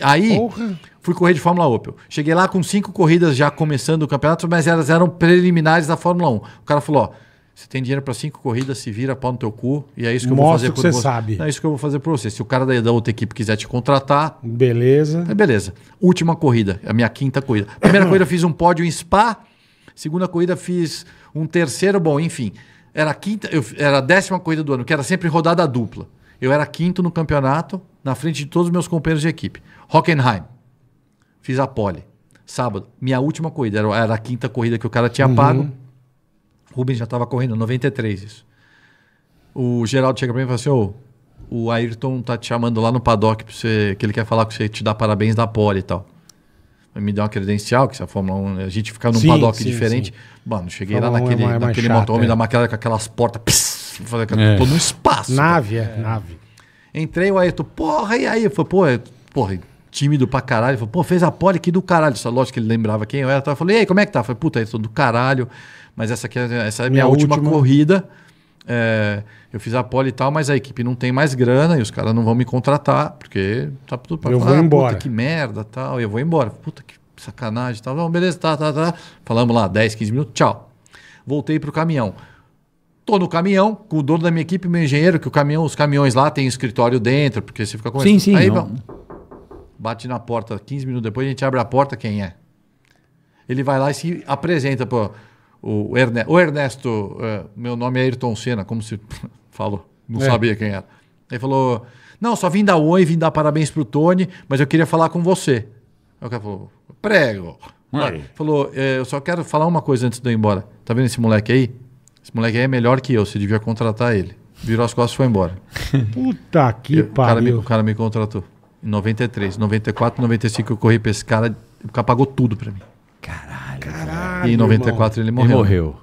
Aí Porra. fui correr de Fórmula Opel. Cheguei lá com cinco corridas já começando o campeonato, mas elas eram preliminares da Fórmula 1. O cara falou: ó, você tem dinheiro para cinco corridas, se vira pau no teu cu, e é isso que Mostra eu vou fazer por você. Sabe. é isso que eu vou fazer por você. Se o cara da outra equipe quiser te contratar. Beleza. É beleza. Última corrida, a minha quinta corrida. Primeira corrida eu fiz um pódio em Spa Segunda corrida fiz um terceiro, bom, enfim. Era a quinta, eu, era a décima corrida do ano, que era sempre rodada dupla. Eu era quinto no campeonato, na frente de todos os meus companheiros de equipe. Hockenheim. Fiz a pole. Sábado, minha última corrida, era, era a quinta corrida que o cara tinha uhum. pago. Rubens já estava correndo, 93 isso. O Geraldo chega para mim e fala assim: Ô, oh, o Ayrton tá te chamando lá no paddock pra você, que ele quer falar com você, te dar parabéns da pole e tal me deu uma credencial, que se a Fórmula 1, a gente ficar num sim, paddock sim, diferente. Sim. Mano, cheguei Fórmula lá naquele, é naquele é motorhome é. da McLaren com aquelas portas, pss, falei, é. tô num espaço. Nave, é, nave. Entrei, o Ayrton, porra, e aí? Eu falei, é, porra, porra, é tímido pra caralho. Falei, pô, fez a pole aqui do caralho. Só, lógico que ele lembrava quem eu era. Eu falei, e aí, como é que tá? Eu falei, puta, Ayrton, do caralho. Mas essa aqui essa é a minha, minha última, última corrida é, eu fiz a poli e tal, mas a equipe não tem mais grana e os caras não vão me contratar, porque tá tudo para Eu falar, vou ah, embora. Puta, que merda, tal. Eu vou embora. Puta que sacanagem, tal. Não, beleza, tá, tá, tá. Falamos lá 10, 15 minutos, tchau. Voltei pro caminhão. Tô no caminhão com o dono da minha equipe, meu engenheiro, que o caminhão, os caminhões lá tem escritório dentro, porque você fica com Sim, sim. Aí, não. bate na porta, 15 minutos depois a gente abre a porta, quem é? Ele vai lá e se apresenta, pô o, Erne, o Ernesto, eh, meu nome é Ayrton Senna, como se [laughs] falou, não é. sabia quem era. Ele falou: Não, só vim dar oi, vim dar parabéns pro Tony, mas eu queria falar com você. Aí o cara falou: Prego. Aí. Falou: eh, Eu só quero falar uma coisa antes de eu ir embora. Tá vendo esse moleque aí? Esse moleque aí é melhor que eu, você devia contratar ele. Virou as costas e foi embora. [laughs] Puta que eu, pariu. O cara, me, o cara me contratou. Em 93, 94, 95 eu corri pra esse cara, o cara pagou tudo pra mim. Caralho. Caralho. E em 94 irmão. ele morreu. Ele né? morreu.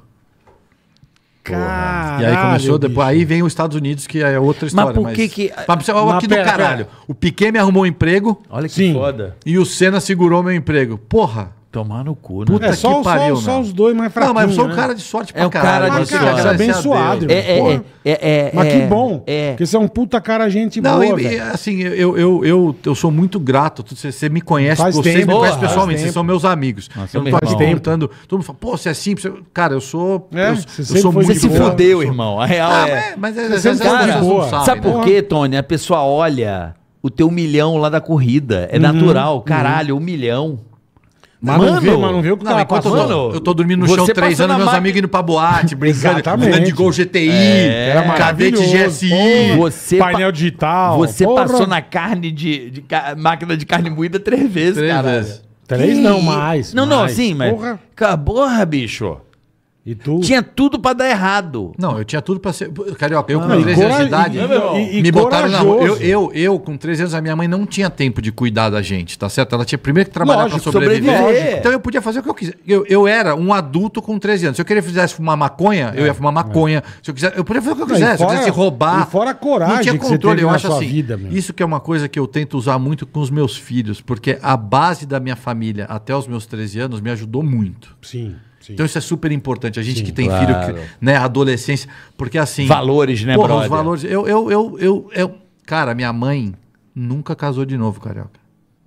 Caralho, e aí começou, bicho. depois, aí vem os Estados Unidos, que é outra história. Mas por que mas... que... Mas, aqui do caralho. O Piquet me arrumou um emprego. Olha que Sim. foda. E o Senna segurou meu emprego. Porra. Tomar no cu, né? Puta é, só, que pariu, só, só os dois mais fraco é Não, mas eu sou né? um cara de sorte pra é caralho. É um cara de sorte. abençoado. É, é, é, é, é, mas que é, bom. É. Porque você é um puta cara gente não, boa, Não, assim, eu, eu, eu, eu sou muito grato. Você, você me conhece, faz você tempo, me conhece pessoalmente. Vocês são meus amigos. Nossa, eu não tô aqui perguntando. Todo mundo fala, pô, você é simples. Cara, eu sou... É, eu, você eu sou muito Você se fudeu, irmão. A real ah, é... Mas às cara, é, Sabe por quê, Tony? A pessoa olha o teu milhão lá da corrida. É uhum. natural. Uhum. Caralho, um milhão. Mas mano, não viu, mas não viu que não, cara enquanto Eu tô, dormindo no chão três anos, meus amigos indo pra boate, brincando, andando de Gol GTI, é, cadete GSI, porra, você painel digital. Você porra. passou na carne de, de, de, máquina de carne moída três vezes, três cara. Vezes. Três não, mais. Não, mais. não, sim, mas. Porra. Porra, bicho. E tu? Tinha tudo pra dar errado. Não, eu tinha tudo pra ser. Carioca, eu ah, com 13 anos de idade. Né, e, e, me botaram na rua. Eu, eu, eu, com 13 anos, a minha mãe não tinha tempo de cuidar da gente, tá certo? Ela tinha primeiro que trabalhar Lógico, pra sobreviver. sobreviver. Então eu podia fazer o que eu quisesse. Eu, eu era um adulto com 13 anos. Se eu queria fizesse fumar maconha, é, eu ia fumar maconha. É. Se eu quiser, eu podia fazer o que eu quisesse. se eu quisesse roubar. E fora a coragem. Não tinha controle, eu acho assim. Vida, isso que é uma coisa que eu tento usar muito com os meus filhos, porque a base da minha família até os meus 13 anos me ajudou muito. Sim. Sim. Então isso é super importante. A gente Sim, que tem claro. filho, né, adolescência, porque assim. Valores, né, porra, brother? Os valores. Eu, eu, eu, eu, eu, cara, minha mãe nunca casou de novo, carioca.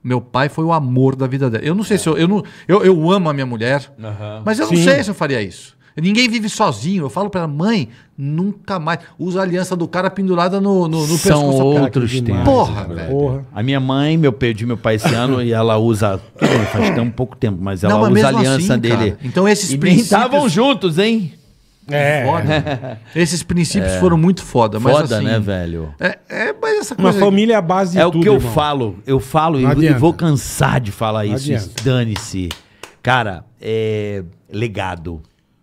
Meu pai foi o amor da vida dela. Eu não sei é. se eu, eu, não, eu, eu amo a minha mulher, uhum. mas eu Sim. não sei se eu faria isso. Ninguém vive sozinho. Eu falo pra ela, mãe, nunca mais. Usa a aliança do cara pendurada no, no, no São outros cara, tempos. Porra, velho. Porra. A minha mãe, meu perdi meu pai esse ano e ela usa. Faz tão pouco tempo, mas ela Não, mas usa a aliança assim, dele. Cara. Então esses e princípios. estavam juntos, hein? É. é foda. [laughs] Esses princípios é. foram muito foda. Mas foda, assim, né, velho? É, é mas essa coisa. Uma família é a base é de é tudo. É o que eu irmão. falo. Eu falo e, e, vou cansar de falar isso. Dane-se. Cara, é legado.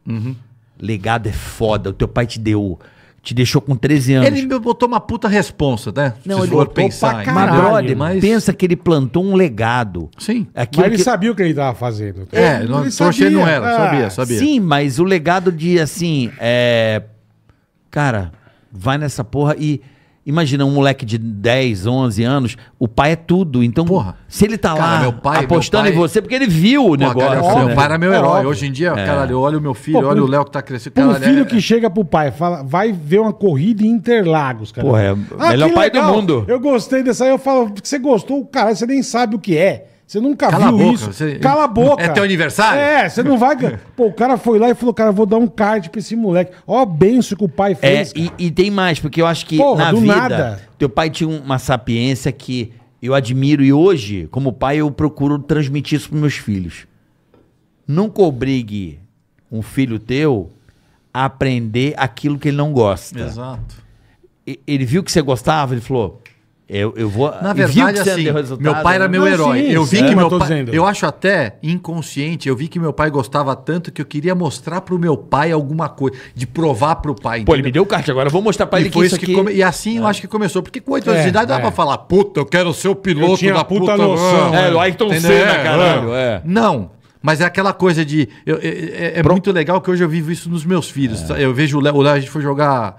Uhum. Legado é foda. O teu pai te deu. Te deixou com 13 anos. Ele me botou uma puta responsa, né? Não, Se ele pensar, pra caralho, mas, brother, mas... pensa que ele plantou um legado. Sim. Aquilo mas ele que... sabia o que ele estava fazendo. É, é não, ele sabia. não era, ah. sabia, sabia. Sim, mas o legado de, assim, é... Cara, vai nessa porra e Imagina um moleque de 10, 11 anos, o pai é tudo. Então, Porra. se ele tá cara, lá pai, apostando pai... em você, porque ele viu o negócio. Cara, Meu né? pai era meu herói. É hoje em dia, é. caralho, olha o meu filho, olha o Léo que tá crescendo. Caralho, um filho é... que chega pro pai, fala, vai ver uma corrida em Interlagos, cara. Porra, é ah, melhor pai legal. do mundo. Eu gostei dessa aí, eu falo, você gostou, cara, você nem sabe o que é. Você nunca Cala viu boca, isso. Você... Cala a é boca. É teu aniversário? É, você não vai. [laughs] Pô, o cara foi lá e falou, cara, vou dar um card pra esse moleque. Ó, benção que o pai é, fez. É, e, e, tem mais, porque eu acho que Porra, na vida, nada. teu pai tinha uma sapiência que eu admiro e hoje, como pai, eu procuro transmitir isso pros meus filhos. Nunca obrigue um filho teu a aprender aquilo que ele não gosta. Exato. Ele viu que você gostava, ele falou, eu, eu vou. Na verdade, assim, meu pai era né? meu não, herói. Sim, eu vi é, que meu pai. Dizendo. Eu acho até inconsciente, eu vi que meu pai gostava tanto que eu queria mostrar pro meu pai alguma coisa, de provar pro pai. Entendeu? Pô, ele me deu o cartão agora, eu vou mostrar pra e ele foi isso aqui... que come... E assim é. eu acho que começou. Porque com 8 anos de é, idade dá é. pra falar, puta, eu quero ser o piloto eu tinha da puta, puta noção. É, o Ayrton Senna, é, caralho. É. Não. Mas é aquela coisa de. Eu, é muito legal que hoje eu vivo isso nos meus filhos. É. Tá? Eu vejo o o Léo, a gente foi jogar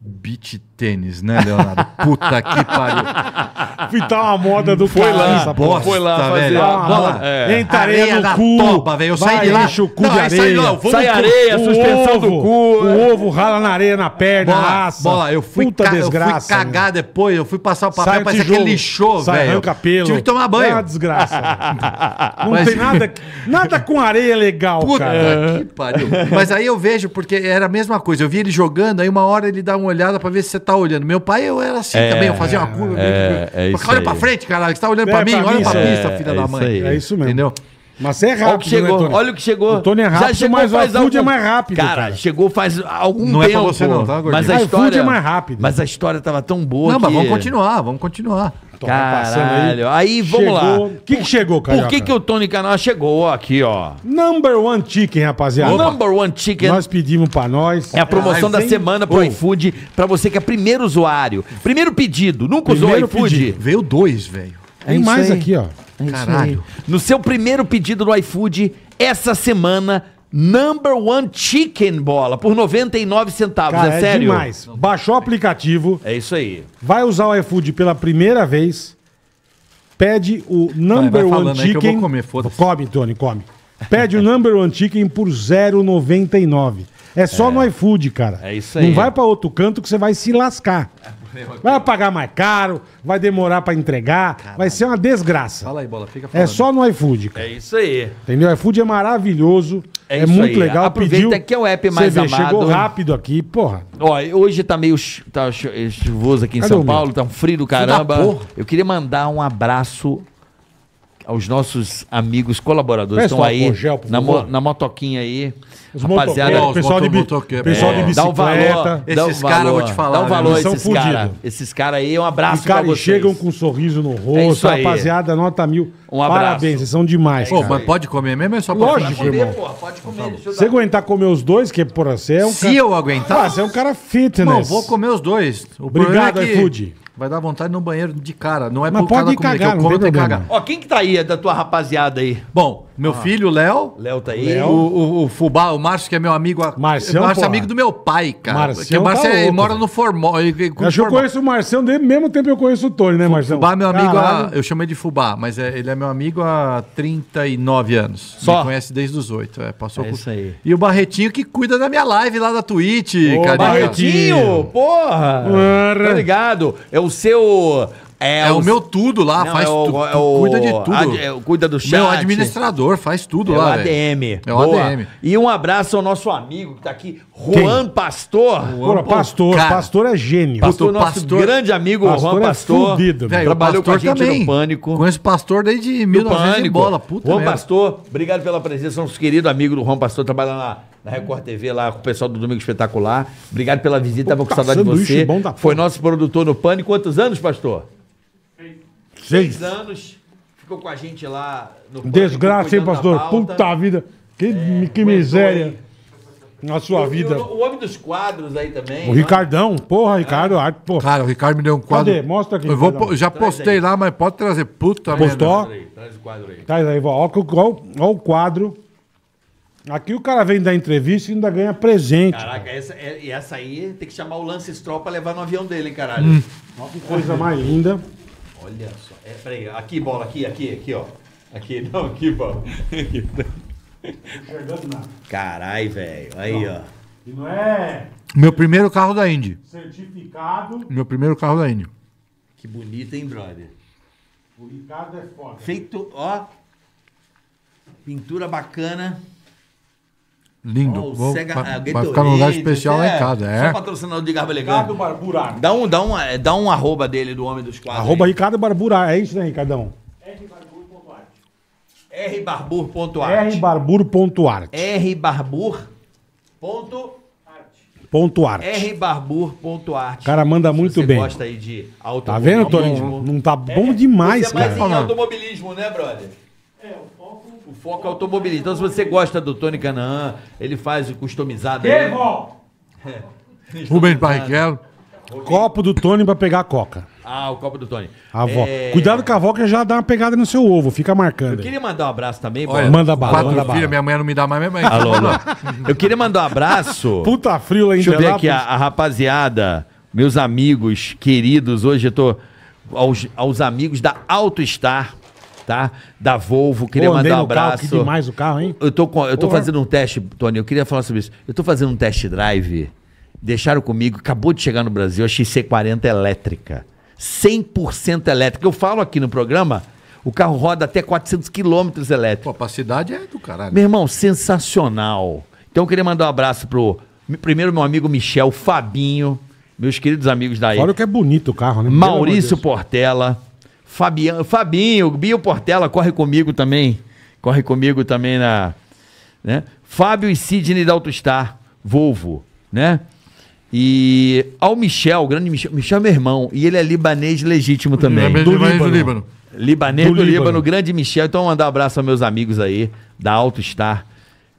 Beat tênis, né, Leonardo? Puta que pariu. [laughs] Fitar uma moda do foi lá, essa bosta, foi lá, fazer velho. Ah, bola, é. no cu. Topa, velho. Eu saí de lá. o cu não, de areia. Sai, sai areia, o suspensão ovo, do cu. O é. ovo rala na areia, na perna, bola, Bola, eu fui, Puta desgraça, eu fui cagar meu. depois, eu fui passar o papel, sai parece que lixou, sai, velho. o pelo. Tive que tomar banho. É uma desgraça. [laughs] não Mas... tem nada, nada com areia legal, Puta cara. Puta que pariu. Mas aí eu vejo, porque era a mesma coisa. Eu vi ele jogando, aí uma hora ele dá um olhada pra ver se você tá olhando. Meu pai, eu era assim é, também, eu fazia uma curva. É, é olha aí. pra frente, caralho, você tá olhando é, pra mim, pra olha pra pista, filha é da mãe. Aí. É isso mesmo. Entendeu? Mas você é rápido. Olha o que né, chegou. Né, olha o que chegou. O Tony é rápido, Já chegou, mas faz o é algum... é mais rápido. Cara, cara, chegou faz algum não tempo. Não é pra você não, tá, gordinho? Mas a ah, história... é mais rápido. Mas a história tava tão boa Não, que... mas vamos continuar, vamos continuar. Caralho. Aí, vamos chegou... lá. O que, que chegou, cara? Por que, que o Tony Canal chegou aqui, ó? Number One Chicken, rapaziada. Opa. Number One Chicken. Nós pedimos pra nós. É a promoção ah, da semana pro oh. iFood pra você que é primeiro usuário. Primeiro pedido. Nunca usou iFood? Pedido. Veio dois, velho. É Tem mais aí. aqui, ó. É Caralho. No seu primeiro pedido no iFood, essa semana Number One Chicken Bola por 99 centavos. Cara, é, é sério? demais. Baixou o aplicativo. É isso aí. Vai usar o iFood pela primeira vez. Pede o Number vai, vai One Chicken. Que eu vou comer, come, Tony, come. Pede o Number One Chicken por 0,99. É só é. no iFood, cara. É isso aí. Não vai para outro canto que você vai se lascar. Vai pagar mais caro, vai demorar pra entregar, Caralho. vai ser uma desgraça. Fala aí, bola, fica é falando. É só no iFood, cara. É isso aí. Entendeu? O iFood é maravilhoso. É, é muito aí. legal. Aproveita Pediu, que é o app mais vê, amado. Chegou né? rápido aqui, porra. Ó, hoje tá meio tá chuvoso aqui em Cadê São Paulo, tá um frio do caramba. Eu queria mandar um abraço aos nossos amigos colaboradores que estão aí gel, na, mo, na motoquinha aí. Os rapaziada, motoqueiro, é, pessoal, de, motoqueiro. pessoal é. de bicicleta. dá um valor, esses caras, vou te falar. Dá um né? valor esses caras. Esses caras aí, um abraço e cara, pra vocês. chegam com um sorriso no é rosto. É rapaziada, nota mil. Um abraço. Parabéns, vocês são demais, Pô, mas pode comer mesmo? É só Lógico, comer, irmão. Porra, pode comer. Se aguentar comer os dois, que por assim, é um Se cara... eu aguentar... Ah, você é um cara fitness. Não, vou comer os dois. O Obrigado, é que... iFood. Vai dar vontade no banheiro de cara. Não é Mas por pode causa da cagar, comida, não tem problema. cagar. Ó, quem que tá aí da tua rapaziada aí? Bom, meu ah. filho, Léo. Léo tá aí. O, o, o, Fubá, o Márcio, que é meu amigo. Marcião, Márcio é amigo do meu pai, cara. Marcião Porque o tá Márcio tá mora no Formol. Acho que eu conheço o Marcião desde mesmo tempo eu conheço o Tony, né, Marcião? Fubá, é meu amigo. A, eu chamei de Fubá, mas é, ele é meu amigo há 39 anos. Só? Me conhece desde os 8. É, passou é por... isso aí. E o Barretinho que cuida da minha live lá da Twitch, cara. Barretinho, porra. Tá ligado? É o seu é, é o meu tudo lá, não, faz é o, tu, é o... cuida de tudo. Ad, é, cuida do chat. Meu administrador, faz tudo é lá. O ADM. É o Boa. ADM. E um abraço ao nosso amigo que tá aqui, Juan Quem? Pastor. Juan Pastor, cara. Pastor é gênio. Pastor, nosso pastor, grande amigo, pastor Juan Pastor. É fudido, é, trabalhou pastor com a gente também. no Pânico. Conheço Pastor desde 1900 de bola, puta Juan mesmo. Pastor, obrigado pela presença, nosso querido amigo do Juan Pastor, trabalhando na, na Record TV lá com o pessoal do Domingo Espetacular. Obrigado pela visita, Pô, tava com saudade de você. Foi nosso produtor no Pânico. Quantos anos, Pastor? Seis. seis anos, ficou com a gente lá no Desgraça, hein, pastor? Puta vida. Que, é, que miséria. Na sua o, vida. O, o, homem dos quadros aí também. O Ricardão. Porra, é. Ricardo. Ah. Porra. Cara, o Ricardo me deu um quadro. Cadê? Mostra aqui. Eu vou, já Traz postei aí. lá, mas pode trazer. Puta merda. Postou? Traz, o quadro aí. Traz aí, ó, ó, o quadro. Aqui o cara vem da entrevista e ainda ganha presente. Caraca, cara. essa, é, essa aí tem que chamar o Lance Stroll pra levar no avião dele, hein, caralho. Hum. que coisa mais linda. Olha só. É, peraí, aqui bola, aqui, aqui, aqui, ó. Aqui, [laughs] não, aqui bola. Carai, velho. Aí, ó. E não é Meu primeiro carro da Indy. certificado, Meu primeiro carro da Indy. Que bonito, hein, brother? o Ricardo é foda. Feito, ó. Pintura bacana. Lindo. Oh, Vou, Sega, vai, vai ficar num lugar especial lá é, em casa. É. Só patrocinador de Garbo Elegante. Ricardo Barburá. Dá um, dá, um, é, dá um arroba dele, do Homem dos Quadros. Arroba aí. Ricardo Barburá. É isso, né, Ricardão? rbarbur.art rbarbur.art rbarbur.art rbarbur.art O cara manda muito você bem. gosta aí de automobilismo. Tá vendo, Toninho? Não tá bom demais, Você é mais cara. em automobilismo, né, brother? É, foco. O foco é automobilismo. Então, se você gosta do Tony Canaan, ele faz o customizado. Devo! É. Rubens Barrichello. Copo do Tony pra pegar a coca. Ah, o copo do Tony. A avó. É... Cuidado com a avó que já dá uma pegada no seu ovo, fica marcando. Eu queria mandar um abraço também. Olha, manda bala, manda bala. Minha mãe não me dá mais, minha mãe. Alô, alô. Eu queria mandar um abraço. [laughs] Puta frio lá em Deixa eu ver aqui a, a, rapaziada, meus amigos queridos, hoje eu tô aos, aos amigos da Auto Star tá? Da Volvo, queria Pô, mandar um abraço. Carro, que demais o carro, hein? Eu tô, eu tô fazendo um teste, Tony, eu queria falar sobre isso. Eu tô fazendo um test drive, deixaram comigo, acabou de chegar no Brasil, a XC40 elétrica. 100% elétrica. Eu falo aqui no programa, o carro roda até 400 quilômetros elétrico. Capacidade é do caralho. Meu irmão, sensacional. Então eu queria mandar um abraço pro primeiro meu amigo Michel, Fabinho, meus queridos amigos daí. Olha que é bonito o carro, né? Maurício Portela, Fabinho, Binho Portela corre comigo também. Corre comigo também na. Né? Fábio e Sidney da Autostar, Volvo, né? E ao Michel, o grande Michel, Michel é meu irmão, e ele é libanês legítimo é, também. Libanês do, libanês Líbano. do Líbano. Libanês do, do Líbano. Líbano, grande Michel. Então, mandar um abraço aos meus amigos aí da Autostar. Star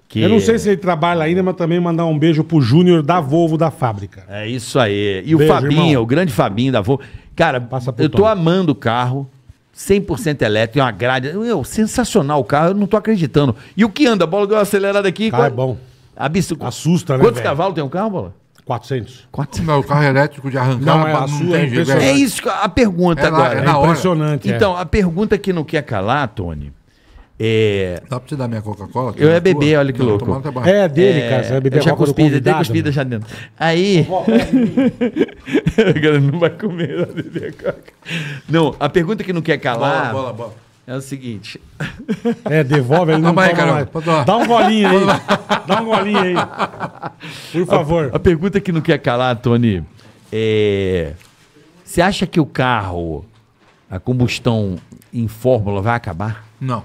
que... Eu não sei se ele trabalha ainda, mas também mandar um beijo pro Júnior da Volvo da fábrica. É isso aí. E beijo, o Fabinho, irmão. o grande Fabinho da Volvo. Cara, eu tô tom. amando o carro. 100% elétrico, é uma grade. Meu, sensacional o carro, eu não tô acreditando. E o que anda? A bola deu uma acelerada aqui. Cara, qual... é bom. Assusta, né? Quantos cavalos tem um carro, bola? 400. 400. Não, o carro elétrico de arrancar não, é, pra, não tem é jeito. É, é isso, a pergunta é agora. Na, é, é impressionante. É. Então, a pergunta que não quer calar, Tony, é... Dá pra te dar minha Coca-Cola? Eu ia beber, olha que não, louco. Tá é, é dele, cara. Você vai beber eu tinha cuspido, eu dei cuspida né? já dentro. Aí. Agora [laughs] não vai comer, vai beber Coca. Não, a pergunta que não quer calar. Bola, bola, bola. É o seguinte. É, devolve ele não vai, cara. Dá um golinho aí. Dá um golinho aí. Por favor. A, a pergunta que não quer calar, Tony, é. Você acha que o carro, a combustão em fórmula, vai acabar? Não.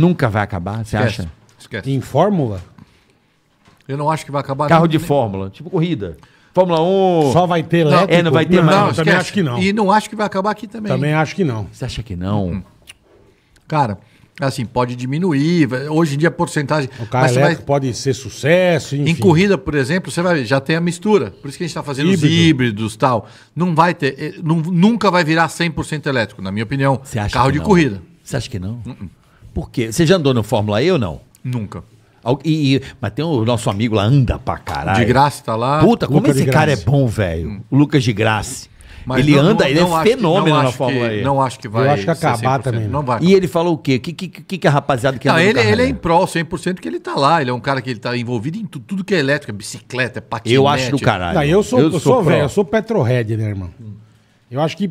Nunca vai acabar, você Esquece. acha? Esquece. Em fórmula? Eu não acho que vai acabar. Carro de nem... fórmula, tipo corrida. Fórmula 1. Só vai ter elétrico? É, não vai ter não, mais. Não, também acho que não. E não acho que vai acabar aqui também. Também acho que não. Você acha que não? Hum. Cara, assim, pode diminuir. Hoje em dia a porcentagem. O carro elétrico vai... pode ser sucesso. Enfim. Em corrida, por exemplo, você vai já tem a mistura. Por isso que a gente está fazendo Híbrido. os híbridos tal. Não vai ter. Eh, não, nunca vai virar 100% elétrico, na minha opinião. Você acha carro de não? corrida. Você acha que não? Uh -uh. Por quê? Você já andou no Fórmula E ou não? Nunca. E, e, mas tem o nosso amigo lá, anda pra caralho. De graça tá lá. Puta, como esse cara é bom, velho. Hum. O Lucas de graça. Mas ele não, anda, não, ele é não é fenômeno na Fórmula E. Não acho que vai. Eu acho que acabar também. Não vai E ele falou o quê? O que, que, que, a rapaziada que anda ele, ele é em prol 100% que ele tá lá. Ele é um cara que ele tá envolvido em tudo, tudo que é elétrico, é bicicleta, é patinete. Eu acho do caralho. Não, eu sou, eu, sou, sou velho, eu sou petrohead, né, irmão? Hum. Eu acho que.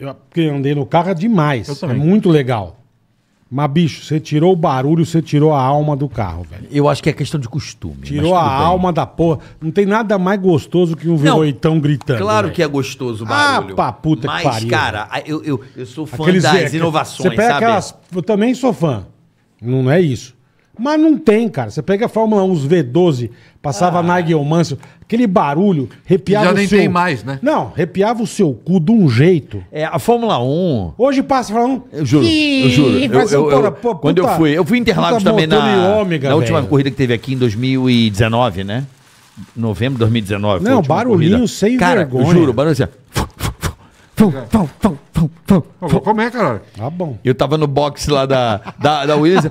Eu andei no carro demais. Eu É muito legal. Mas, bicho, você tirou o barulho, você tirou a alma do carro, velho. Eu acho que é questão de costume. Tirou a bem. alma da porra. Não tem nada mais gostoso que um veloitão gritando. Claro velho. que é gostoso o barulho. Ah, pá, puta mas, que pariu. Mas, cara, eu, eu, eu sou fã Aqueles, das é, inovações, Você pega sabe? aquelas... Eu também sou fã. Não é isso. Mas não tem, cara. Você pega a Fórmula 1, os V12, passava ah. Nigel Manso aquele barulho, arrepiava Já nem tem mais, né? Não, arrepiava o seu cu de um jeito. É, a Fórmula 1... Hoje passa a Fórmula 1... Eu juro, eu juro. Eu, eu, eu, eu pô, quando puta, eu fui, eu fui Interlagos também na, ômega, na última corrida que teve aqui em 2019, né? Novembro de 2019. Não, barulhinho corrida. sem cara, vergonha. Cara, juro, barulho assim... Fum, fum, fum, fum, fum, fum. Como é, cara? Tá bom. Eu tava no box lá da, da, da Williams.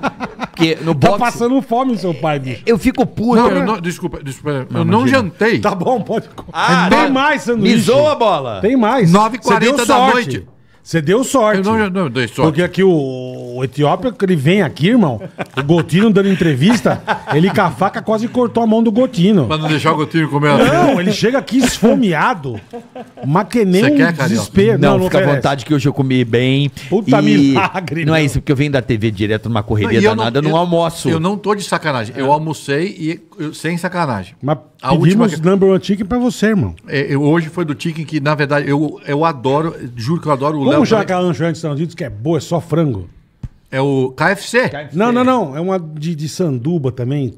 Porque no box. Tá passando fome, seu pai, bicho. Eu fico puto. Não, eu né? não- desculpa, desculpa. eu não jantei. Tá bom, pode. Ah, tem né? mais sanduíche. Misou a bola. Tem mais. 9h40 da noite. Você deu sorte. Eu não, eu não dei sorte. Porque aqui o, o Etiópia, ele vem aqui, irmão, o Gotino dando entrevista, ele com a faca quase cortou a mão do Gotino. Pra não deixar o Gotino comer a Não, ele chega aqui esfomeado, mas que nem um desespero. Não, não, não fica à vontade que hoje eu comi bem. Puta e... milagre. Não, não, é isso, porque eu venho da TV direto numa correria não, danada, eu não, eu, não almoço. Eu não tô de sacanagem. Eu almocei e sem sacanagem. Mas a Pedimos última... number one chicken pra você, irmão. É, eu, hoje foi do chicken que, na verdade, eu, eu adoro, juro que eu adoro o Léo. Como já que a lanchonete de Estados Unidos, que é boa, é só frango. É o KFC. KFC. Não, não, não. É uma de, de sanduba também.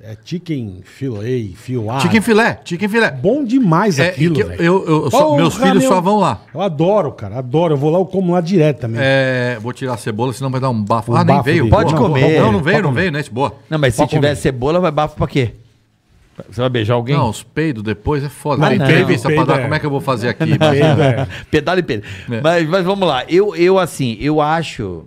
É chicken filé, filé. Chicken filé, chicken filé. Bom demais é, aquilo, eu, eu, eu, meus filhos meu... só vão lá. Eu adoro, cara, adoro. Eu vou lá, eu como lá direto também. É, vou tirar a cebola, senão vai dar um bafo. Um ah, bafo nem veio. Dele. Pode comer. Não, não veio, não veio, né? Boa. Não, mas Pode se comer. tiver cebola, vai bafo pra quê? Você vai beijar alguém? Não, os peidos depois é foda. Não, não, entrevista para Dar, é. como é que eu vou fazer aqui? [laughs] Mas... É. Pedal e peido. É. Mas, mas, vamos lá. Eu, eu assim, eu acho.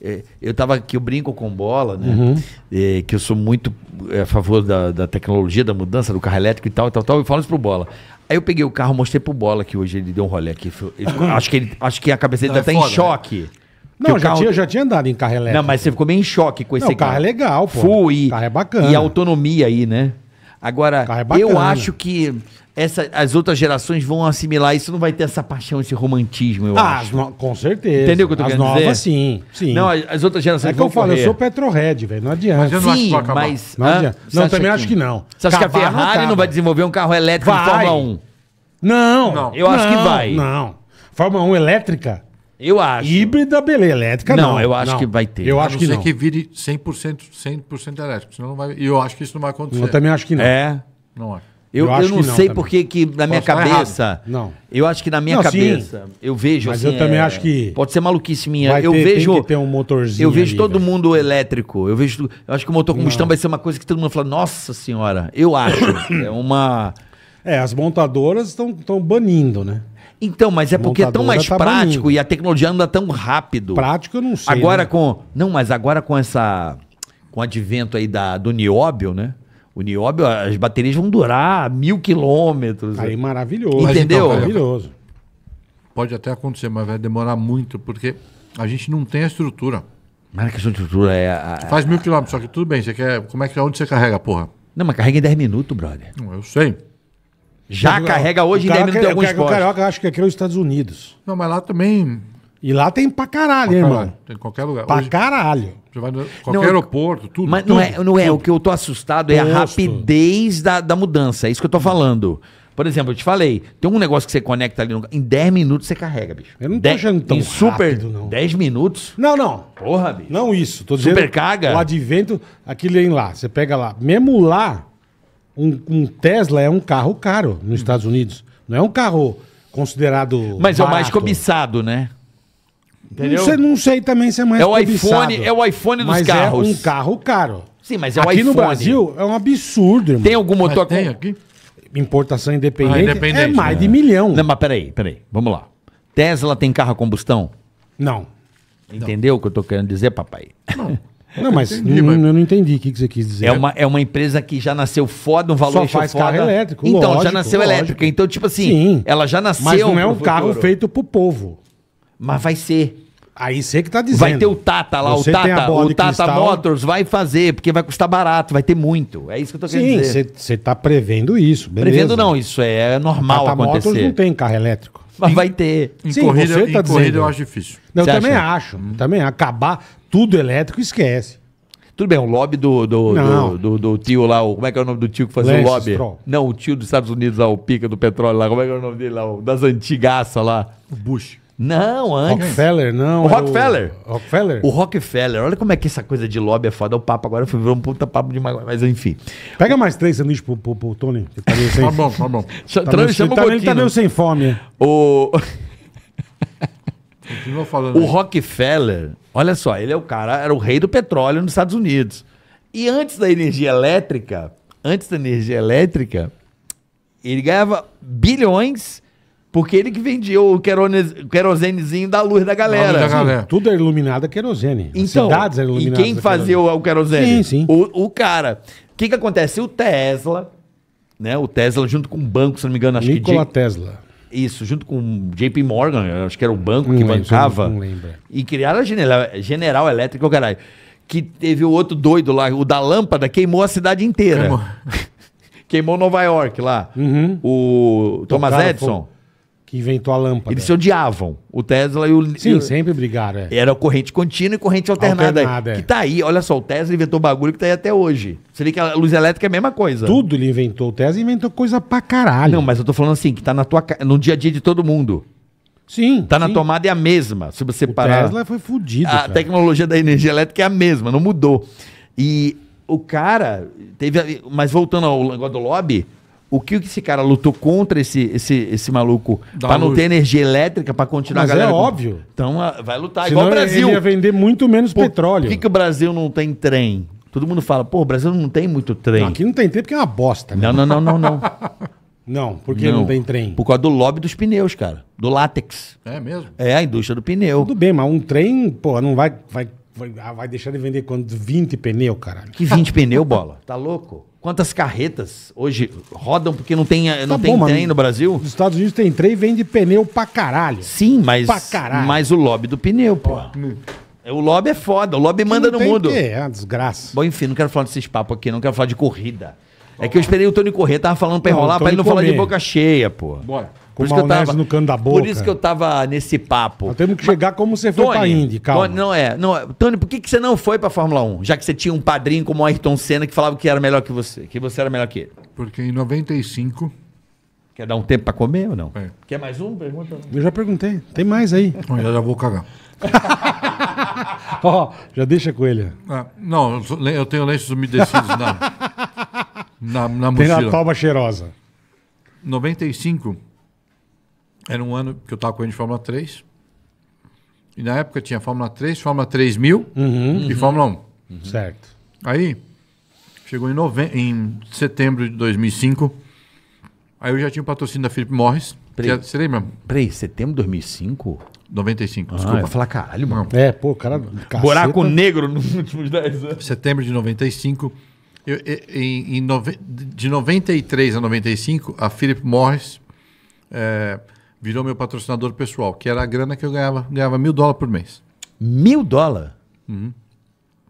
É, eu tava aqui, eu brinco com bola, né? Uhum. É, que eu sou muito é, a favor da, da tecnologia, da mudança, do carro elétrico e tal, e tal, tal. E falo isso pro bola. Aí eu peguei o carro, mostrei pro bola que hoje ele deu um rolê aqui. Ele, acho, que ele, acho que a cabeça dele tá até foda, em né? choque. Né? não, já, carro... tinha, já tinha andado em carro elétrico. Não, mas você ficou meio em choque com esse carro. O carro é legal, pô. Fui. O carro é bacana. E a autonomia aí, né? Agora, é bacana, eu né? acho né? que essa, as outras gerações vão assimilar isso, não vai ter essa paixão, esse romantismo, eu ah, acho. No, com certeza. Entendeu o que eu tô as querendo novas, dizer? sim, sim. Não, as, outras gerações É que eu falo, eu sou petrohead, velho, não adianta. Mas eu não sim, acho que mas... Não, adianta. não também que... acho que não. Você acha que a Ferrari não, não, vai desenvolver um carro elétrico vai. de Fórmula 1? Não. não. Eu acho que vai. Não. Fórmula 1 elétrica? Eu acho. Híbrida, beleza. Elétrica, não. Não, eu acho não. que vai ter. Eu a acho que não. que vire 100%, 100% elétrico. Senão não vai... E eu acho que isso não vai acontecer. Eu também acho que não. É. Não acho. Eu, eu, eu não, não sei porque que na minha cabeça. Não. Eu acho que na minha não, cabeça. Sim. Eu vejo Mas assim, eu também é, acho que. Pode ser maluquice minha. Vai eu ter, vejo. Tem que ter um motorzinho. Eu vejo ali, todo velho. mundo elétrico. Eu vejo. Eu acho que o motor combustão vai ser uma coisa que todo mundo fala, nossa senhora. Eu acho. [coughs] é uma. É, as montadoras estão banindo, né? Então, mas é porque é tão mais tá prático e a tecnologia anda tão rápido. Prático eu não sei. Agora né? com. Não, mas agora com essa. Com o advento aí da, do nióbio, né? O nióbio, as baterias vão durar mil quilômetros. Aí maravilhoso. Entendeu? Então, maravilhoso. Pode até acontecer, mas vai demorar muito, porque a gente não tem a estrutura. Mas é a questão de estrutura é. A, faz mil quilômetros, só que tudo bem. Você quer. Como é que é onde você carrega, porra? Não, mas carrega em 10 minutos, brother. Não, eu sei. Já carrega hoje e deve ter alguns postos. O Carioca acho que aqui é os Estados Unidos. Não, mas lá também... E lá tem pra caralho, pra caralho. Tem em qualquer lugar. Pra hoje, caralho. Você vai no, qualquer não, aeroporto, tudo. Mas é- tudo, não é, não é. o que eu tô assustado é Posto. a rapidez da, da mudança. É isso que eu tô falando. Por exemplo, eu te falei, tem um negócio que você conecta ali no... Em 10 minutos você carrega, bicho. Eu não tô achando tão em super, rápido, não. 10 minutos? Não, não. Porra, bicho. Não isso. Tô dizendo... carga? O advento, aquele em lá. Você pega lá. Mesmo lá, um, um Tesla é um carro caro nos Estados Unidos. Não é um carro considerado. Mas barato. é o mais cobiçado, né? Entendeu? Não sei, não sei também se é mais é o cobiçado, iPhone É o iPhone dos mas é carros. É um carro caro. Sim, mas é o aqui iPhone. Aqui no Brasil é um absurdo, irmão. Tem algum motor mas tem aqui? Importação independente, ah, independente é mais né? de milhão. Não, mas peraí, peraí. Vamos lá. Tesla tem carro a combustão? Não. Entendeu não. o que eu tô querendo dizer, papai? Não. [laughs] Não, mas entendi, eu não entendi o que você quis dizer. É uma, é uma empresa que já nasceu foda, um valor Só faz foda. carro elétrico, Então, lógico, já nasceu elétrica. Então, tipo assim, Sim, ela já nasceu... Mas não é um carro feito pro povo. Mas vai ser. Aí você que tá dizendo. Vai ter o Tata lá, você o Tata, o Tata Motors vai fazer, porque vai custar barato, vai ter muito. É isso que eu tô Sim, querendo dizer. Sim, você tá prevendo isso, beleza. Prevendo não, isso é, normal Tata acontecer. Tata Motors não tem carro elétrico. Mas vai ter. Em Sim, corrida, você tá em corrida dizendo. eu acho difícil. Não, eu também acha? acho. Também acabar tudo elétrico, esquece. Tudo bem, o lobby do, do, do, do- do tio lá, o, como é que é o nome do tio que fazia Lance o lobby? Stroll. Não, o tio dos Estados Unidos lá, o pica do petróleo lá, como é que é o nome dele lá? O das antigaças lá. O Bush. Não, antes. Rockefeller, não. O Rockefeller. O... Rockefeller. O Rockefeller. Olha como é que essa coisa de lobby é foda. O papo agora foi um puta papo de mas enfim. Pega mais três sanduíches pro, pro, pro Tony. tá meio sem... tá bom, tá bom. [laughs] Tá Tra meio... Chama ele, tá, ele tá meio sem fome. O... [laughs] Continua falando. O aí. Rockefeller, olha só, ele é o cara, era o rei do petróleo nos Estados Unidos. E antes da energia elétrica, antes da energia elétrica, ele ganhava bilhões porque ele que vendia o querosenezinho da luz da galera. Da galera. Tudo era é iluminado a querosene. Então, cidades eram é iluminadas. E quem fazia o, o querosene? Sim, sim. O, o cara. O que, que acontece? O Tesla, né? O Tesla junto com o banco, se não me engano, acho Nikola que. Tesla. Isso, junto com JP Morgan, acho que era o banco não que lembro, bancava. Não lembro. E criaram a General, General Elétrica, o caralho. Que teve o outro doido lá, o da lâmpada, queimou a cidade inteira. Queimou, [laughs] queimou Nova York lá. Uhum. O Thomas Tocaram, Edison. Que inventou a lâmpada. Eles se odiavam. O Tesla e o. Sim, e o... sempre brigaram. É. Era corrente contínua e corrente alternada. alternada é. que é. tá aí. Olha só, o Tesla inventou bagulho que tá aí até hoje. Você vê que a luz elétrica é a mesma coisa. Tudo ele inventou. O Tesla inventou coisa pra caralho. Não, mas eu tô falando assim, que tá na tua, no dia a dia de todo mundo. Sim. Tá sim. na tomada é a mesma. Se você o parar. Tesla foi fudido. A cara. tecnologia da energia elétrica é a mesma, não mudou. E o cara teve. Mas voltando ao negócio do lobby o que esse cara lutou contra esse, esse, esse maluco para não ter energia elétrica para continuar Mas a é galera. É óbvio. Então ah, vai lutar Senão igual o Brasil. Ele ia vender muito menos petróleo. Por que, que o Brasil não tem trem? Todo mundo fala, pô, o Brasil não tem muito trem. Não, aqui não tem trem porque é uma bosta. Né? Não, não, não, não, não. [laughs] não, por que não. não. tem trem? Por causa do lobby dos pneus, cara. Do látex. É mesmo? É, a indústria do pneu. Tudo bem, mas um trem, pô, não vai, vai, vai, ah, vai deixar de vender quando 20 pneu, caralho. Que 20 pneu, bola? Tá louco? Quantas carretas hoje rodam porque não tem, eh, tá não tá tem bom, trem no Brasil? Nos Estados Unidos tem trem e vende pneu pra caralho. Sim, mas, pra caralho. mas o lobby do pneu, pô. Oh. O lobby é foda, o lobby que manda no mundo. Que é uma desgraça. Bom, enfim, não quero falar desses papos aqui, não quero falar de corrida. É que eu esperei o Tony correr, tava falando pra enrolar, pra ele não comer. falar de boca cheia, pô. Bora. Com por eu tava, no cano da boca. Por isso que eu tava nesse papo. Nós temos que Mas, chegar como você foi Tony, pra Indy, calma. Tony, não é, não, é. Tony, por que, que você não foi pra Fórmula 1? Já que você tinha um padrinho como o Ayrton Senna que falava que era melhor que você, que você era melhor que ele. Porque em 95... Quer dar um tempo pra comer ou não? É. Quer mais um? Pergunta. Eu já perguntei. Tem mais aí. Eu já, vou cagar. [laughs] Ó, oh, já deixa com ele. Ah, não, eu tenho lenços umedecidos na, na, na mochila. Tem a palma cheirosa. 95, era um ano que eu estava correndo de Fórmula 3. E na época tinha Fórmula 3, Fórmula 3000 uhum, e Fórmula 1. Uhum. Certo. Aí, chegou em, em setembro de 2005. Aí eu já tinha o patrocínio da Felipe Morris. Peraí, é, você lembra? Peraí, setembro de 2005? 95, ah, desculpa. Eu falar caralho, mano. É, pô, cara. Caceta. Buraco negro nos [laughs] últimos 10 anos. Setembro de 95. Eu, em, em de 93 a 95, a Philip Morris é, virou meu patrocinador pessoal, que era a grana que eu ganhava. Ganhava mil dólares por mês. Mil dólares? Uhum.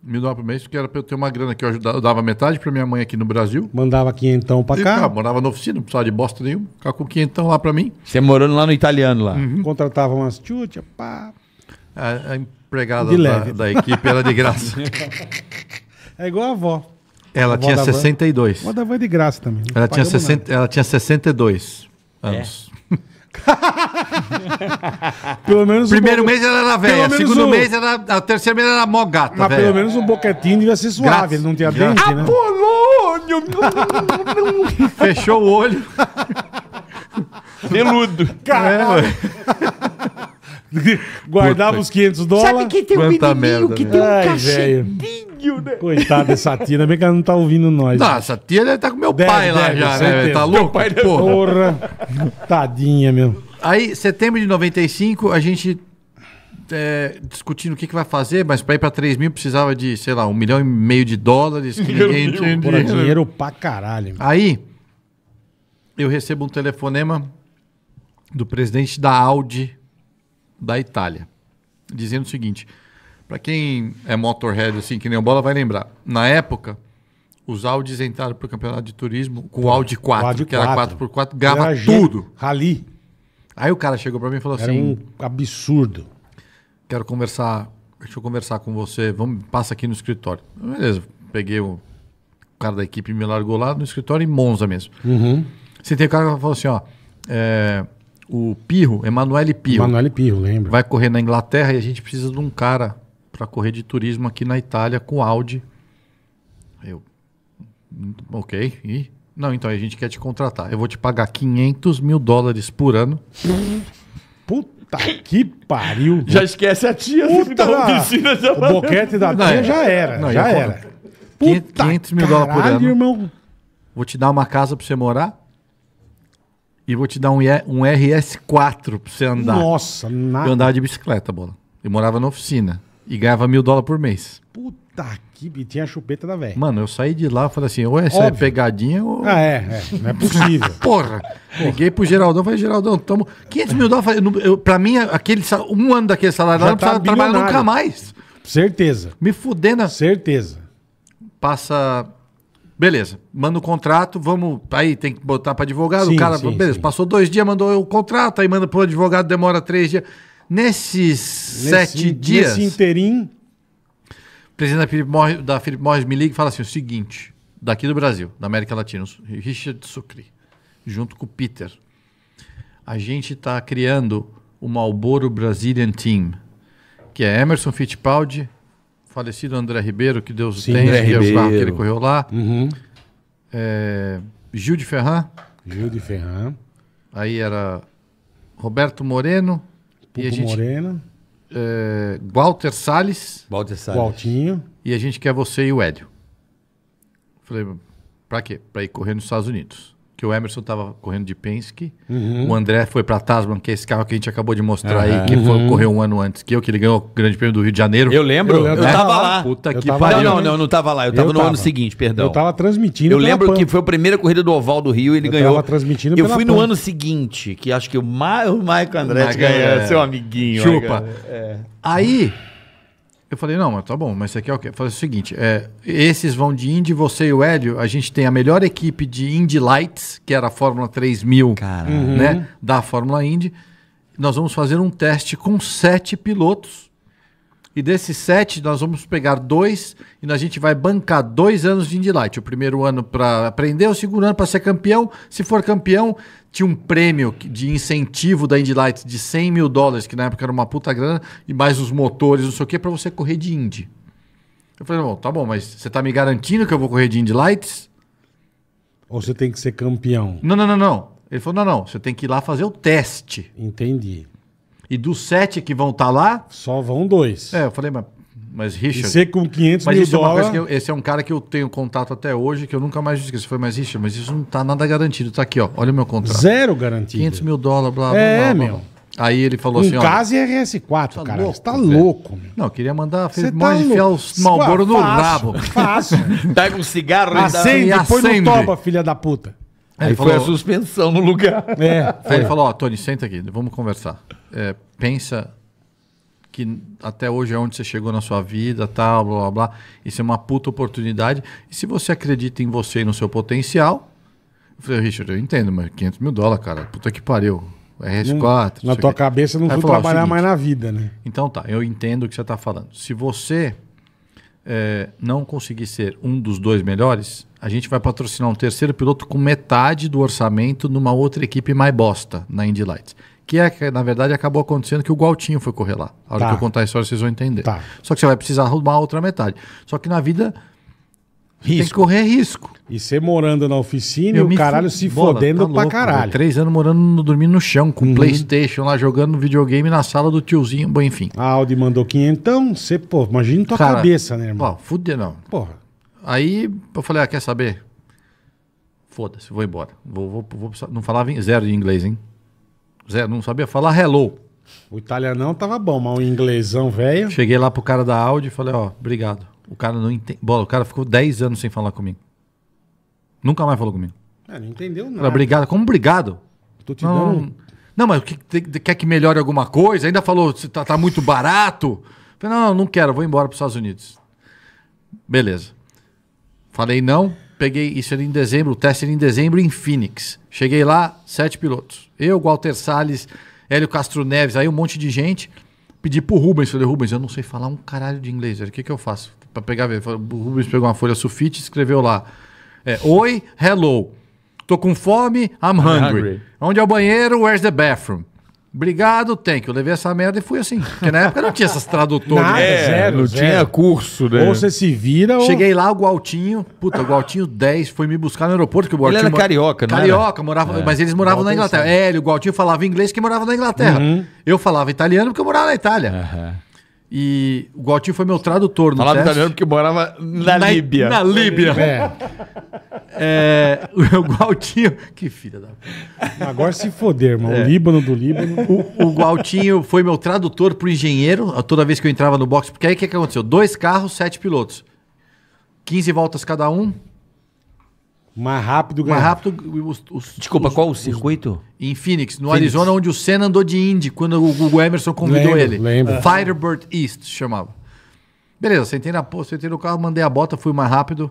Mil dólares por mês, que era para eu ter uma grana que eu, ajudava, eu dava metade para minha mãe aqui no Brasil. Mandava quinhentão para cá? morava na oficina, não precisava de bosta nenhuma. Ficava com quinhentão lá para mim. Você morando lá no italiano lá? Uhum. Contratava umas tchutchas, pá. A, a empregada da, da, equipe era de graça. [laughs] é igual a avó. Ela a tinha da 62. A avó da avó é de graça também. Né? Ela tinha, 60, ela tinha 62 é. anos. É. [laughs] [laughs] pelo menos Primeiro um mês ela era velha, segundo mês era. A terceiro mês era mó gata. Mas véia. pelo menos um boquetinho devia ser suave, Graças... ele não tinha dente, né? Apolônio! [laughs] Fechou o olho. Peludo. É, Caralho. É, [laughs] [laughs] Guardava Puta. os 500 dólares. Sabe que tem um menininho que né? tem um Ai, cachetinho, né? Coitado dessa tia, ainda bem que ela não tá ouvindo nós. Não, né? essa tia deve tá com meu Deve, pai lá já, né? certeza. Tá louco? pai deve- Porra. Porra. Tadinha, meu. Aí, setembro de 95, a gente é, discutindo o que, que vai fazer, mas para ir para 3 mil precisava de, sei lá, um milhão e meio de dólares. Que [laughs] ninguém Porra, dinheiro pra caralho. meu. Aí, eu recebo um telefonema do presidente da Audi da Itália, dizendo o seguinte: para quem é motorhead assim que nem o bola vai lembrar, na época os Audis entraram para o campeonato de turismo com o Audi 4, que era 4x4, ganhava tudo. Rally. Aí o cara chegou para mim e falou era assim: um absurdo. Quero conversar, deixa eu conversar com você, vamos passa aqui no escritório. Beleza, peguei o cara da equipe me largou lá no escritório em Monza mesmo. Uhum. Sentei o cara e falou assim: ó, é, o Pirro, Emanuele Pirro. Emanuele Pirro, lembra. Vai correr na Inglaterra e a gente precisa de um cara para correr de turismo aqui na Itália com Audi. Eu, ok, e? Não, então a gente quer te contratar. Eu vou te pagar 500 mil dólares por ano. Puta que pariu. [laughs] Já esquece a tia. Assim, Puta da... piscina, já o boquete da tia já era, não, já era. Puta 500 mil dólares por ano. Irmão. Vou te dar uma casa para você morar e vou te dar um, um RS4 pra você andar. Nossa, nada. Eu andava de bicicleta, bola. Eu morava na oficina e ganhava mil dólares por mês. Puta que tinha a chupeta da velha. Mano, eu saí de lá e falei assim, ou essa é é Óbvio. é pegadinha ou... Ah, é, é. Não é possível. [laughs] Porra. peguei pro Geraldão, falei, Geraldão, tamo 500 mil dólares. Falei, eu, pra mim, aquele, um ano daquele salário lá, não tá precisava trabalhar nunca mais. Certeza. Me fudendo. Certeza. Passa Beleza, manda o contrato, vamos. Aí tem que botar para advogado. Sim, o cara, sim, beleza, sim. passou dois dias, mandou o contrato, aí manda para o advogado, demora três dias. Nesses nesse, sete dias. Nesse interim. O presidente da Felipe Morris, da Morris me liga e fala assim: o seguinte, daqui do Brasil, da América Latina, Richard Sucre, junto com o Peter, a gente está criando o Malboro Brazilian Team, que é Emerson Fittipaldi, falecido André Ribeiro, que Deus Sim, o tenha, que Ribeiro. Carro que ele correu lá. Uhum. É, Gil de Ferran. Gil de Ferran. Aí era Roberto Moreno. Pupo e a gente, Moreno. É, Walter Salles. Walter Salles. Waltinho. E a gente quer você e o Hélio. Falei, pra quê? Pra ir correr nos Estados Unidos que o Emerson estava correndo de Penske, uhum. o André foi para Tasman, que é esse carro que a gente acabou de mostrar uhum. aí, que foi, uhum. correu um ano antes que eu, que ele ganhou o Grande Prêmio do Rio de Janeiro. Eu lembro, eu, lembro. Né? eu tava lá. Puta eu que tava pariu. Não, não, não tava lá, eu tava eu no tava. ano seguinte, perdão. Eu tava transmitindo Eu lembro que foi a primeira corrida do Oval do Rio, e ele eu ganhou. Eu tava transmitindo Eu fui no ano seguinte, que acho que o, Ma o Michael André ganhou, é. seu amiguinho. Chupa. É. Aí... Eu falei, não, mas tá bom, mas aqui é o quê? Falei é o seguinte: é, esses vão de Indy, você e o Hélio, a gente tem a melhor equipe de Indy Lights, que era a Fórmula 3000 né, uhum. da Fórmula Indy. Nós vamos fazer um teste com sete pilotos e desses sete, nós vamos pegar dois e a gente vai bancar dois anos de Indy Light. O primeiro ano para aprender, o segundo ano para ser campeão. Se for campeão, tinha um prêmio de incentivo da Indy Light de 100 mil dólares, que na época era uma puta grana, e mais os motores, não sei o que, para você correr de Indy. Eu falei, bom, tá bom, mas você tá me garantindo que eu vou correr de Indy Lights? Ou você tem que ser campeão? Não, não, não, não. Ele falou, não, não, você tem que ir lá fazer o teste. Entendi. E dos sete que vão estar tá lá. Só vão dois. É, eu falei, mas. Mas Richard. E ser com 500 mas mil isso é uma coisa que eu, Esse é um cara que eu tenho contato até hoje, que eu nunca mais esqueci. Foi, mas Richard, mas isso não tá nada garantido. Tá aqui, ó. Olha o meu contrato. Zero garantido. 500 mil dólares, blá, blá, é, blá. É, meu. Blá. Aí ele falou um assim: ó. Casa e é RS4, tá cara. Louco, você tá louco, meu. Não, queria mandar fez tá enfiar os malboro no rabo. [laughs] Fácil. Pega um cigarro acende, e acende. Depois não no toba, filha da puta. Aí, aí falou, foi a suspensão no lugar. É, aí ele falou: ó, Tony, senta aqui, vamos conversar é, pensa que até hoje é onde você chegou na sua vida, tal, blá blá blá. Isso é uma puta oportunidade. E se você acredita em você e no seu potencial. Eu falei, Richard, eu entendo, mas 500 mil dólares, cara, puta que pariu. RS4. Não, na tua que. cabeça não vou falou, é trabalhar seguinte, mais na vida, né? Então tá, eu entendo o que você tá falando. Se você é, não conseguir ser um dos dois melhores, a gente vai patrocinar um terceiro piloto com metade do orçamento numa outra equipe mais bosta na Indy Lights que é, na verdade acabou acontecendo que o Gualtinho foi correr lá. A hora tá. que eu contar a história vocês vão entender. Tá. Só que você vai precisar arrumar a outra metade. Só que na vida tem que correr risco. E você morando na oficina eu e o caralho se bola, tá fodendo tá pra louco, caralho. Três anos morando, no, dormindo no chão, com uhum. Playstation lá, jogando videogame na sala do tiozinho, bom, enfim. A Audi mandou quinhentão, você, pô, imagina tua cara, cabeça, né, irmão? Ó, fude não. Porra. Aí eu falei, ah, quer saber? Foda-se, vou embora. Vou, vou, vou, não falava zero de inglês, hein? Zé, não sabia falar hello. O italianão tava bom, mas o inglesão velho. Cheguei lá pro cara da Audi e falei, ó, obrigado. O cara não entende. Bola, o cara ficou 10 anos sem falar comigo. Nunca mais falou comigo. É, não entendeu não. obrigado. Como obrigado? Tô te não, dando. Não, mas que, quer que melhore alguma coisa? Ainda falou, tá, tá muito barato. Falei, não, não, não quero, vou embora pros Estados Unidos. Beleza. Falei não peguei isso era em dezembro, o teste era em dezembro em Phoenix. Cheguei lá, sete pilotos. Eu, Walter Salles, Hélio Castro Neves, aí um monte de gente. Pedi pro Rubens, falei, Rubens, eu não sei falar um caralho de inglês, o que, que eu faço? Pra pegar, ver. O Rubens pegou uma folha sulfite e escreveu lá: é, Oi, hello. Tô com fome, I'm hungry. I'm hungry. Onde é o banheiro? Where's the bathroom? Obrigado, tem que. Eu levei essa merda e fui assim. Porque na época não tinha essas tradutoras. Nada, é, zero, não tinha curso, né? Ou você se vira ou... Cheguei lá, o Gualtinho, puta, o Gualtinho 10, foi me buscar no aeroporto. Que o Gualtinho Ele era carioca, né? Carioca, morava, é. mas eles moravam na Inglaterra. Sim. É, o Gualtinho falava inglês que morava na Inglaterra. Uhum. Eu falava italiano porque eu morava na Itália. Uhum. E o Gotinho foi meu tradutor no Falava teste. italiano porque morava na, na Líbia. Na Líbia. É. é o Gualtinho... Que filha da... Agora se foder, irmão. É. O Líbano do Líbano. O, o Gualtinho foi meu tradutor pro engenheiro toda vez que eu entrava no box. Porque aí o que, que aconteceu? Dois carros, sete pilotos. 15 voltas cada um, mais rápido ganhar. Mais rápido. Os, os, Desculpa, os, qual o circuito? Em Phoenix, no Phoenix. Arizona, onde o Senna andou de Indy quando o, o Emerson convidou lembro, ele. Lembro. É. Firebird East chamava. Beleza, sentei, na, sentei no carro, mandei a bota, fui mais rápido.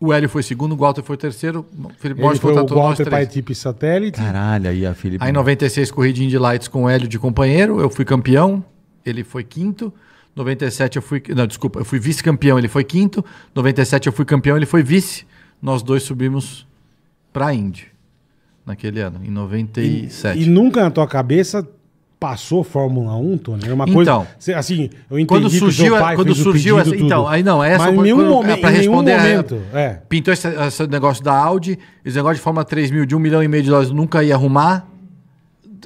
O Hélio foi segundo, o Walter foi terceiro. Felipe Borges foi o Walter para a equipe satélite. Caralho, aí a Felipe. Aí 96 corri de lights com o Hélio de companheiro, eu fui campeão, ele foi quinto. 97 eu fui, não, desculpa, eu fui vice-campeão, ele foi quinto. 97 eu fui campeão, ele foi vice nós dois subimos para a Indy naquele ano, em 97. E, e nunca na tua cabeça passou Fórmula 1, Tony? Era uma então, coisa. Assim, eu entendi quando surgiu, que quando surgiu pedido, essa, tudo. Então, aí não, essa Mas foi, nenhum momento, é, pra responder, nenhum momento. É, é. Pintou esse, esse, negócio da Audi, esse negócio de Fórmula 3 mil, de 1 milhão e meio de dólares nunca ia arrumar.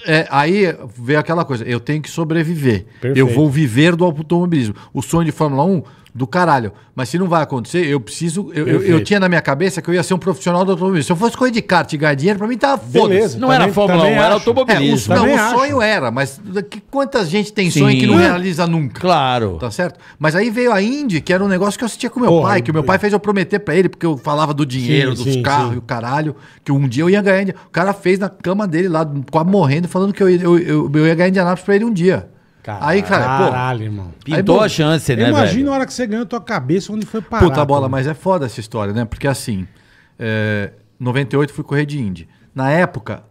É, aí veio aquela coisa, eu tenho que sobreviver. Perfeito. Eu vou viver do automobilismo. O sonho de Fórmula 1 do caralho. Mas se não vai acontecer, eu preciso. Eu, eu, eu, tinha na minha cabeça que eu ia ser um profissional do automobilismo. Se eu fosse correr de kart e ganhar dinheiro, pra mim tava foda Não era Fórmula 1, era automobilismo. É, o, não, o sonho era, mas que, quantas gente tem Sim. sonho que não realiza nunca? Claro. Tá certo? Mas aí veio a Indy, que era um negócio que eu assistia com meu Porra, pai, que meu pai é. fez eu prometer pra ele, porque eu falava do dinheiro, sim, dos sim, carros sim. e o caralho, que um dia eu ia ganhar. O cara fez na cama dele lá, quase morrendo, falando que eu, eu, eu, eu ia ganhar Indianapolis pra ele um dia. Caralho, aí, cara, caralho, pô, irmão. Pintou aí, a chance, né, imagina velho? Imagina a hora que você ganhou a tua cabeça, onde foi parar. Puta bola, né? mas é foda essa história, né? Porque assim, é, 98 fui correr de Indy. Na época,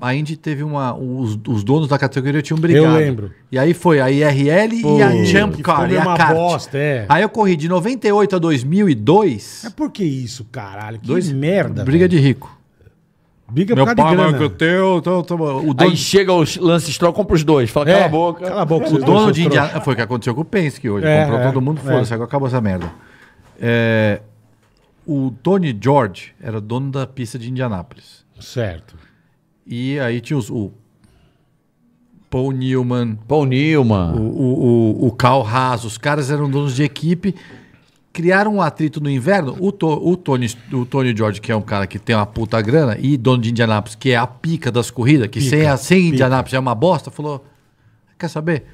a, Indy teve uma... Os, os, donos da categoria tinham brigado. Eu lembro. E aí foi a IRL pô, e a Jump Car, e a kart. Bosta, é. Aí eu corri de 98 a 2002. É por que isso, caralho? Que Dois, merda, Briga velho. de rico. Briga Meu pai é grana. o teu, teu, então, então, teu, o dono... Aí chega o Lance Stroll, compra os dois. Fala, cala é, a boca. Cala a boca. O dono de Indiana... Foi o que aconteceu com o Penske hoje. É, Comprou é, todo mundo, é. foda-se, agora acabou essa merda. É, o Tony George era dono da pista de Indianápolis. Certo. E aí tinha os, o Paul Newman. Paul Newman. O, o, o, o Cal Haas. Os caras eram donos de equipe criaram um atrito no inverno. O, to, o, Tony, o Tony George, que é um cara que tem uma puta grana, e dono de Indianápolis, que é a pica das corridas, que pica, sem, sem Indianápolis é uma bosta, falou: quer saber?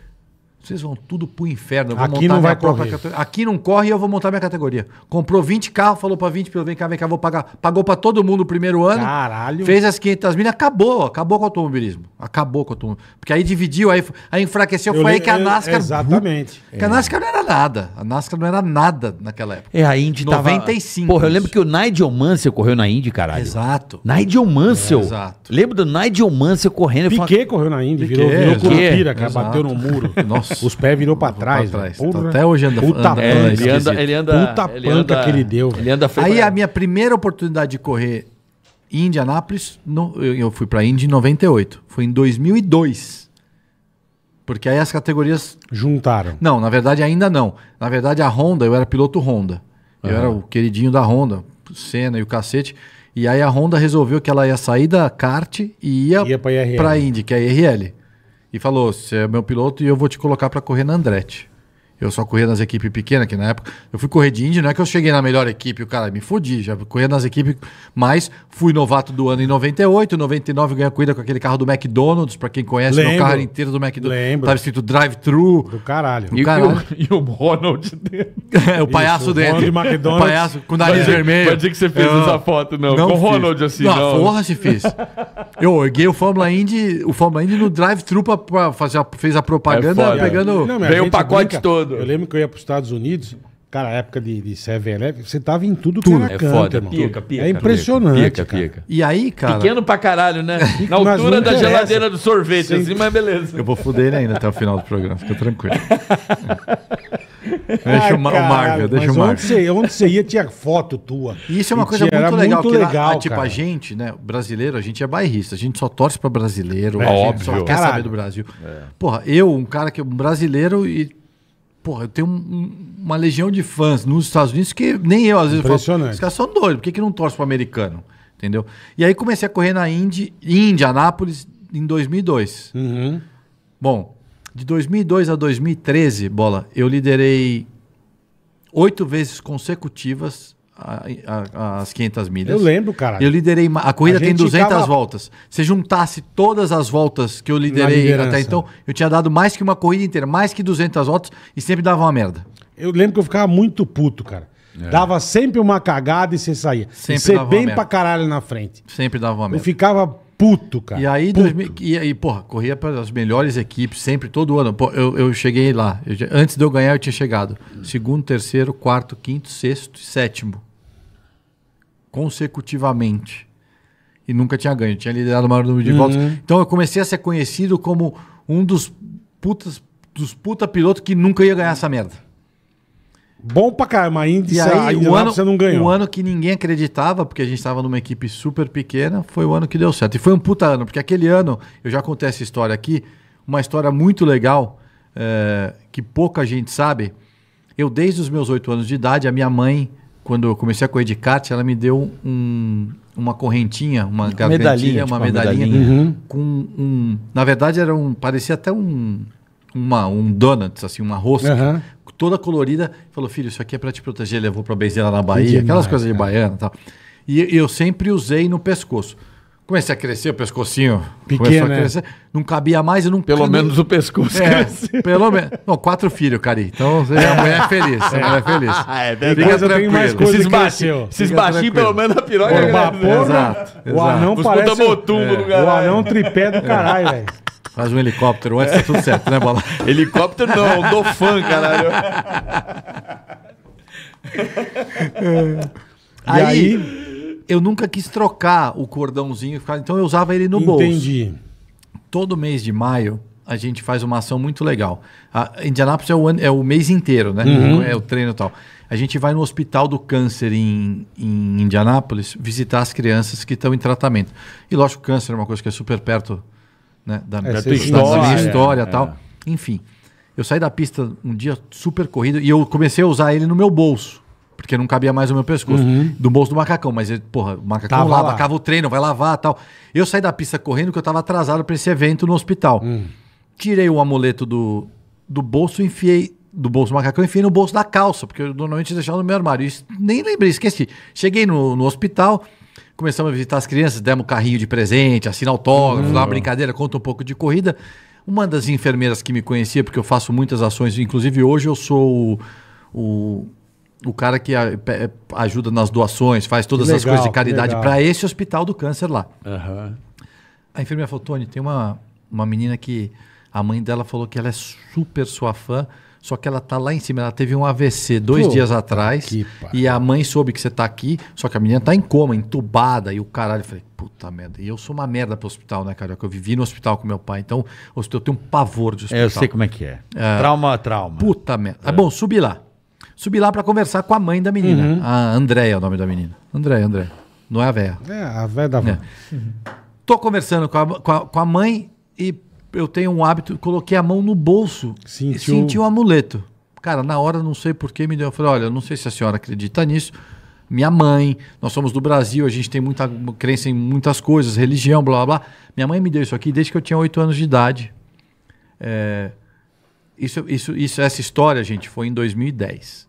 Vocês vão tudo pro inferno. Eu vou Aqui montar não vai correr. categoria. Aqui não corre e eu vou montar minha categoria. Comprou 20 carros, falou pra 20 pelo vem cá, vem cá, vou pagar. Pagou pra todo mundo o primeiro ano. Caralho. Fez as 500 mil, acabou, acabou com o automobilismo. Acabou com o automobilismo. Porque aí dividiu, aí, aí enfraqueceu. Eu foi aí que a NASCAR. Exatamente. Porque a é. NASCAR não era nada. A NASCAR não era nada naquela época. É, a Indy 95. Tava... Porra, eu lembro que o Nigel Mansell correu na Indy, caralho. Exato. Nigel Mansell. É, exato. Lembro do Nigel Mansell correndo. Piquet fiquei correu na Indy, virou, virou cara, bateu no muro. [laughs] Nossa. Os pés virou pra trás. Pra trás. Então, até hoje anda Puta anda, panca, ele, anda, ele anda. Puta ele panca anda, que ele deu. Ele anda Aí a minha primeira oportunidade de correr em Indianápolis, no, eu, eu fui pra Indy em 98. Foi em 2002. Porque aí as categorias. Juntaram. Não, na verdade ainda não. Na verdade a Honda, eu era piloto Honda. Eu uhum. era o queridinho da Honda, Senna e o cacete. E aí a Honda resolveu que ela ia sair da kart e ia, ia pra, pra Indy, que é a IRL e falou: você é meu piloto e eu vou te colocar para correr na Andretti. Eu só corria nas equipes pequenas, que na época eu fui correr de Indy, não é que eu cheguei na melhor equipe, o cara me fudi, já corria nas equipes, mas fui novato do ano em 98, 99 ganhei a corrida com aquele carro do McDonald's, para quem conhece, o meu carro inteiro do McDonald's. Lembro. Tava escrito drive-thru. Do caralho. Do e, caralho. O, [laughs] e o Ronald dele. É, o palhaço Isso, dentro. O Ronald McDonald's. O palhaço com o nariz pode, vermelho. Pode dizer que você fez eu, essa foto, não. não com o Ronald assim, não. não. Porra, se fiz. eu erguei o Fórmula Indy, o Fórmula Indy no drive-thru pra, pra fazer, a, fez a é propaganda é pegando... Não, veio o pacote brinca. todo. Eu lembro que eu ia para os Estados Unidos, cara, época de, de Seven você tava em tudo, tudo. que era é canto, foda, Pica, pica, é impressionante, pica, pica, E aí, cara... Pequeno pra caralho, né? Na altura da geladeira do sorvete, Sim. assim, mas beleza. Eu vou foder ele ainda até o final do programa, fica tranquilo. [laughs] Deixa o, cara, o ah, Marvel, deixa o Marvel. Onde você, onde você ia tinha foto tua. E isso é uma e coisa muito legal. Muito que legal tipo, a gente, né, brasileiro, a gente é bairrista. A gente só torce pra brasileiro. É, óbvio. só quer Caralho. saber do Brasil. É. Porra, eu, um cara que é brasileiro e porra, eu tenho um, uma legião de fãs nos Estados Unidos que nem eu, às vezes, eu falo, os caras são doidos, por que, que não torce pro americano? Entendeu? E aí comecei a correr na Indy, Indianápolis, em 2002. Uhum. Bom, de 2002 a 2013, bola, eu liderei oito vezes consecutivas as 500 milhas. Eu lembro, cara. Eu liderei. A corrida a tem 200 tava... voltas. Se juntasse todas as voltas que eu liderei até então, eu tinha dado mais que uma corrida inteira, mais que 200 voltas e sempre dava uma merda. Eu lembro que eu ficava muito puto, cara. É. Dava sempre uma cagada e você saía. Sempre e você dava bem uma merda. pra caralho na frente. Sempre dava uma merda. Eu ficava puto, cara. E aí, puto. Dois, e aí porra, corria para as melhores equipes, sempre, todo ano. eu, eu cheguei lá. Eu, antes de eu ganhar, eu tinha chegado. Segundo, terceiro, quarto, quinto, sexto e sétimo consecutivamente. E nunca tinha ganho. Tinha liderado o maior número de uhum. votos. Então eu comecei a ser conhecido como um dos putas, dos puta piloto que nunca ia ganhar essa merda. Bom pra caramba, ainda e aí, um ano, você não ganhou. Um ano que ninguém acreditava, porque a gente estava numa equipe super pequena, foi o ano que deu certo. E foi um puta ano, porque aquele ano, eu já contei essa história aqui, uma história muito legal, é, que pouca gente sabe. Eu, desde os meus oito anos de idade, a minha mãe quando eu comecei a correr de kart, ela me deu um, uma correntinha, uma gavetinha, uma, tipo, uma medalhinha, medalhinha. Uhum. com um, na verdade era um, parecia até um uma, um donuts, assim, uma rosca, uhum. toda colorida. Falou, filho, isso aqui é para te proteger. Levou para Benzeira na Bahia, demais, aquelas coisas cara. de baiana e tal. E eu sempre usei no pescoço. Comecei a crescer o pescocinho. Pequeno, né? Não cabia mais e não... Pelo cabia. menos o pescoço é, Pelo menos. Não, quatro filhos, cara. Então, é a mulher [laughs] ah, é feliz. A mulher é feliz. é verdade. Fica tranquilo. Mais coisa esses baixinhos, pelo menos a piroca... Pô, é vapor, exato, O anão parece... é. O anão tripé do é. caralho, velho. Faz um helicóptero antes, tá tudo certo, né, Bola? [laughs] helicóptero não, do fã, caralho. É. aí... aí eu nunca quis trocar o cordãozinho, então eu usava ele no Entendi. bolso. Entendi. Todo mês de maio a gente faz uma ação muito legal. A Indianápolis é o, ano, é o mês inteiro, né? Uhum. Então, é o treino e tal. A gente vai no Hospital do Câncer em, em Indianápolis visitar as crianças que estão em tratamento. E lógico, câncer é uma coisa que é super perto né, da, é, da, é da minha história é, tal. É. Enfim, eu saí da pista um dia super corrido e eu comecei a usar ele no meu bolso porque não cabia mais o meu pescoço. Uhum. Do bolso do macacão, mas, ele, eh, porra, o macacão Tava lava, lá. cava o treino, vai lavar tal. Eu saí da pista correndo porque eu tava atrasado para esse evento no hospital. Uhum. Tirei o amuleto do, do bolso enfiei do bolso do macacão, enfiei no bolso da calça, porque eu normalmente deixava no meu armário. Isso, nem lembrei, esqueci. Cheguei no, no hospital, começamos a visitar as crianças, demos um carrinho de presente, assina autógrafo, uhum. dá uma brincadeira, conta um pouco de corrida. Uma das enfermeiras que me conhecia, porque eu faço muitas ações, inclusive hoje eu sou o, o o cara que ajuda nas doações, faz todas as coisas de caridade para esse hospital do câncer lá. A enfermeira falou: Tony, tem uma, uma menina que a mãe dela falou que ela é super sua fã, só que ela tá lá em cima. Ela teve um AVC dois Pô, dias atrás e a mãe soube que você tá aqui, só que a menina tá em coma, entubada. E o caralho, eu falei: puta merda. E eu sou uma merda pro hospital, né, cara? Eu vivi no hospital com meu pai, então o hospital- eu tenho um pavor de hospital. É, eu sei como é que é. é. Trauma, trauma. Puta merda. Ah, bom, subi lá. Subi lá para conversar com a mãe da menina. Uhum. A ah, Andréia é o nome da menina. Andréia, Andréia. Não é a véia. É, a véia da mãe. É. Uhum. Tô conversando com a, com, a, com a mãe e eu tenho um hábito, coloquei a mão no bolso sentiu... e senti um amuleto. Cara, na hora não sei por que me deu. Eu falei, olha, não sei se a senhora acredita nisso. Minha mãe, nós somos do Brasil, a gente tem muita crença em muitas coisas, religião, blá blá blá. Minha mãe me deu isso aqui desde que eu tinha 8 anos de idade. É, isso, isso, isso, essa história, gente, foi em 2010.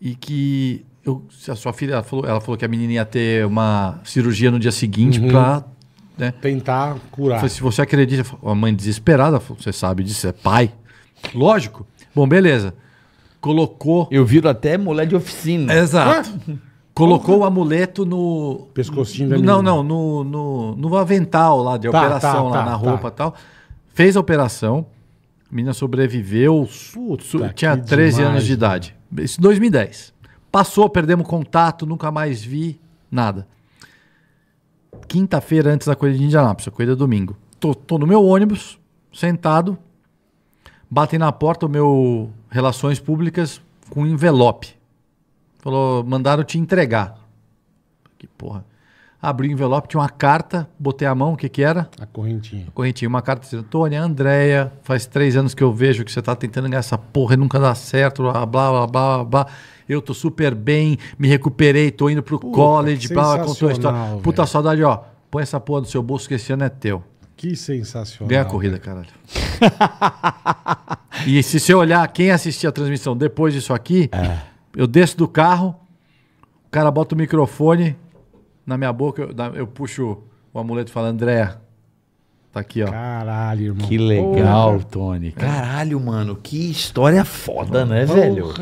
E que eu, a sua filha ela falou, ela falou que a menina ia ter uma cirurgia no dia seguinte uhum. para né? tentar curar. Falei, se você acredita, a mãe desesperada, falou, você sabe disso, é pai. Lógico. Bom, beleza. Colocou. Eu viro até mulher de oficina. Exato. Colocou o amuleto no. Pescocinho da menina. Não, não, no, no, no avental lá de tá, operação, tá, lá tá, na tá. roupa e tal. Fez a operação. A menina sobreviveu, Puta, tinha 13 demais, anos de idade. Isso 2010. Passou, perdemos contato, nunca mais vi nada. Quinta-feira antes da corrida de Indianápolis, a corrida é domingo. Tô, tô no meu ônibus, sentado, batem na porta o meu relações públicas com um envelope. Falou, mandaram te entregar. Que porra abri o envelope, tinha uma carta, botei a mão, o que que era? A correntinha. A correntinha, uma carta dizendo, Tony, Andréia, faz três anos que eu vejo que você tá tentando ganhar essa porra e nunca dá certo, blá, blá, blá, blá, blá. Eu tô super bem, me recuperei, tô indo pro Puta, college, blá, blá, contou a história. Véio. Puta saudade, ó, põe essa porra no seu bolso que esse ano é teu. Que sensacional. Ganha a corrida, caralho. [laughs] e se você olhar quem assistia a transmissão depois disso aqui, é. eu desço do carro, o cara bota o microfone, na minha boca, eu, eu puxo o amuleto e falo, André, Tá aqui, ó. Caralho, irmão. Que legal, Porra. Tony. É. Caralho, mano. Que história foda, né, Porra. velho?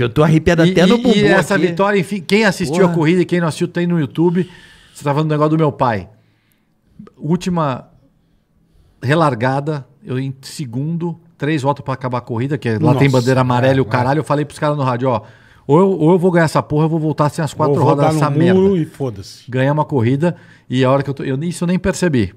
Eu tô arrepiado e, até no bumbum. E essa aqui. vitória, enfim, quem assistiu Porra. a corrida e quem não assistiu, tem tá no YouTube. Você tá falando do negócio do meu pai. Última relargada, eu em segundo, três votos para acabar a corrida, que é, lá tem bandeira amarela e o caralho. Eu falei pros caras no rádio, ó. Ou eu, ou eu vou ganhar essa porra, eu vou voltar sem as quatro vou rodas dessa merda. e foda-se. Ganhar uma corrida e a hora que eu tô. Eu, isso eu nem percebi.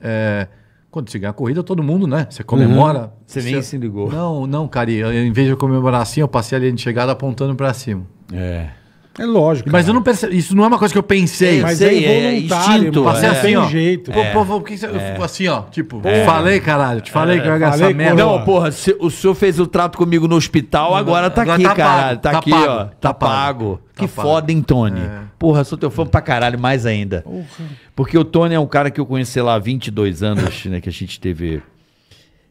É, quando você ganha a corrida, todo mundo, né? Você comemora. Uhum. Você nem se ligou. Não, não, cara. Em vez de eu comemorar assim, eu passei a linha de chegada apontando para cima. É. É lógico. Mas cara. eu não percebi. Isso não é uma coisa que eu pensei. Mas é Sei, é involuntário. É, passei assim, ó. jeito. Pô, é. povo, que é. assim, ó. Tipo, é. falei, caralho. Te falei que eu ia gastar merda. Não, porra, se, o senhor fez o trato comigo no hospital, agora tá agora aqui, tá caralho. Tá, tá aqui, pago, ó. Tá, tá pago. pago. Tá que foda, hein, Tony? Porra, sou teu fã pra caralho, mais ainda. Porque o Tony é um cara que eu conheci lá há 22 anos, né? Que a gente teve.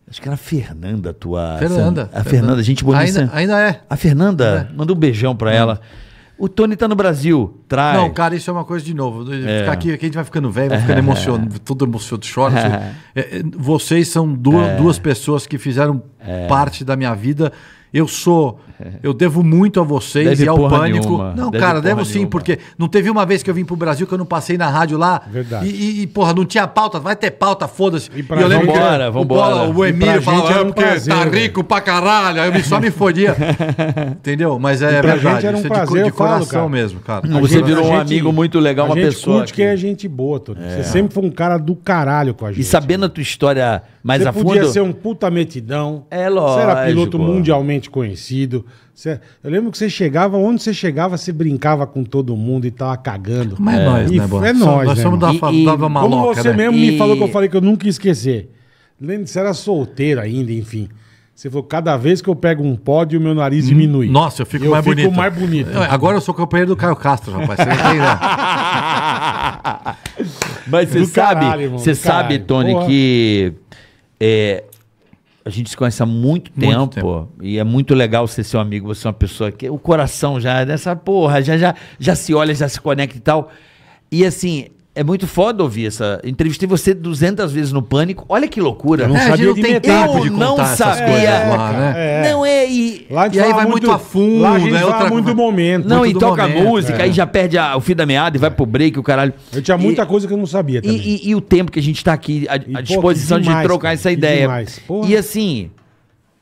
Acho que era a Fernanda, tua. Fernanda. A Fernanda, Fernanda. gente bonita. Ainda, ainda, é. A Fernanda, é. manda um beijão pra ela. O Tony tá no Brasil, traz. Não, cara, isso é uma coisa de novo. É. Ficar aqui, aqui a gente vai ficando velho, vai ficando [laughs] emocionado, todo emocionado, chora. Assim. [laughs] É, é, vocês são duas, é. duas pessoas que fizeram parte da minha vida eu sou. Eu devo muito a vocês deve e ao pânico. Nenhuma. Não, deve cara, devo sim, nenhuma. porque não teve uma vez que eu vim pro Brasil que eu não passei na rádio lá. Verdade. E, e porra, não tinha pauta, vai ter pauta, foda-se. E e eu lembro vambora, vambora. O, o Emílio falava é um tá prazer, tá rico pra caralho. Aí eu só me fodia. [laughs] Entendeu? Mas é verdade. era um é prazer, de, de coração falo, cara. mesmo, cara. você virou um amigo muito legal, uma pessoa. A gente curte que é gente boa, Tony. Você é. sempre foi um cara do caralho com a gente. E sabendo a tua história mas você a fundo... podia ser um puta metidão. É lógico. Você era piloto mundialmente conhecido. Você... Eu lembro que você chegava, onde você chegava, você brincava com todo mundo e tava cagando. Mas é, é. nós, né, Bola? É nós, Nós né, somos da, Como você né? mesmo e... me falou que eu falei que eu nunca ia esquecer. Lembro, você era solteiro ainda, enfim. Você falou, cada vez que eu pego um pódio, meu nariz hum. diminui. Nossa, eu fico, eu mais, fico bonito. mais bonito. Eu, agora eu sou companheiro do Caio Castro, rapaz. Você não tem, [laughs] Mas você sabe, caralho, você sabe, Tony, Porra. que é, a gente se conhece há muito, muito tempo, tempo, e é muito legal ser seu amigo, você é uma pessoa que o coração já é dessa porra, já já já se olha, já se conecta e tal. E assim, é muito foda ouvir essa. Entrevistei você 200 vezes no Pânico. Olha que loucura. Eu não é, sabia não tem tempo de contar não essas sabia. coisas lá, né? É. é. Não é e, lá e aí vai muito, a fundo, lá a né, gente é outra muito momento. Não, muito e toca momento, música, é. aí já perde a, o fio da meada e vai pro break, o caralho. Eu tinha muita e, coisa que eu não sabia também. E, e, e, o tempo que a gente tá aqui à, disposição pô, demais, de trocar essa ideia. e assim,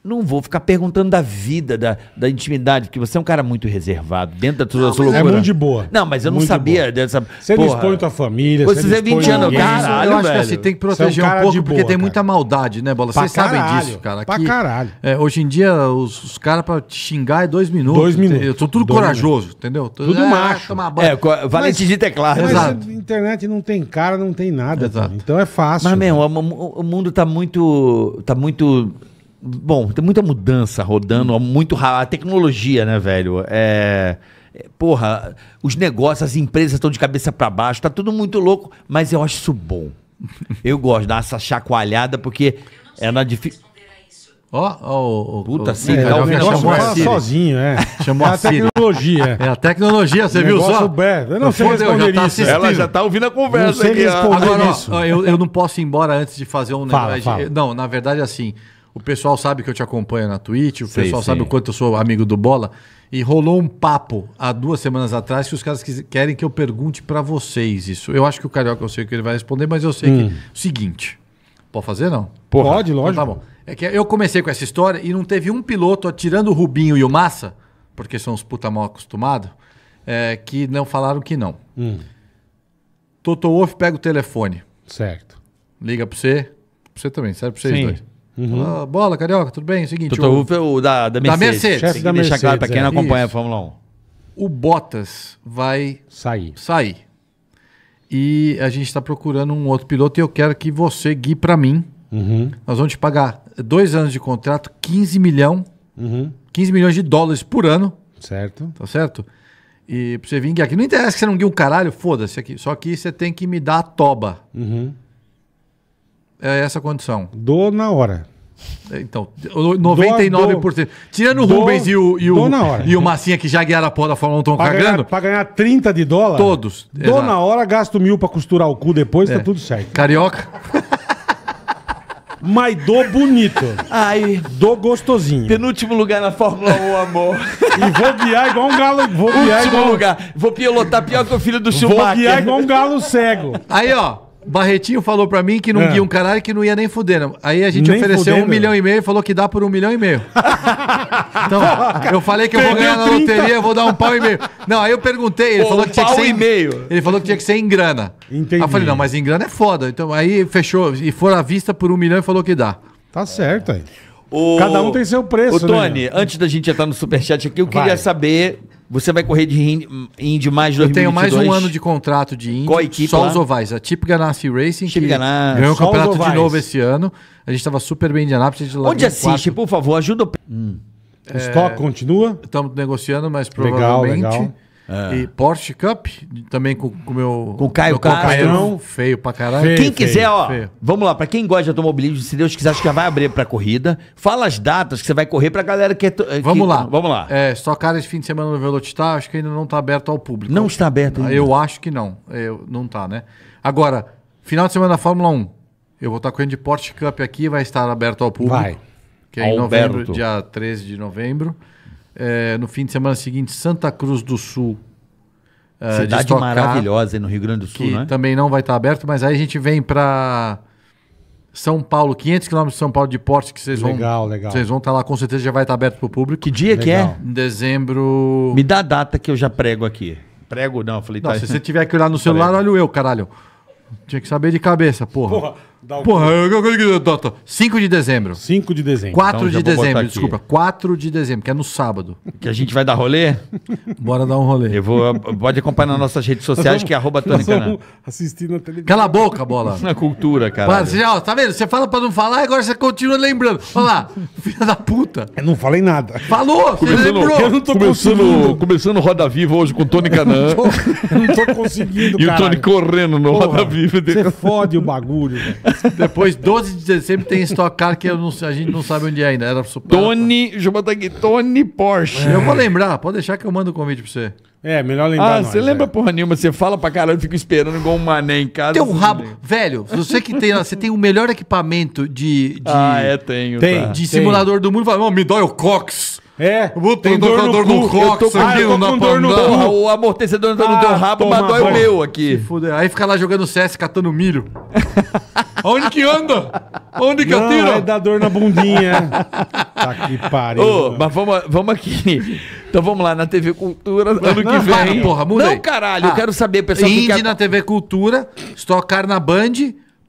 não vou ficar perguntando da vida, da, da intimidade, porque você é um cara muito reservado, dentro da sua, não, loucura. É muito de boa. Não, mas eu não muito sabia dessa. Você porra. não expõe tua família. Você, você é 20 anos, caralho. Eu acho velho. que assim, tem que proteger é um, um, pouco, boa, porque cara. tem muita maldade, né, Bola? Vocês sabem disso, cara. Pra que, caralho. É, hoje em dia, os, os caras pra te xingar é dois minutos. Dois minutos. Eu tô tudo dois corajoso, minutos. entendeu? Tô, tudo ah, é, macho. É, valente de teclado. Mas Exato. internet não tem cara, não tem nada. Então é fácil. Mas, meu, o mundo tá muito. tá muito Bom, tem muita mudança rodando, hum. muito a tecnologia, né, velho? É, é, porra, os negócios, as empresas estão de cabeça para baixo, tá tudo muito louco, mas eu acho isso bom. [laughs] eu gosto dessa chacoalhada porque ela dificulta Ó, ó, ó. Puta, assim é, tá ouvindo a chamou sozinho, é. [laughs] Chamou é a, a tecnologia. É a tecnologia, você viu só? Bad. Eu não, sei responder já isso. Tá Ela já tá ouvindo a conversa não sei aqui. Responder Agora, ó, isso. Ó, eu, eu não posso ir embora antes de fazer um fala, negócio. Fala. Não, na verdade, assim, o pessoal sabe que eu te acompanho na Twitch, o sei, pessoal sei. sabe o quanto eu sou amigo do Bola. E rolou um papo há duas semanas atrás que os caras querem que eu pergunte para vocês isso. Eu acho que o Carioca eu sei que ele vai responder, mas eu sei hum. que. O seguinte. Pode fazer, não? Porra. Pode, lógico. Então, tá bom. É que eu comecei com essa história e não teve um piloto, tirando o Rubinho e o Massa, porque são os puta mal acostumados, é, que não falaram que não. Hum. Toto Wolff pega o telefone. Certo. Liga para você. Pra você também, serve pra vocês Sim. dois. Uhum. Ah, bola, Carioca, tudo bem? É o seguinte. Tô, tô, o, é o, da, da Mercedes. Da Mercedes. Chefe da Mercedes, claro para quem não é. acompanha isso. a Fórmula 1. O Bottas vai sair. sair. E a gente está procurando um outro piloto e eu quero que você, Gui, para mim, uhum. nós vamos te pagar dois anos de contrato, 15 milhão, uhum. 15 milhões de dólares por ano. Certo. Tá certo? E pra você vir aqui. Não interessa que você não guia um caralho, foda-se aqui. Só que você tem que me dar a toba. Uhum é essa condição. do na hora. Então, 99%. Do, Tirando o Rubens e o, e o, e o Massinha, que já guiaram a porra da Fórmula 1, estão cagando. Pra ganhar 30 de dólar? Todos. do exato. na hora, gasto mil pra costurar o cu depois, tá é. tá tudo certo. Carioca? [laughs] Mas dou bonito. Ai. do gostosinho. Penúltimo lugar na Fórmula 1, [laughs] amor. E vou guiar igual um galo. Vou guiar Último igual... lugar. Vou pilotar pior que o filho do Schumacher. Vou guiar igual um galo cego. Aí, ó. Barretinho falou pra mim que não é. guia um caralho que não ia nem fudendo. Né? Aí a gente nem ofereceu fudendo. um milhão né? e meio e falou que dá por um milhão e meio. [laughs] então, eu falei que eu vou ganhar na loteria, eu vou dar um pau e meio. Não, aí eu perguntei, ele Pô, falou que tinha que ser. Em, meio. Ele falou que tinha que ser em grana. Entendi. Aí eu falei, não, mas em grana é foda. Então aí fechou e for à vista por um milhão e falou que dá. Tá certo aí. O... Cada um tem seu preço, Ô, né, Tony, né? antes da gente entrar no superchat aqui, eu Vai. queria saber você vai correr de Indy mais 2022? Eu tenho mais um ano de contrato de Indy. Qual equipe? Só lá? os ovais. A Tip Ganassi Racing, Chip que Ganassi, ganhou o campeonato de novo esse ano. A gente estava super bem em Indianápolis. Onde assiste, quatro. por favor? Ajuda o... Hum. O estoque é, continua? Estamos negociando, mas provavelmente... Legal, legal. É. E Porsche Cup, também com o meu. Com Caio meu Castro. Feio pra caralho. Feio, quem quiser, ó, feio. vamos lá, pra quem gosta de automobilismo, se Deus quiser, acho que já vai abrir pra corrida. Fala as datas que você vai correr pra galera que é. Que, vamos lá. Vamos lá. É, só cara esse fim de semana no Velocitar, acho que ainda não tá aberto ao público. Não está aberto ainda. Eu acho que não. Eu, não tá, né? Agora, final de semana da Fórmula 1. Eu vou estar tá correndo de Porsche Cup aqui, vai estar aberto ao público. Vai. Que é em Alberto. novembro, dia 13 de novembro. É, no fim de semana seguinte, Santa Cruz do Sul. É, Cidade maravilhosa aí no Rio Grande do Sul, que né? também não vai estar aberto, mas aí a gente vem para São Paulo, 500 quilômetros de São Paulo de Porto, que vocês vão legal, legal. vocês vão estar tá lá, com certeza já vai estar tá aberto para o público. Que dia legal. que é? Em dezembro. Me dá a data que eu já prego aqui. Prego não, falei. Não, tá... se você tiver que olhar no celular, olha eu, caralho. Tinha que saber de cabeça, porra. porra. Dá o Porra, eu queria Dota. 5 de dezembro. 5 de dezembro. 4 Então, de dezembro, desculpa. 4 de dezembro, que é no sábado. Que a gente vai dar rolê? Bora dar um rolê. Eu vou. Pode acompanhar nas nossas redes sociais, que é arroba Tony Nós né? na televisão. Cala a boca, bola. Na cultura, cara. você já, ó, tá vendo? Você fala pra não falar e agora você continua lembrando. Olha lá, [laughs] filha da puta. Eu não falei nada. Falou, você lembrou. Eu não tô começando, começando Roda Viva hoje com o Tony Canã. Eu não tô conseguindo, E o Tony correndo no Roda Viva. Você fode o bagulho. velho. Depois, 12 de dezembro, tem Stock Car que não, a gente não sabe onde é ainda. Era super. Tony, Tony Porsche. É. Eu vou lembrar, pode deixar que eu mando o um convite pra você. É, melhor lembrar. Ah, você lembra é. porra nenhuma, você fala pra caralho, fico esperando igual um mané em casa. Tem um rabo. Lembra. Velho, você que tem, você tem o melhor equipamento de. de ah, é, tenho. Tem, tá. De simulador do mundo, fala, me dói o cox. É, Vou tem dor no, dor no, no cox ah, com dor no cu. Ah, o amortecedor não tá ah, no teu rabo, mas dói o meu aqui. Aí fica lá jogando CS, catando milho. [laughs] Onde que anda? Onde que não, tiro? Vai é dar dor na bundinha. [laughs] tá que pariu. Ô, mas vamos, vamos aqui. Então vamos lá, na TV Cultura, ano não, que vem. Para, porra, muda Não, caralho, ah, eu quero saber, pessoal. Indy quer... na TV Cultura, Stock Car na Band,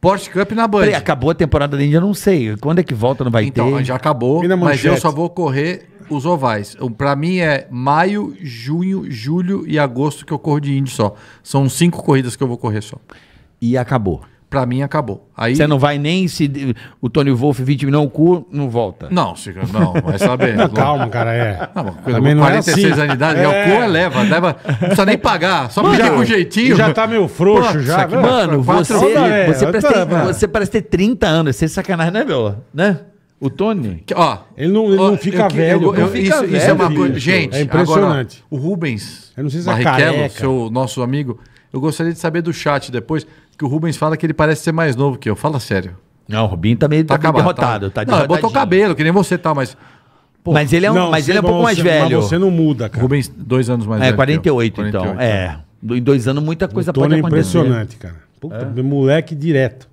Porsche Cup na Band. acabou a temporada da Indy, eu não sei. Quando é que volta, não vai então, ter? Então, já acabou, mas eu só vou correr os ovais. Para mim é maio, junho, julho e agosto que eu corro de Indy só. São cinco corridas que eu vou correr só. E acabou. Pra mim, acabou. Aí... Você não vai nem se o Tony Wolff 20 milhões, o cu não volta. Não, se... não, vai saber. Não, calma, cara, é. Não, Também 46 é assim. anos de idade, né? é. o cu eleva, é leva, não precisa nem pagar, só pedir com jeitinho. Já tá meio frouxo, Pô, já. Aqui, né? Mano, você, você, é, você, parece tá, ter, você parece ter 30 anos, você é sacanagem, né, meu? Né? O Tony? Que, ó, ele não, ele ó, não fica eu, velho. Eu, eu, fica isso, velho, isso é uma coisa. Gente, é impressionante. Agora, o Rubens, eu não sei se é Barrichello, seu nosso amigo, eu gostaria de saber do chat depois que o Rubens fala que ele parece ser mais novo que eu. Fala sério. Não, o Rubinho tá meio, tá tá meio acabado, tá derrotado. Tá, tá não, botou cabelo, que nem você tá, mas. Pô, mas ele é um, não, mas ele é um pouco mais velho. Mas você não muda, cara. Rubens, dois anos mais é, velho. É, 48, 48 então. 48, é. Em dois anos muita coisa pode acontecer. impressionante, cara. Puta, é. moleque direto.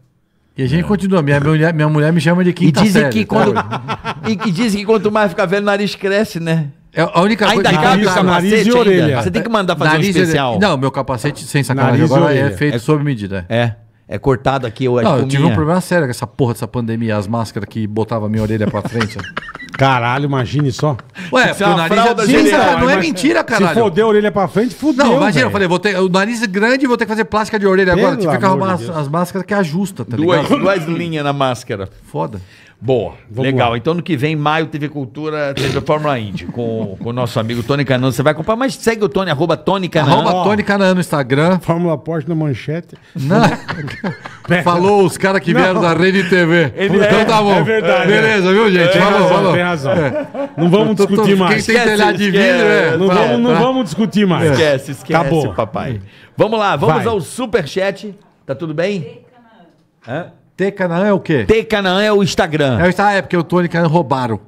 E a gente é. continua. Minha mulher, minha mulher me chama de quinta e dizem série, Que tá quando, [laughs] e, e dizem que quanto mais fica velho, o nariz cresce, né? É a única ainda coisa cabe o capacete nariz e orelha. Você tem que mandar fazer nariz um especial. Não, meu capacete, sem sacanagem, nariz agora é feito é, sob medida. É. É cortado aqui. Eu, é não, eu tive um problema sério com essa porra dessa pandemia. As máscaras que botava minha orelha pra frente. [laughs] Caralho, imagine só. Ué, é o nariz é... Sim, não é mentira, caralho. Se foder a orelha pra frente, fudeu. Não, imagina, véio. eu falei, vou ter, o nariz grande vou ter que fazer plástica de orelha Pelo agora. Tive que arrumar as, as, máscaras que ajusta, tá duas, ligado? Duas linhas na máscara. Foda. Boa. Legal. Lá. Então, no que vem, maio, TV Cultura, TV Fórmula Indy, com o nosso amigo Tony Canano. Você vai comprar, mas segue o Tony, arroba Tony Canano. Arroba Tony Canano no Instagram. Fórmula Porsche na manchete. Não. [laughs] Falou os caras que vieram não. da Rede TV. Ele então é, tá bom. É verdade. Beleza, viu, gente? Tem falou, falou. Tem razão. É. Não vamos tô, discutir tô, mais. Quem tem telhado de vidro, é. Não, vamos, não vamos discutir mais. É. Esquece, esquece, Acabou. Tá papai. Vamos lá, vamos vai. ao superchat. Tá tudo bem? Hã? T Canaã é o quê? T Canaã é o Instagram. É, o ah, é porque o Tony Canaã roubaram.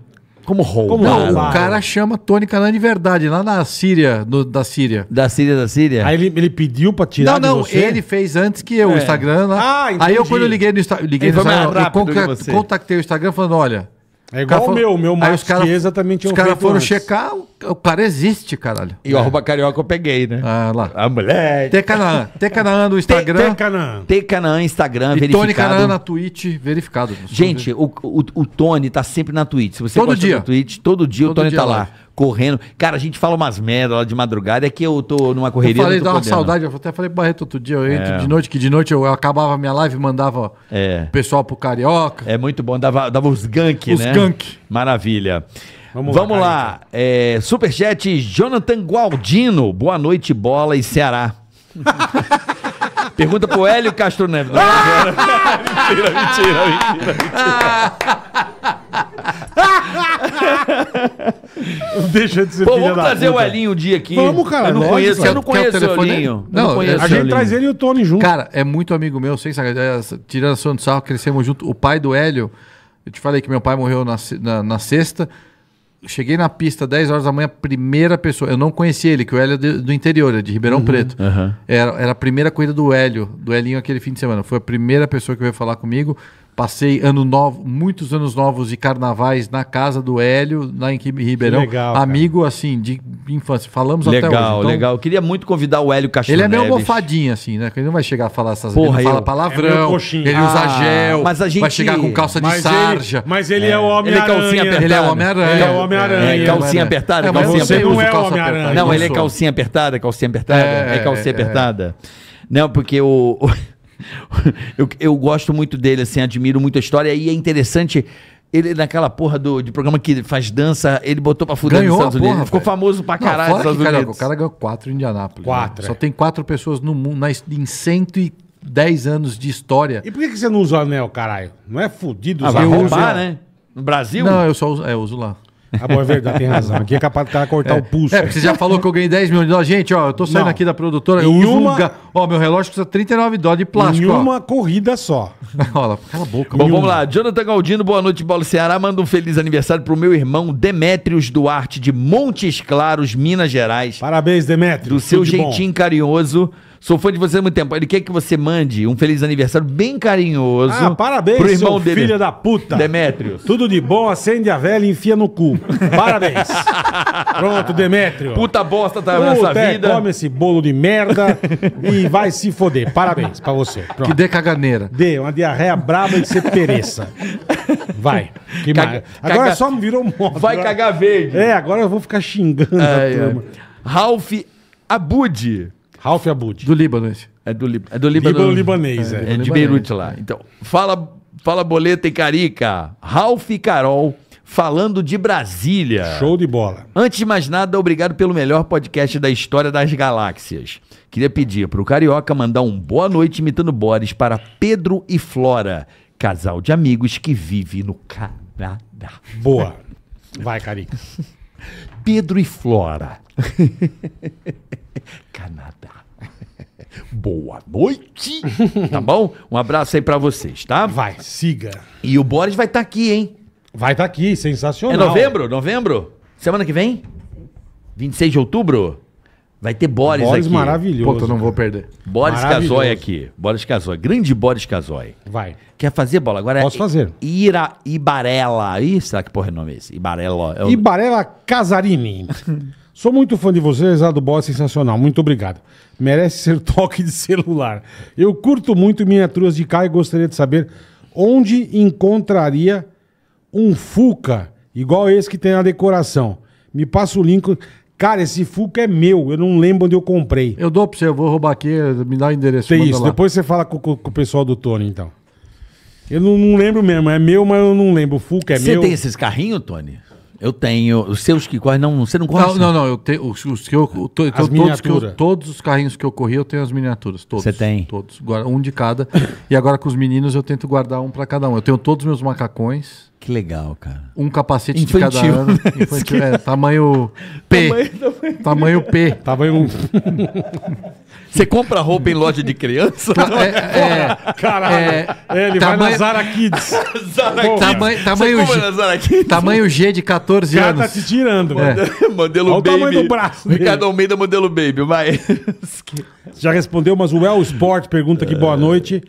Como roubaram? Não, o cara chama Tony Canaã de verdade, lá na Síria, no- da Síria. Da Síria, da Síria? Aí ele, ele pediu pra tirar Não, de não, não, ele fez antes que eu, o é. Instagram. lá. Ah, entendi. Aí eu, quando eu liguei no, liguei no Instagram, eu rápido que contactei o Instagram falando, olha, é igual o meu, o meu mais que exatamente também tinha Os caras foram antes. checar, o cara existe, caralho. E o é. arroba carioca eu peguei, né? Ah, lá. A mulher. Tecanaã. Tecanaã no Instagram. Tecanaã. Tecanaã Instagram, e verificado. Tony Canaã na Twitch, verificado. Gente, o, o, o, Tony tá sempre na Twitch. Se você todo dia. Twitch, todo dia todo o Tony dia tá lá. lá correndo. Cara, a gente fala umas merda lá de madrugada, é que eu tô numa correria. Eu falei, dá uma saudade, eu até falei pro Barreto outro dia, eu entro é. de noite, que de noite eu acabava minha live e mandava é. o pessoal pro Carioca. É muito bom, dava, dava os gank, os né? Os gank. Maravilha. Vamos, Vamos lá, lá. É, superchat Jonathan Gualdino, boa noite, bola e Ceará. [laughs] Pergunta pro Hélio Castro Neves. Não, [laughs] mentira, mentira, mentira, mentira. [laughs] [laughs] Deixa de ser Pô, filha vamos da trazer puta. o Elinho um dia aqui. Vamos, cara, Eu não lógico. conheço, eu não o conheço o telefone Elinho. Não, não conheço A gente traz ele e o Tony junto. Cara, é muito amigo meu, sem sacanagem. É, tirando a sua do sarro, crescemos junto. O pai do Hélio, eu te falei que meu pai morreu na, na, na sexta. Cheguei na pista 10 horas da manhã, a primeira pessoa. Eu não conhecia ele, que o Hélio é do interior, é de Ribeirão uhum, Preto. Era, era a primeira corrida do Hélio, do Helinho aquele fim de semana. Foi a primeira pessoa que veio falar comigo. Passei ano novo, muitos anos novos e carnavais na casa do Hélio, lá em Ribeirão. legal, Amigo, cara. assim, de infância. Falamos legal, até hoje. Legal, então, legal. Queria muito convidar o Hélio Castro Ele é meio mofadinho, assim, né? Ele não vai chegar a falar essas... Porra, ele eu... fala palavrão, é ele usa ah, gel, mas a gente... vai chegar com calça de mas sarja. Ele, mas ele é, é. o Homem-Aranha. Ele é, é Homem-Aranha. Ele é o Homem-Aranha. É, calcinha apertada, é, calcinha é apertada. não ele é calcinha apertada, calcinha apertada. É calcinha apertada. Não, porque o... [laughs] eu, eu gosto muito dele, assim, admiro muito a história. E é interessante ele naquela porra do, de programa que faz dança, ele botou pra fuder ganhou nos Estados porra, Ficou famoso pra caralho nos Estados Unidos. Cara, o cara ganhou quatro em Indianápolis. Né? Quatro. Né? Só é. tem quatro pessoas no mundo, na, em 110 anos de história. E por que, que você não usa anel, caralho? Não é fudido ah, usar ah, roubar, né? No Brasil? Não, eu só uso, é, eu uso lá. Ah, bom, é verdade, tem razão. Aqui é capaz de cortar é, o pulso. É, você já falou que eu ganhei 10 milhões de dólares. Gente, ó, eu tô saindo Não. aqui da produtora. Em eu uso uma... um ga... Ó, meu relógio custa 39 dólares de plástico. Em uma ó. corrida só. Olha, [laughs] cala a boca. Bom, vamos lá. Jonathan Galdino, boa noite, Bola Ceará. Manda um feliz aniversário pro meu irmão Demétrios Duarte, de Montes Claros, Minas Gerais. Parabéns, Demétrios. Do seu jeitinho bom. carinhoso. Sou fã de você há muito tempo. Ele quer que você mande um feliz aniversário bem carinhoso. Ah, parabéns, pro irmão dele. filho da puta. Demétrio. Tudo de bom, acende a vela e enfia no cu. Parabéns. [laughs] Pronto, Demétrio. Puta bosta tá Puta, nessa é, vida. Come esse bolo de merda [laughs] e vai se foder. Parabéns pra você. Pronto. Que dê caganeira. Dê, uma diarreia braba e que você pereça. Vai. Que Caga, Agora caga... só me virou moto. Vai agora... cagar verde. É, agora eu vou ficar xingando é, a turma. É. Ralph Abud. Ralph Abud. Do Líbano esse. É do, Líbano. é do Líbano. Líbano libanês, é. É, é, é de Beirute lá. Então, fala, fala Boleta e Carica. Ralph e Carol falando de Brasília. Show de bola. Antes de mais nada, obrigado pelo melhor podcast da história das galáxias. Queria pedir para o Carioca mandar um boa noite imitando Boris para Pedro e Flora, casal de amigos que vive no Canadá. Boa. Vai, Carica. [laughs] Pedro e Flora. [laughs] Canadá. [laughs] Boa noite, tá bom? Um abraço aí pra vocês, tá? Vai, siga. E o Boris vai estar tá aqui, hein? Vai estar tá aqui, sensacional. É novembro? Novembro? Semana que vem? 26 de outubro? Vai ter Boris, Boris aqui. maravilhoso. Pô, eu não vou perder. Boris Casoy aqui. Boris Casoy. Grande Boris Casoy. Vai. Quer fazer bola? Agora Posso é fazer. Ira Ibarela. Ih, será que porra é nome esse? Ibarela. É o... Ibarela Casarini. [laughs] Sou muito fã de vocês, a do Boss é sensacional. Muito obrigado. Merece ser [laughs] toque de celular. Eu curto muito miniaturas de cá e gostaria de saber onde encontraria um Fuca igual esse que tem na decoração. Me passa o link. Cara, esse Fuca é meu, eu não lembro onde eu comprei. Eu dou pra você, eu vou roubar aqui, me dá o endereço. Tem isso, lá. depois você fala com, com, com, o pessoal do Tony, então. Eu não, não, lembro mesmo, é meu, mas eu não lembro. O Fuca é você meu. Você tem esses carrinhos, Tony? Eu tenho. Os seus que correm, não, você não corre? Não, assim? não, não. Eu tenho os, os que eu, to, todos, que eu, todos os carrinhos que eu corri, eu tenho as miniaturas. Todos. Você tem? Todos. Um de cada. e agora com os meninos, eu tento guardar um para cada um. Eu tenho todos os meus macacões. Que legal, cara. Um capacete infantil, de cada ano. Infantil, é, tamanho P. Tamanho, tamanho, tamanho P. Tamanho... Você compra roupa em loja de criança? É, é, Caralho. É, ele tamanho... vai na Zara Kids. Zara Kids. Tamanho, tamanho, G, Zara Kids? tamanho G de 14 cara anos. cara tá te tirando. É. [laughs] Modelo Olha Baby. o tamanho do braço Ricardo Almeida, modelo Baby, vai. [laughs] Já respondeu, mas o El Sport pergunta aqui, boa é. noite.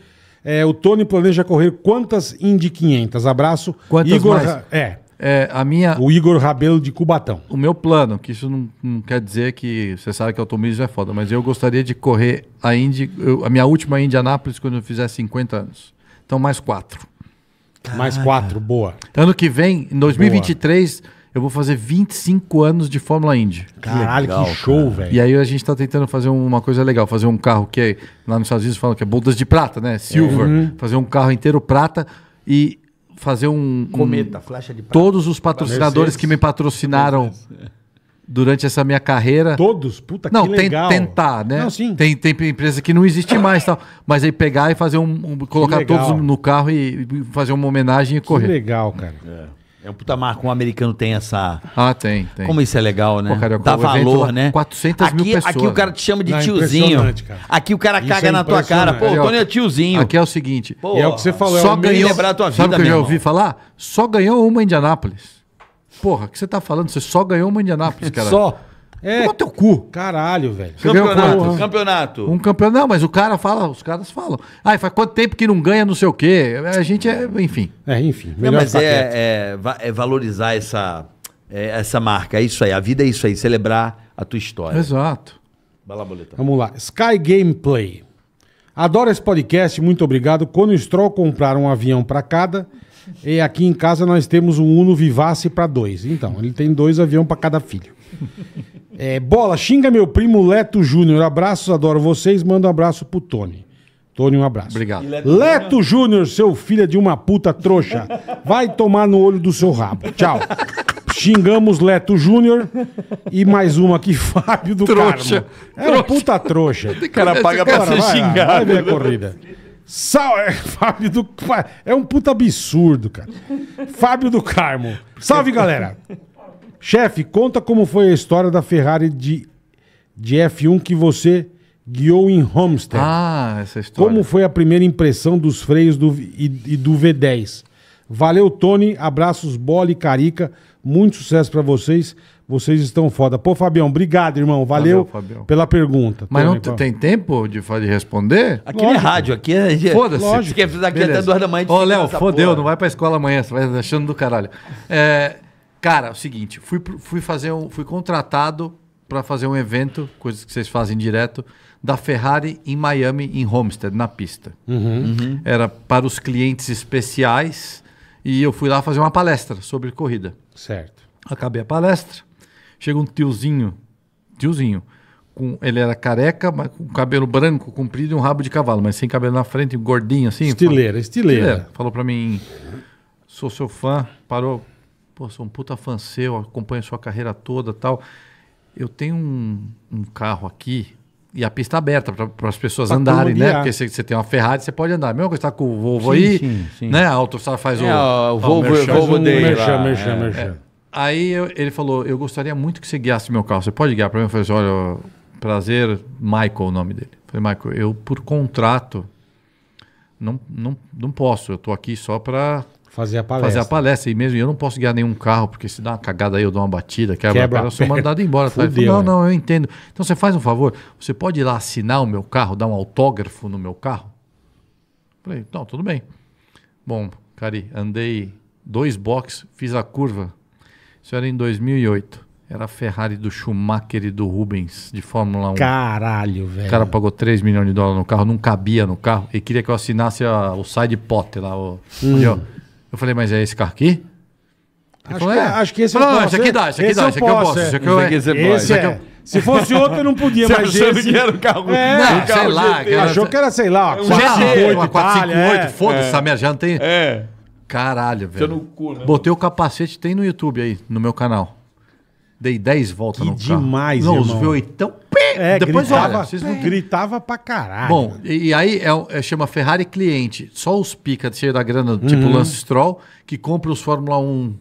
É, o Tony planeja correr quantas Indy 500? Abraço. Quantas Igor, mais? É, É, a minha, o Igor Rabelo de Cubatão. o meu plano, que isso não, não quer dizer que você sabe que automobilismo é foda, mas eu gostaria de correr a Indy, eu- a minha última Indy Anápolis quando eu fizer 50 anos. Então mais quatro. Mais quatro, boa. Ano que vem, em 2023, eu vou fazer 25 anos de Fórmula Indy. Caralho, legal, que show, velho. E aí a gente tá tentando fazer uma coisa legal, fazer um carro que é, lá nos Estados Unidos falam que é bodas de prata, né? Silver. Uhum. Fazer um carro inteiro prata e fazer um... Cometa, um, flecha de prata. Todos os patrocinadores que me patrocinaram... Durante essa minha carreira. Todos? Puta não, que legal. Não, tentar, né? Não, sim. Tem, tem empresa que não existe mais tal. Mas aí pegar e fazer um. um colocar todos no carro e fazer uma homenagem e correr. Que legal, cara. É. É um puta marco, um americano tem essa. Ah, tem, tem. Como isso é legal, né? Pô, cara, Dá valor, né? 400 aqui, mil pessoas. Aqui o cara te chama de Não, é tiozinho. Aqui o cara isso caga é na tua cara. Pô, é o Tony é tiozinho. Aqui é o seguinte. Pô, é o que você falou. Só é ganhou. Lembrar a tua vida, sabe o que eu já ouvi falar? Só ganhou uma Indianápolis. Porra, o que você tá falando? Você só ganhou uma Indianápolis, [laughs] cara. só. É. Toma teu cu. Caralho, velho. campeonato, campeonato. Um campeonato. Não, mas o cara fala, os caras falam. Ai, faz quanto tempo que não ganha não sei o quê. A gente é, enfim. É, enfim. Melhor não, mas é, é, é, valorizar essa, é, essa marca. É isso aí. A vida é isso aí. Celebrar a tua história. Exato. Vai lá, boletão. Vamos lá. Sky Gameplay. Adoro esse podcast, muito obrigado. Quando o Stroll comprar um avião para cada, e aqui em casa nós temos um Uno Vivace para dois. Então, ele tem dois aviões para cada filho. É, bola, xinga meu primo Leto Júnior. Abraços, adoro vocês. Manda um abraço pro Tony. Tony, um abraço. Obrigado. Leto, Júnior, seu filho é de uma puta trouxa. Vai tomar no olho do seu rabo. Tchau. Xingamos Leto Júnior e mais uma aqui, [laughs] Fábio do trouxa. Carmo. É uma puta trouxa. O cara paga pra ser xingado. vai ver a corrida. Salve, é, Fábio do... É um puta absurdo, cara. Fábio do Carmo. Salve, galera. Chefe, conta como foi a história da Ferrari de, de F1 que você guiou em Homestead. Ah, essa história. Como foi a primeira impressão dos freios do, e, e do V10? Valeu, Tony. Abraços, bola e carica. Muito sucesso para vocês. Vocês estão foda. Pô, Fabião, obrigado, irmão. Valeu, Valeu pela pergunta. Mas não tem tempo de, de responder? Aqui é Lógico. é rádio, aqui é. Foda-se. É- Lógico. Daqui é Beleza. até duas da manhã. Ô, Léo, fodeu, porra. não vai pra escola amanhã, você vai achando do caralho. É, Cara, é o seguinte, fui, fui, fazer um, fui contratado para fazer um evento, coisas que vocês fazem direto, da Ferrari em Miami, em Homestead, na pista. Uhum. Uhum. Era para os clientes especiais e eu fui lá fazer uma palestra sobre corrida. Certo. Acabei a palestra, chega um tiozinho, tiozinho, com, ele era careca, mas com cabelo branco, comprido e um rabo de cavalo, mas sem cabelo na frente, gordinho assim. Estileira, falou, estileira. estileira. É, falou para mim, sou seu fã, parou, pô, sou um puta fã seu, acompanho sua carreira toda tal. Eu tenho um, um carro aqui e a pista é aberta para as pessoas pra andarem, né? Porque você tem uma Ferrari, você pode andar. Mesmo que você está com o Volvo sim, aí, sim, sim. né? A autostrada faz é, o, o Volvo, o Volvo dele lá. Mexa, é, É. Aí eu, ele falou, eu gostaria muito que você guiasse meu carro. Você pode guiar para mim? Eu falei assim, olha, prazer, Michael o nome dele. Eu falei, Michael, eu por contrato não, não, não posso. Eu estou aqui só para Fazer a palestra. Fazer a palestra. E mesmo eu não posso guiar nenhum carro, porque se dá uma cagada aí, eu dou uma batida, quebra, quebra cara, eu sou mandado embora. Tá? Fudeu, tá? não, né? não, eu entendo. Então você faz um favor, você pode ir lá assinar o meu carro, dar um autógrafo no meu carro? Falei, não, tudo bem. Bom, Cari, andei dois boxes fiz a curva. Isso era em 2008. Era a Ferrari do Schumacher e do Rubens de Fórmula 1. Caralho, velho. O cara pagou 3 milhões de dólares no carro, não cabia no carro e queria que eu assinasse a, o side pot lá. O, hum. ó, eu falei, mas é esse carro aqui? Acho, falou, que, é. acho que esse falou, o ah, posso. Esse aqui é. dá, esse aqui esse dá, esse aqui eu posso. É. Esse aqui eu posso. Esse é. esse é. Se fosse outro, eu não podia, [laughs] mas esse... que era o carro... É, não, o carro sei lá. GT. Achou que era, sei lá, um 458, uma 458, é. foda-se, é. essa merda já não tem... É. Caralho, velho. No cu, né? Botei o capacete, tem no YouTube aí, no meu canal. Dei 10 voltas que no demais, carro. Não, irmão. os V8 é, é, Depois gritava, olha, vocês não é. gritava pra caralho. Bom, e, e aí é, é, chama Ferrari cliente. Só os pica cheio da grana, tipo uhum. tipo Lance Stroll, que compra os Fórmula 1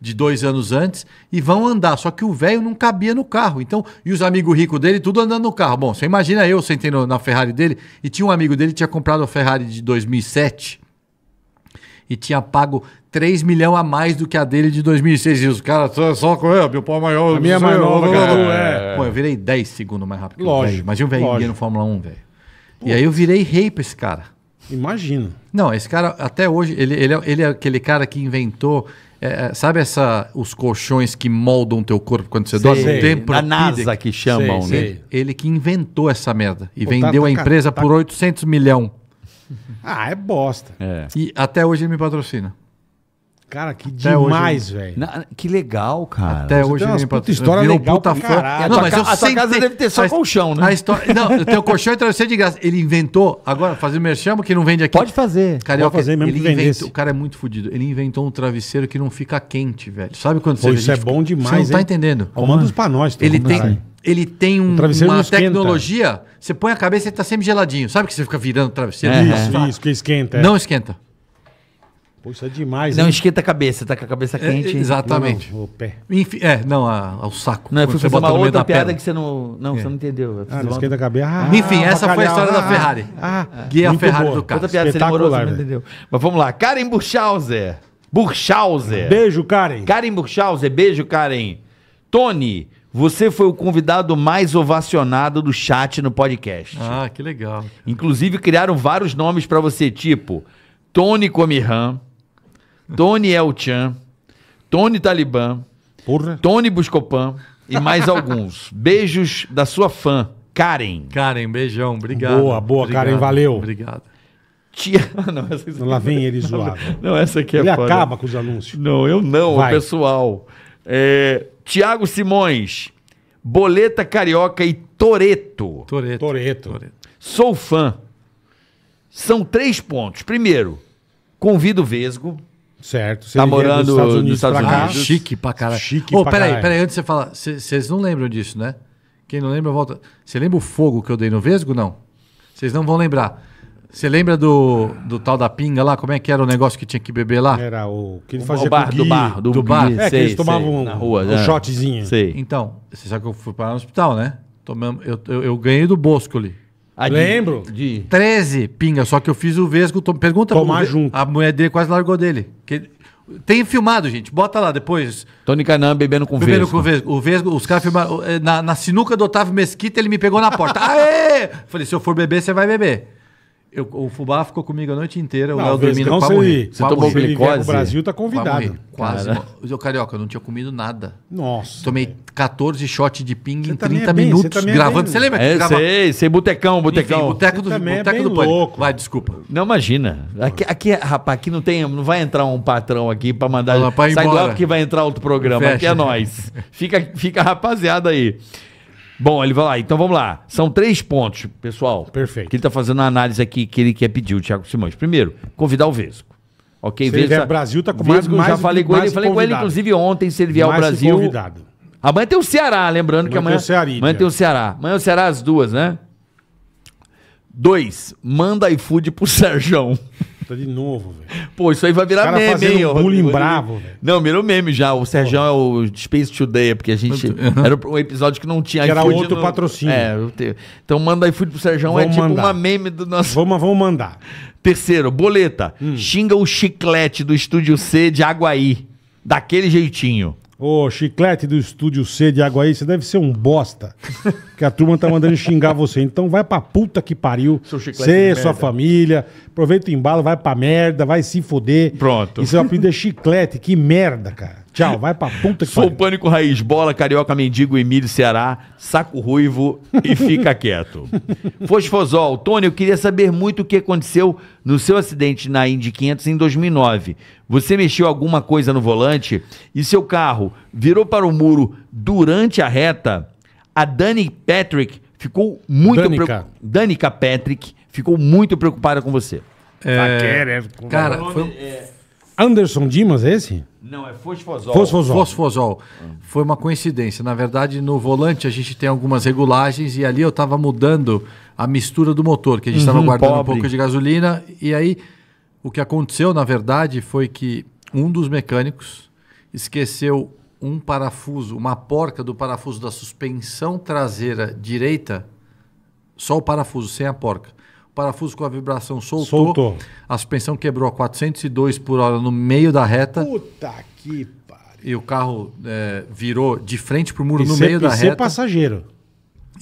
de dois anos antes e vão andar. Só que o velho não cabia no carro. Então, e os amigos ricos dele, tudo andando no carro. Bom, você imagina eu sentei no, na Ferrari dele e tinha um amigo dele que tinha comprado a Ferrari de 2007 e tinha pago 3 milhões a mais do que a dele de 2006. E os caras só, com ele, meu pau maior. A minha é maior, cara. é. Pô, eu virei 10 segundos mais rápido lógico, que o um velho no Fórmula 1, velho. E aí eu virei rei pra esse cara. Imagina. Não, esse cara, até hoje, ele, ele, é, ele é aquele cara que inventou. É, é sabe essa, os colchões que moldam teu corpo quando você sei, dorme? Sei. a NASA que chamam, sei, né? Sei. Ele que inventou essa merda e Pô, tá vendeu tá, a empresa tá, tá, por 800 milhão. Ah, é bosta. É. E até hoje ele me patrocina. Cara, que Até demais, velho. Que legal, cara. Até hoje tem umas puta história viu, legal pra fora é, Não, A mas eu a casa deve ter só colchão, né? A história... Não, eu tenho colchão e então travesseiro de graça. Ele inventou, agora, fazer merchan, que não vende aqui. Pode fazer. cara Pode fazer mesmo ele que vendesse. inventou, o cara é muito fodido. Ele inventou um travesseiro que não fica quente, velho. Sabe quando Pô, isso é bom demais, Você não tá hein? entendendo. Ó, manda os pra nós, Ele tem, ele tem um- uma tecnologia, você põe a cabeça e ele tá sempre geladinho. Sabe que você fica virando o travesseiro? É, isso, isso, que esquenta. é. Não esquenta. Pô, isso é demais. Não hein? esquenta a cabeça, tá com a cabeça é, quente. É, exatamente. Não, não, o pé. Enfim, é, não, a, saco. Não, eu fui fazer uma outra piada perna. que você não. Não, é. você não entendeu. Ah, não esquenta a cabeça. Ah, Enfim, essa bacalhau, foi a história ah, da Ferrari. Ah, ah, ah Guia Ferrari boa. do carro. Outra piada, você demorou, você não entendeu. Mas vamos lá. Karen Burchauser. Burchauser. Beijo, Karen. Karen Burchauser, beijo, Karen. Tony, você foi o convidado mais ovacionado do chat no podcast. Ah, que legal. Inclusive criaram vários nomes para você, tipo Tony Comirran, Tony El-Chan, Tony Talibã, Porra. Tony Buscopan e mais alguns. Beijos da sua fã, Karen. Karen, beijão, obrigado. Boa, boa, obrigado, Karen, valeu. Obrigado. Tia... [laughs] Não, essa Lá é vem ele zoado. Não, essa aqui é Ele acaba com os anúncios. Não, eu não, Vai. o pessoal. É... Tiago Simões, Boleta Carioca e Toreto. Toreto. Toreto. Sou fã. São três pontos. Primeiro, convido o Vesgo Certo. Você tá morando Estados Unidos nos Estados pra Unidos. Chique pra caralho. Chique oh, pra peraí, caralho. peraí, antes você fala. Vocês não lembram disso, né? Quem não lembra, volta. Você lembra o fogo que eu dei no Vesgo? Não. Vocês não vão lembrar. Você lembra do, do tal da pinga lá? Como é que era o negócio que tinha que beber lá? Era o que ele fazia o bar, do bar, do, do bar. Gui, é, sei, que eles tomavam sei, um, na rua, um é. shotzinho. Sei. Então, você sabe que eu fui parar no hospital, né? Tomamos, eu, eu, eu ganhei do Bosco ali de- Lembro. De, 13 pinga, só que eu fiz o Vesgo. Pergunta Tomar o junto. A mulher dele quase largou dele. Que- Tem filmado, gente. Bota lá depois. Tony Canan bebendo com o vesgo. O Vesgo, os caras filmaram. Eh, na, na sinuca do Otávio Mesquita, ele me pegou na porta. [laughs] Aê! Falei, se eu for beber, você vai beber. Eu, o Fubá ficou comigo a noite inteira, não, o Léo dormindo quase morri. Você tomou glicose? O Brasil tá convidado. Quase. Eu, carioca, eu não tinha comido nada. Nossa. Tomei cara. 14 shots de ping em 30 é minutos você é gravando. É você lembra? É, grava... sei, sei, botecão, botecão. Enfim, boteco do, é boteco é do louco. Vai, desculpa. Não, imagina. Aqui, aqui, rapaz, aqui não tem, não vai entrar um patrão aqui pra mandar... Não, sai embora. logo que vai entrar outro programa. Fecha. Aqui é nós. fica, fica rapaziada aí. Bom, ele vai lá. Então vamos lá. São três pontos, pessoal. Perfeito. Que ele está fazendo a análise aqui que ele quer é pedir, o Thiago Simões. Primeiro, convidar o Vesco. Ok, se Vesco. Ele é Brasil tá com mais, Vesco, mais já falei com ele, falei com ele inclusive ontem se ele vier mais ao Brasil. Convidado. Amanhã tem o Ceará, lembrando amanhã que amanhã. Tem amanhã tem o Ceará. Amanhã é o Ceará às duas, né? Dois, manda iFood pro Serjão. [laughs] Puta, tá de novo, velho. Pô, isso aí vai virar cara meme, hein? Um bullying eu, bravo, velho. Não, virou meme já. O Serjão é o Space Today, é porque a gente. [laughs] Era um episódio que não tinha que Era outro no... patrocínio. É, te... então manda aí iFood pro Serjão, é tipo mandar. uma meme do nosso. Vamos, vamos mandar. Terceiro, boleta. Hum. Xinga o chiclete do Estúdio C de Aguaí. Daquele jeitinho. Ô, chiclete do Estúdio C de Aguaí, você deve ser um bosta. [laughs] que a turma tá mandando xingar você. Então vai pra puta que pariu. Você, sua família. Aproveita o embalo, vai pra merda, vai se foder. Pronto. E seu apelido é chiclete. Que merda, cara. Tchau, vai pra puta que Sou pariu. Pânico Raiz, Bola, Carioca, Mendigo, Emílio, Ceará, Saco Ruivo e Fica Quieto. [laughs] Fosfosol, Tony, eu queria saber muito o que aconteceu no seu acidente na Indy 500 em 2009. Você mexeu alguma coisa no volante e seu carro virou para o muro durante a reta? A Dani Patrick ficou muito Danica. Danica Patrick ficou muito preocupada com você. É... Tá cara, nome, foi... é... Anderson Dimas é esse? Não, é fosfosol. Fosfosol. Fosfosol. Foi uma coincidência. Na verdade, no volante a gente tem algumas regulagens e ali eu estava mudando a mistura do motor, que a gente estava uhum, guardando pobre. um pouco de gasolina. E aí, o que aconteceu, na verdade, foi que um dos mecânicos esqueceu um parafuso, uma porca do parafuso da suspensão traseira direita, só o parafuso, sem a porca. O parafuso com a vibração soltou. Soltou. A suspensão quebrou a 402 por hora no meio da reta. Puta que pariu. E o carro é, virou de frente pro muro e no ser, meio e da ser é reta. passageiro.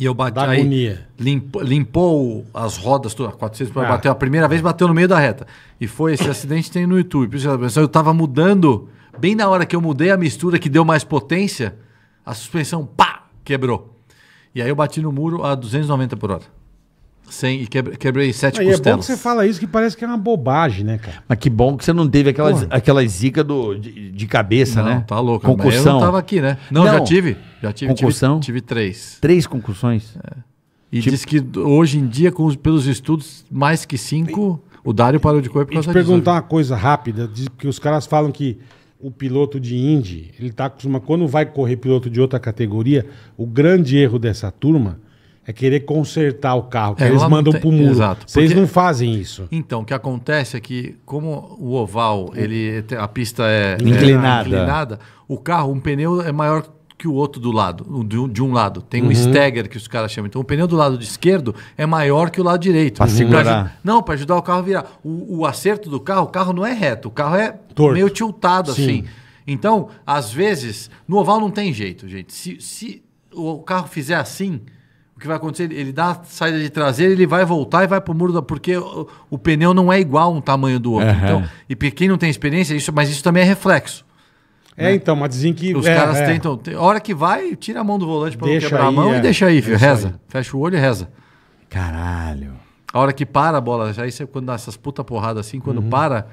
E eu bati da aí, agonia. Limpou, as rodas, a 400 ah. bateu a primeira vez, bateu no meio da reta. E foi esse [coughs] acidente tem no YouTube. Eu estava mudando Bem na hora que eu mudei a mistura que deu mais potência, a suspensão pá, quebrou. E aí eu bati no muro a 290 por hora. Sem, e quebrei, quebrei sete Aí costelas. É bom que você fala isso que parece que é uma bobagem, né, cara? Mas que bom que você não teve aquela, aquela zica do, de, de cabeça, não, né? Tá louco. Concussão. Mas eu não tava aqui, né? Não, não. já tive. Já tive. Concussão? Tive, tive três. Três concussões? É. E tipo... diz que hoje em dia, com os, pelos estudos, mais que cinco, e... o Dário parou de correr por causa disso. perguntar né? uma coisa rápida, porque os caras falam que o piloto de Indy, ele tá acostumado, quando vai correr piloto de outra categoria, o grande erro dessa turma é querer consertar o carro, que é, eles mandam tem... pro muro. Exato, Vocês porque... não fazem isso. Então, o que acontece é que, como o oval, ele, a pista é inclinada. É inclinada, o carro, um pneu é maior que o outro do lado, de um, lado. Tem uhum. um stagger que os caras chamam. Então o pneu do lado esquerdo é maior que o lado direito. Para segurar. não, para ajudar o carro a virar. O, o, acerto do carro, o carro não é reto, o carro é Torto. meio tiltado Sim. assim. Então, às vezes, no oval não tem jeito, gente. Se, se o carro fizer assim, o que vai acontecer? Ele dá a saída de traseira, ele vai voltar e vai para o muro, da, porque o, o, pneu não é igual um tamanho do outro. Uhum. Então, e quem não tem experiência, isso, mas isso também é reflexo. É, né? então, mas dizem que. Os é, caras é. tentam. A hora que vai, tira a mão do volante para não quebrar aí, a mão é. e deixa aí, filho. Deixa reza. Aí. Fecha o olho e reza. Caralho. A hora que para a bola, aí você, quando dá essas puta porrada assim, quando uhum. para,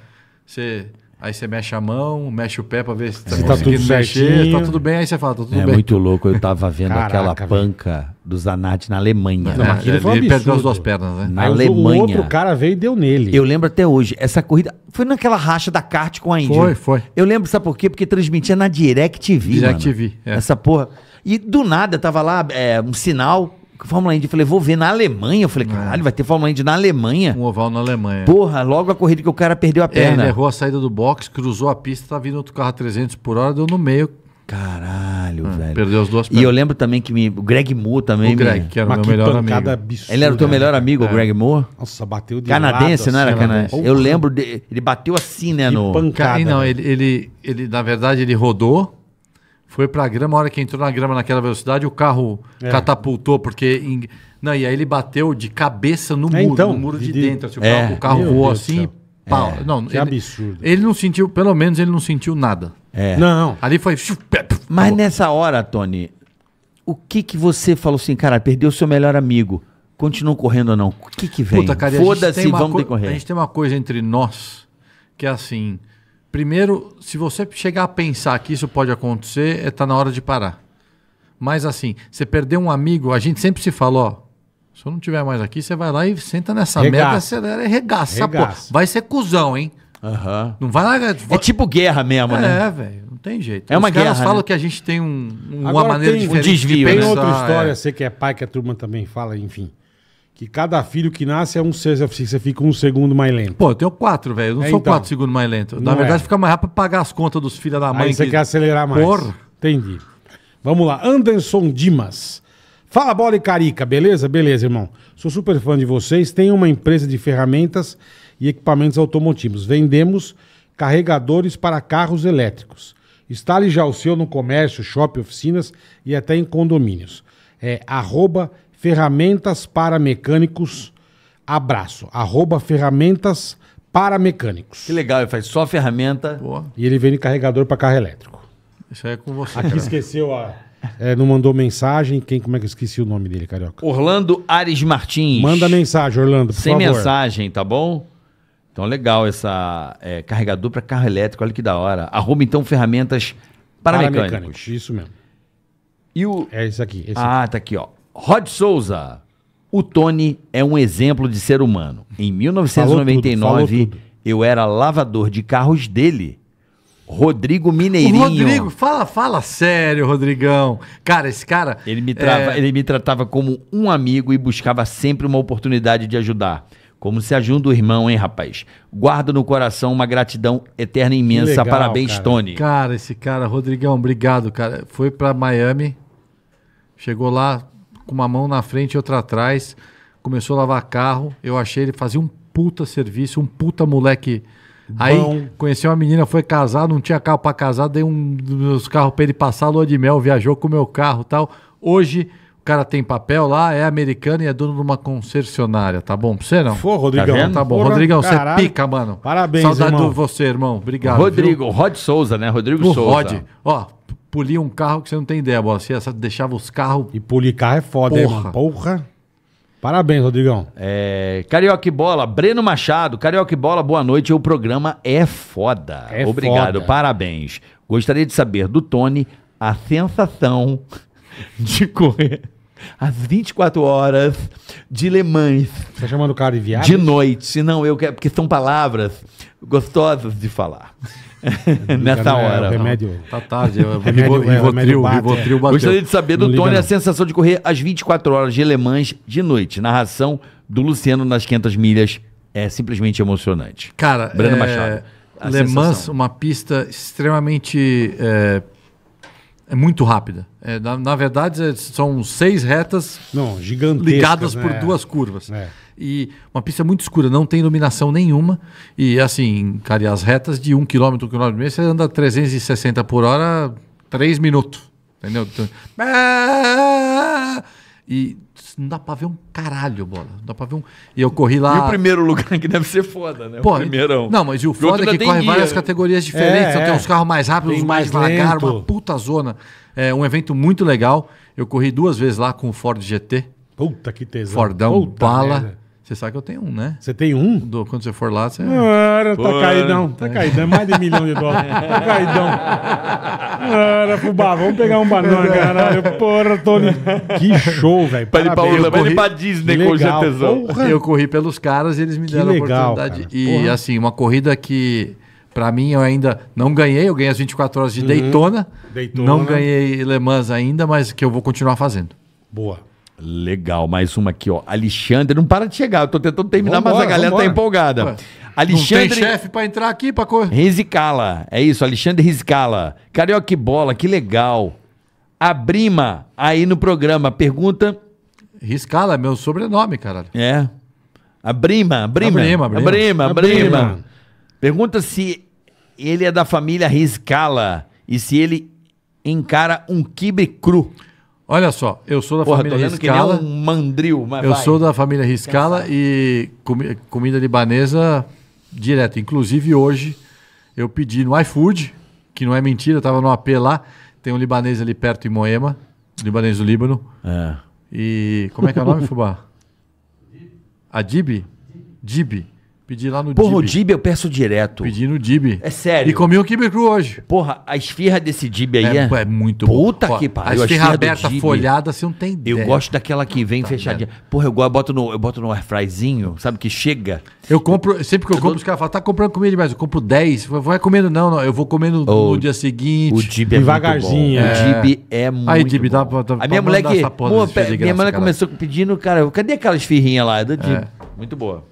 você Aí você mexe a mão, mexe o pé pra ver se tá, se tá tudo mexer, tá tudo bem, aí você fala, tá tudo é bem. É muito louco, eu tava vendo Caraca, aquela panca do Zanatti na Alemanha. Não, né? foi um ele perdeu as duas pernas, né? Na aí Alemanha. O outro cara veio e deu nele. Eu lembro até hoje, essa corrida foi naquela racha da kart com a Índia. Foi, foi. Eu lembro, sabe por quê? Porque transmitia na DirecTV, DirecTV, mano. é. Essa porra. E do nada, tava lá é, um sinal, Fórmula Indy. Eu falei, vou ver na Alemanha. Eu falei, é. caralho, vai ter Fórmula Indy na Alemanha. Um oval na Alemanha. Porra, logo a corrida que o cara perdeu a perna. É, ele errou a saída do box, cruzou a pista, tá vindo outro carro a 300 por hora, deu no meio. Caralho, ah, velho. Perdeu as duas pernas. E eu lembro também que me, o Greg Moore também. O Greg, me... que era o meu melhor amigo. Absurda, ele era o teu né, melhor amigo, é. o Greg Moore? Nossa, bateu de Canadense, lado, não era assim, canadense? Eu lembro, de, ele bateu assim, né? Que no... pancada. não, ele, ele, ele, na verdade, ele rodou foi pra grama, a hora que entrou na grama naquela velocidade, o carro é. catapultou, porque. Em... Não, e aí ele bateu de cabeça no é, muro, então, no muro de, de dentro. Assim, é. O carro voou Deus assim. Pau. É, não, que ele, absurdo. Ele não sentiu, pelo menos ele não sentiu nada. É. Não. Ali foi. Mas nessa hora, Tony, o que que você falou assim, cara, perdeu seu melhor amigo? Continua correndo ou não? O que que vem? Foda-se, vamos que correr. A gente tem uma coisa entre nós que é assim. Primeiro, se você chegar a pensar que isso pode acontecer, está é, na hora de parar. Mas assim, você perder um amigo, a gente sempre se fala, ó, se eu não tiver mais aqui, você vai lá e senta nessa merda, acelera e regaça, regaça. Vai ser cuzão, hein? Uhum. Não vai lá. Vai... É tipo guerra mesmo, é, né? É, velho. Não tem jeito. É uma Os guerra. Os caras falam né? que a gente tem um, uma Agora maneira tem diferente. Um desvio, de né? pensar, Tem outra é. história, é. você que é pai, que a turma também fala, enfim. Que cada filho que nasce é um sexto, você fica um segundo mais lento. Pô, eu tenho quatro, velho. Eu não é, sou então. quatro segundos mais lento. Na é. verdade, é. fica mais rápido pagar as contas dos filhos da mãe. Aí você que... quer acelerar mais. Porra. Entendi. Vamos lá. Anderson Dimas. Fala bola e carica, beleza? Beleza, irmão. Sou super fã de vocês. Tenho uma empresa de ferramentas e equipamentos automotivos. Vendemos carregadores para carros elétricos. Instale já o seu no comércio, shopping, oficinas e até em condomínios. É arroba Ferramentas para Mecânicos. Abraço. Arroba Ferramentas para Mecânicos. Que legal, ele faz só ferramenta. Boa. E ele vende carregador para carro elétrico. Isso aí é com você. Aqui cara. esqueceu a. É, não mandou mensagem. Quem, como é que eu esqueci o nome dele, carioca? Orlando Ares Martins. Manda mensagem, Orlando, por Sem favor. mensagem, tá bom? Então, legal essa é, carregador para carro elétrico. Olha que da hora. Arruma, então, ferramentas para, para mecânicos. mecânicos. Isso mesmo. E o... É esse aqui. Esse ah, aqui. tá aqui, ó. Rod Souza. O Tony é um exemplo de ser humano. Em 1999, falou tudo, falou tudo. eu era lavador de carros dele. Rodrigo Mineirinho. O Rodrigo, fala, fala sério, Rodrigão. Cara, esse cara. Ele me, trava, é... ele me tratava como um amigo e buscava sempre uma oportunidade de ajudar. Como se ajuda o irmão, hein, rapaz? Guardo no coração uma gratidão eterna e imensa. Legal, Parabéns, cara. Tony. Cara, esse cara, Rodrigão, obrigado, cara. Foi para Miami, chegou lá, com uma mão na frente e outra atrás, começou a lavar carro. Eu achei ele fazia um puta serviço, um puta moleque. Bom. Aí conheci uma menina, foi casar, não tinha carro para casar, dei um dos carros para ele passar lua de mel, viajou com o meu carro tal. Hoje o cara tem papel lá, é americano e é dono de uma concessionária, tá bom pra você não? Pô, Rodrigão. Tá, tá bom. Porra, Rodrigão, caralho. você pica, mano. Parabéns, Saudade irmão. de você, irmão. Obrigado. Rodrigo, viu? Rod Souza, né? Rodrigo o Souza. Rod. Ó, polia um carro que você não tem ideia, Você deixava os carros. E polir carro é foda, porra. porra. Parabéns, Rodrigão. É, Carioca Bola, Breno Machado. Carioca Bola, boa noite. O programa é foda. É Obrigado, foda. parabéns. Gostaria de saber do Tony a sensação [laughs] de correr às 24 horas de Le Mans. Você tá chamando o cara de viagem? De noite. Não, eu quero. Porque são palavras gostosas de falar. [laughs] Nessa não, é, hora. É, remédio. Tá tarde. Eu, Rivotril, é, [laughs] é Rivotril, é, Gostaria de saber do Tony a sensação de correr às 24 horas de Le Mans de noite. Narração do Luciano nas 500 milhas. É simplesmente emocionante. Cara, Breno é... Machado. Le Mans, uma pista extremamente é é muito rápida. É, na, na, verdade, é, são seis retas não, ligadas né? por duas curvas. É. E uma pista muito escura, não tem iluminação nenhuma. E assim, cara, as retas de um um quilômetro 1 km, você anda 360 por hora, três minutos. Entendeu? Então, e não dá pra ver um caralho, bola. Não dá pra ver um. E eu corri lá. E o primeiro lugar que deve ser foda, né? Pô, o primeirão. Não, mas o foda é que corre guia. várias categorias diferentes. É, então é. tem uns é. carros mais rápidos, os mais, mais uma puta zona. É um evento muito legal. Eu corri duas vezes lá com o Ford GT. Puta que tesão. Fordão, Puta bala. Merda. Você sabe que eu tenho um, né? Você tem um? Do, quando você for lá, você. Cara, tá caidão, tá caidão. É mais de um milhão de dólares. Tá caidão. Cara, fubá, vamos pegar um banana, é caralho. Porra, Tony. Que show, velho. Pra limpar o vai limpar Disney legal, com certeza. Porra. Eu corri pelos caras e eles me deram legal, a oportunidade. Cara. E porra. assim, uma corrida que. Pra mim, eu ainda não ganhei. Eu ganhei as 24 horas de uhum. Daytona. Daytona. Não ganhei Le Mans ainda, mas que eu vou continuar fazendo. Boa. Legal, mais uma aqui, ó. Alexandre, não para de chegar, eu tô tentando terminar, vambora, mas a galera tá vambora. tá empolgada. Ué, Alexandre. Não tem chefe pra entrar aqui, pra cor. Rizicala, é isso, Alexandre Rizicala. Carioca que bola, que legal. Abrima, aí no programa, pergunta. Riscala é meu sobrenome, caralho. É. Abrima, Abrima. Abrima, Abrima. Abrima, Abrima. Abrima. Pergunta se ele é da família Riscala e se ele encara um quibe cru. Olha só, eu sou da Porra, família Riscala. um mandril, mas Eu vai. sou da família Riscala e comi comida libanesa direto. Inclusive hoje eu pedi no iFood, que não é mentira, eu tava no AP lá, tem um libanês ali perto em Moema, libanês do Líbano. É. E como é que é o nome, Fubá? Adib? [laughs] Adib. Pedi lá no Porra, Dibi. o Dib eu peço direto. Pedi no Dib. É sério. E comi um quibe cru hoje. Porra, a esfirra desse Dib aí é... É, é muito bom. Puta Ó, que pariu. A esfirra, aberta, folhada, você assim, não tem ideia. Eu gosto daquela que vem tá fechadinha. Porra, eu, boto no, eu boto no airfryzinho, sabe, que chega. Eu compro, sempre que eu, eu compro, dou... os caras falam, tá comprando comida demais. Eu compro 10. vai comendo não, não. Eu vou comendo oh, no dia seguinte. O Dib é Devagarzinho. É. O Dib é muito Aí, Dib, dá pra, pra A minha mulher minha mãe começou pedindo, cara, cadê aquela esfirrinha lá? Do Dibi. É. Muito boa.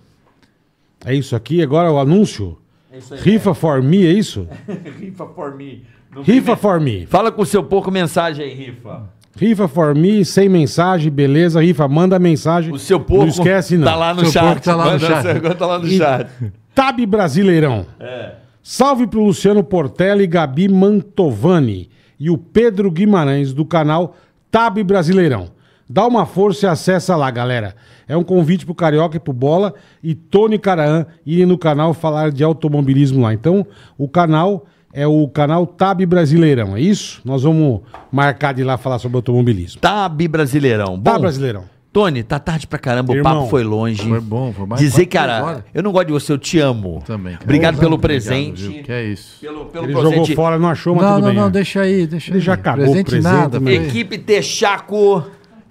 É isso aqui, agora o anúncio. É isso aí, Rifa é. for me, é isso? [laughs] Rifa for me. Rifa primeiro. for me. Fala com o seu pouco mensagem aí, Rifa. Rifa for me, sem mensagem, beleza. Rifa, manda mensagem. O seu porco não esquece, não. tá lá no seu chat. Tá lá no chat. Seu, tá lá no e chat. Tab Brasileirão. É. Salve pro Luciano Portelli, Gabi Mantovani e o Pedro Guimarães do canal Tab Brasileirão. Dá uma força e acessa lá, galera. É um convite pro Carioca e pro Bola e Tony Caran irem no canal falar de automobilismo lá. Então, o canal é o canal Tab Brasileirão, é isso? Nós vamos marcar de lá falar sobre automobilismo. Tab Brasileirão. Bom, Tab Brasileirão. Tony, tá tarde pra caramba, Irmão, o papo foi longe. Foi bom, foi mais Dizer, cara, eu não gosto de você, eu te amo. Também. Cara. Obrigado pelo presente. Obrigado, que é isso. Pelo, pelo Ele presente. jogou fora, não achou, mas não, tudo não, bem. Não, não, né? deixa aí, deixa Ele aí. já acabou presente o presente. Nada, Equipe Texaco.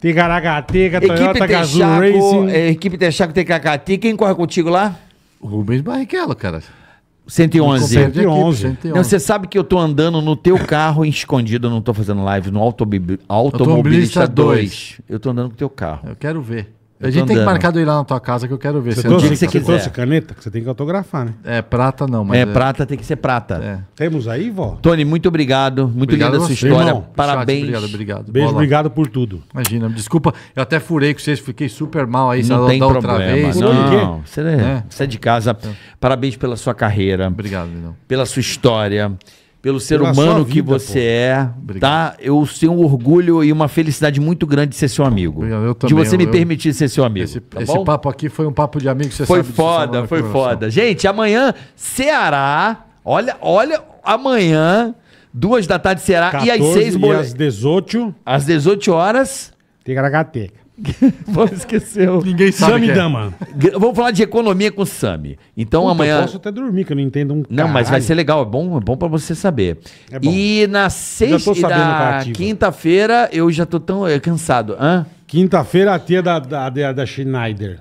Ticaracatega, Toyota Gazoo Racing. É, equipe Texaco, Ticaracati. Quem corre contigo lá? Rubens Barrichello, cara. 111. 111. Não, você sabe que eu tô andando no teu carro escondido, eu não tô fazendo live, no automobilista, automobilista 2. 2. Eu tô andando com o teu carro. Eu quero ver. A gente tem que marcar ir lá na tua casa que eu quero ver. Você, trouxe, que você, trouxe caneta? Que você tem que autografar, né? É, prata não, mas... É, é... prata tem que ser prata. É. Temos aí, vó? Tony, muito obrigado. Muito obrigado linda a sua história. Irmão, Parabéns. Chat, obrigado, obrigado. Beijo, Bola. obrigado por tudo. Imagina, desculpa. Eu até furei com vocês, fiquei super mal aí. Não tem problema. Vez. Não, você é, é. você é de casa. É. Parabéns pela sua carreira. Obrigado, Vinão. Pela sua história pelo ser pela humano vida, que você pô. é, Obrigado. tá? Eu tenho um orgulho e uma felicidade muito grande de ser seu amigo. eu também, de você me eu... permitir ser seu amigo. Esse, tá esse papo aqui foi um papo de amigo, você foi sabe. Foda, foi foda, foi foda. Gente, amanhã Ceará, olha, olha, amanhã duas da tarde Ceará e às seis... E às 18... Às 18 horas... Ticaracateca. Vamos [laughs] esquecer. Ninguém sabe. Sami é. Dama. É. Vamos falar de economia com o Sami. Então Puta, amanhã. Eu posso até dormir, que eu não entendo um. Caralho. Não, mas vai ser legal. É bom, é bom para você saber. É bom. E na sexta. E quinta-feira eu já tô tão é, cansado. Quinta-feira a tia da, da, da, da Schneider.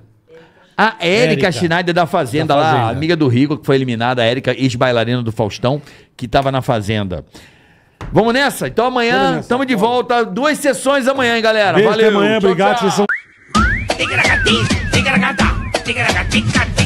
A Érica Schneider da Fazenda, da Fazenda, lá, amiga do Rico, que foi eliminada, a Érica, ex-bailarina do Faustão, que estava na Fazenda. Vamos nessa? Então amanhã estamos de volta. Duas sessões amanhã, hein, galera. Beijo Valeu. Até amanhã, tchau, obrigado. Tchau. Sessão...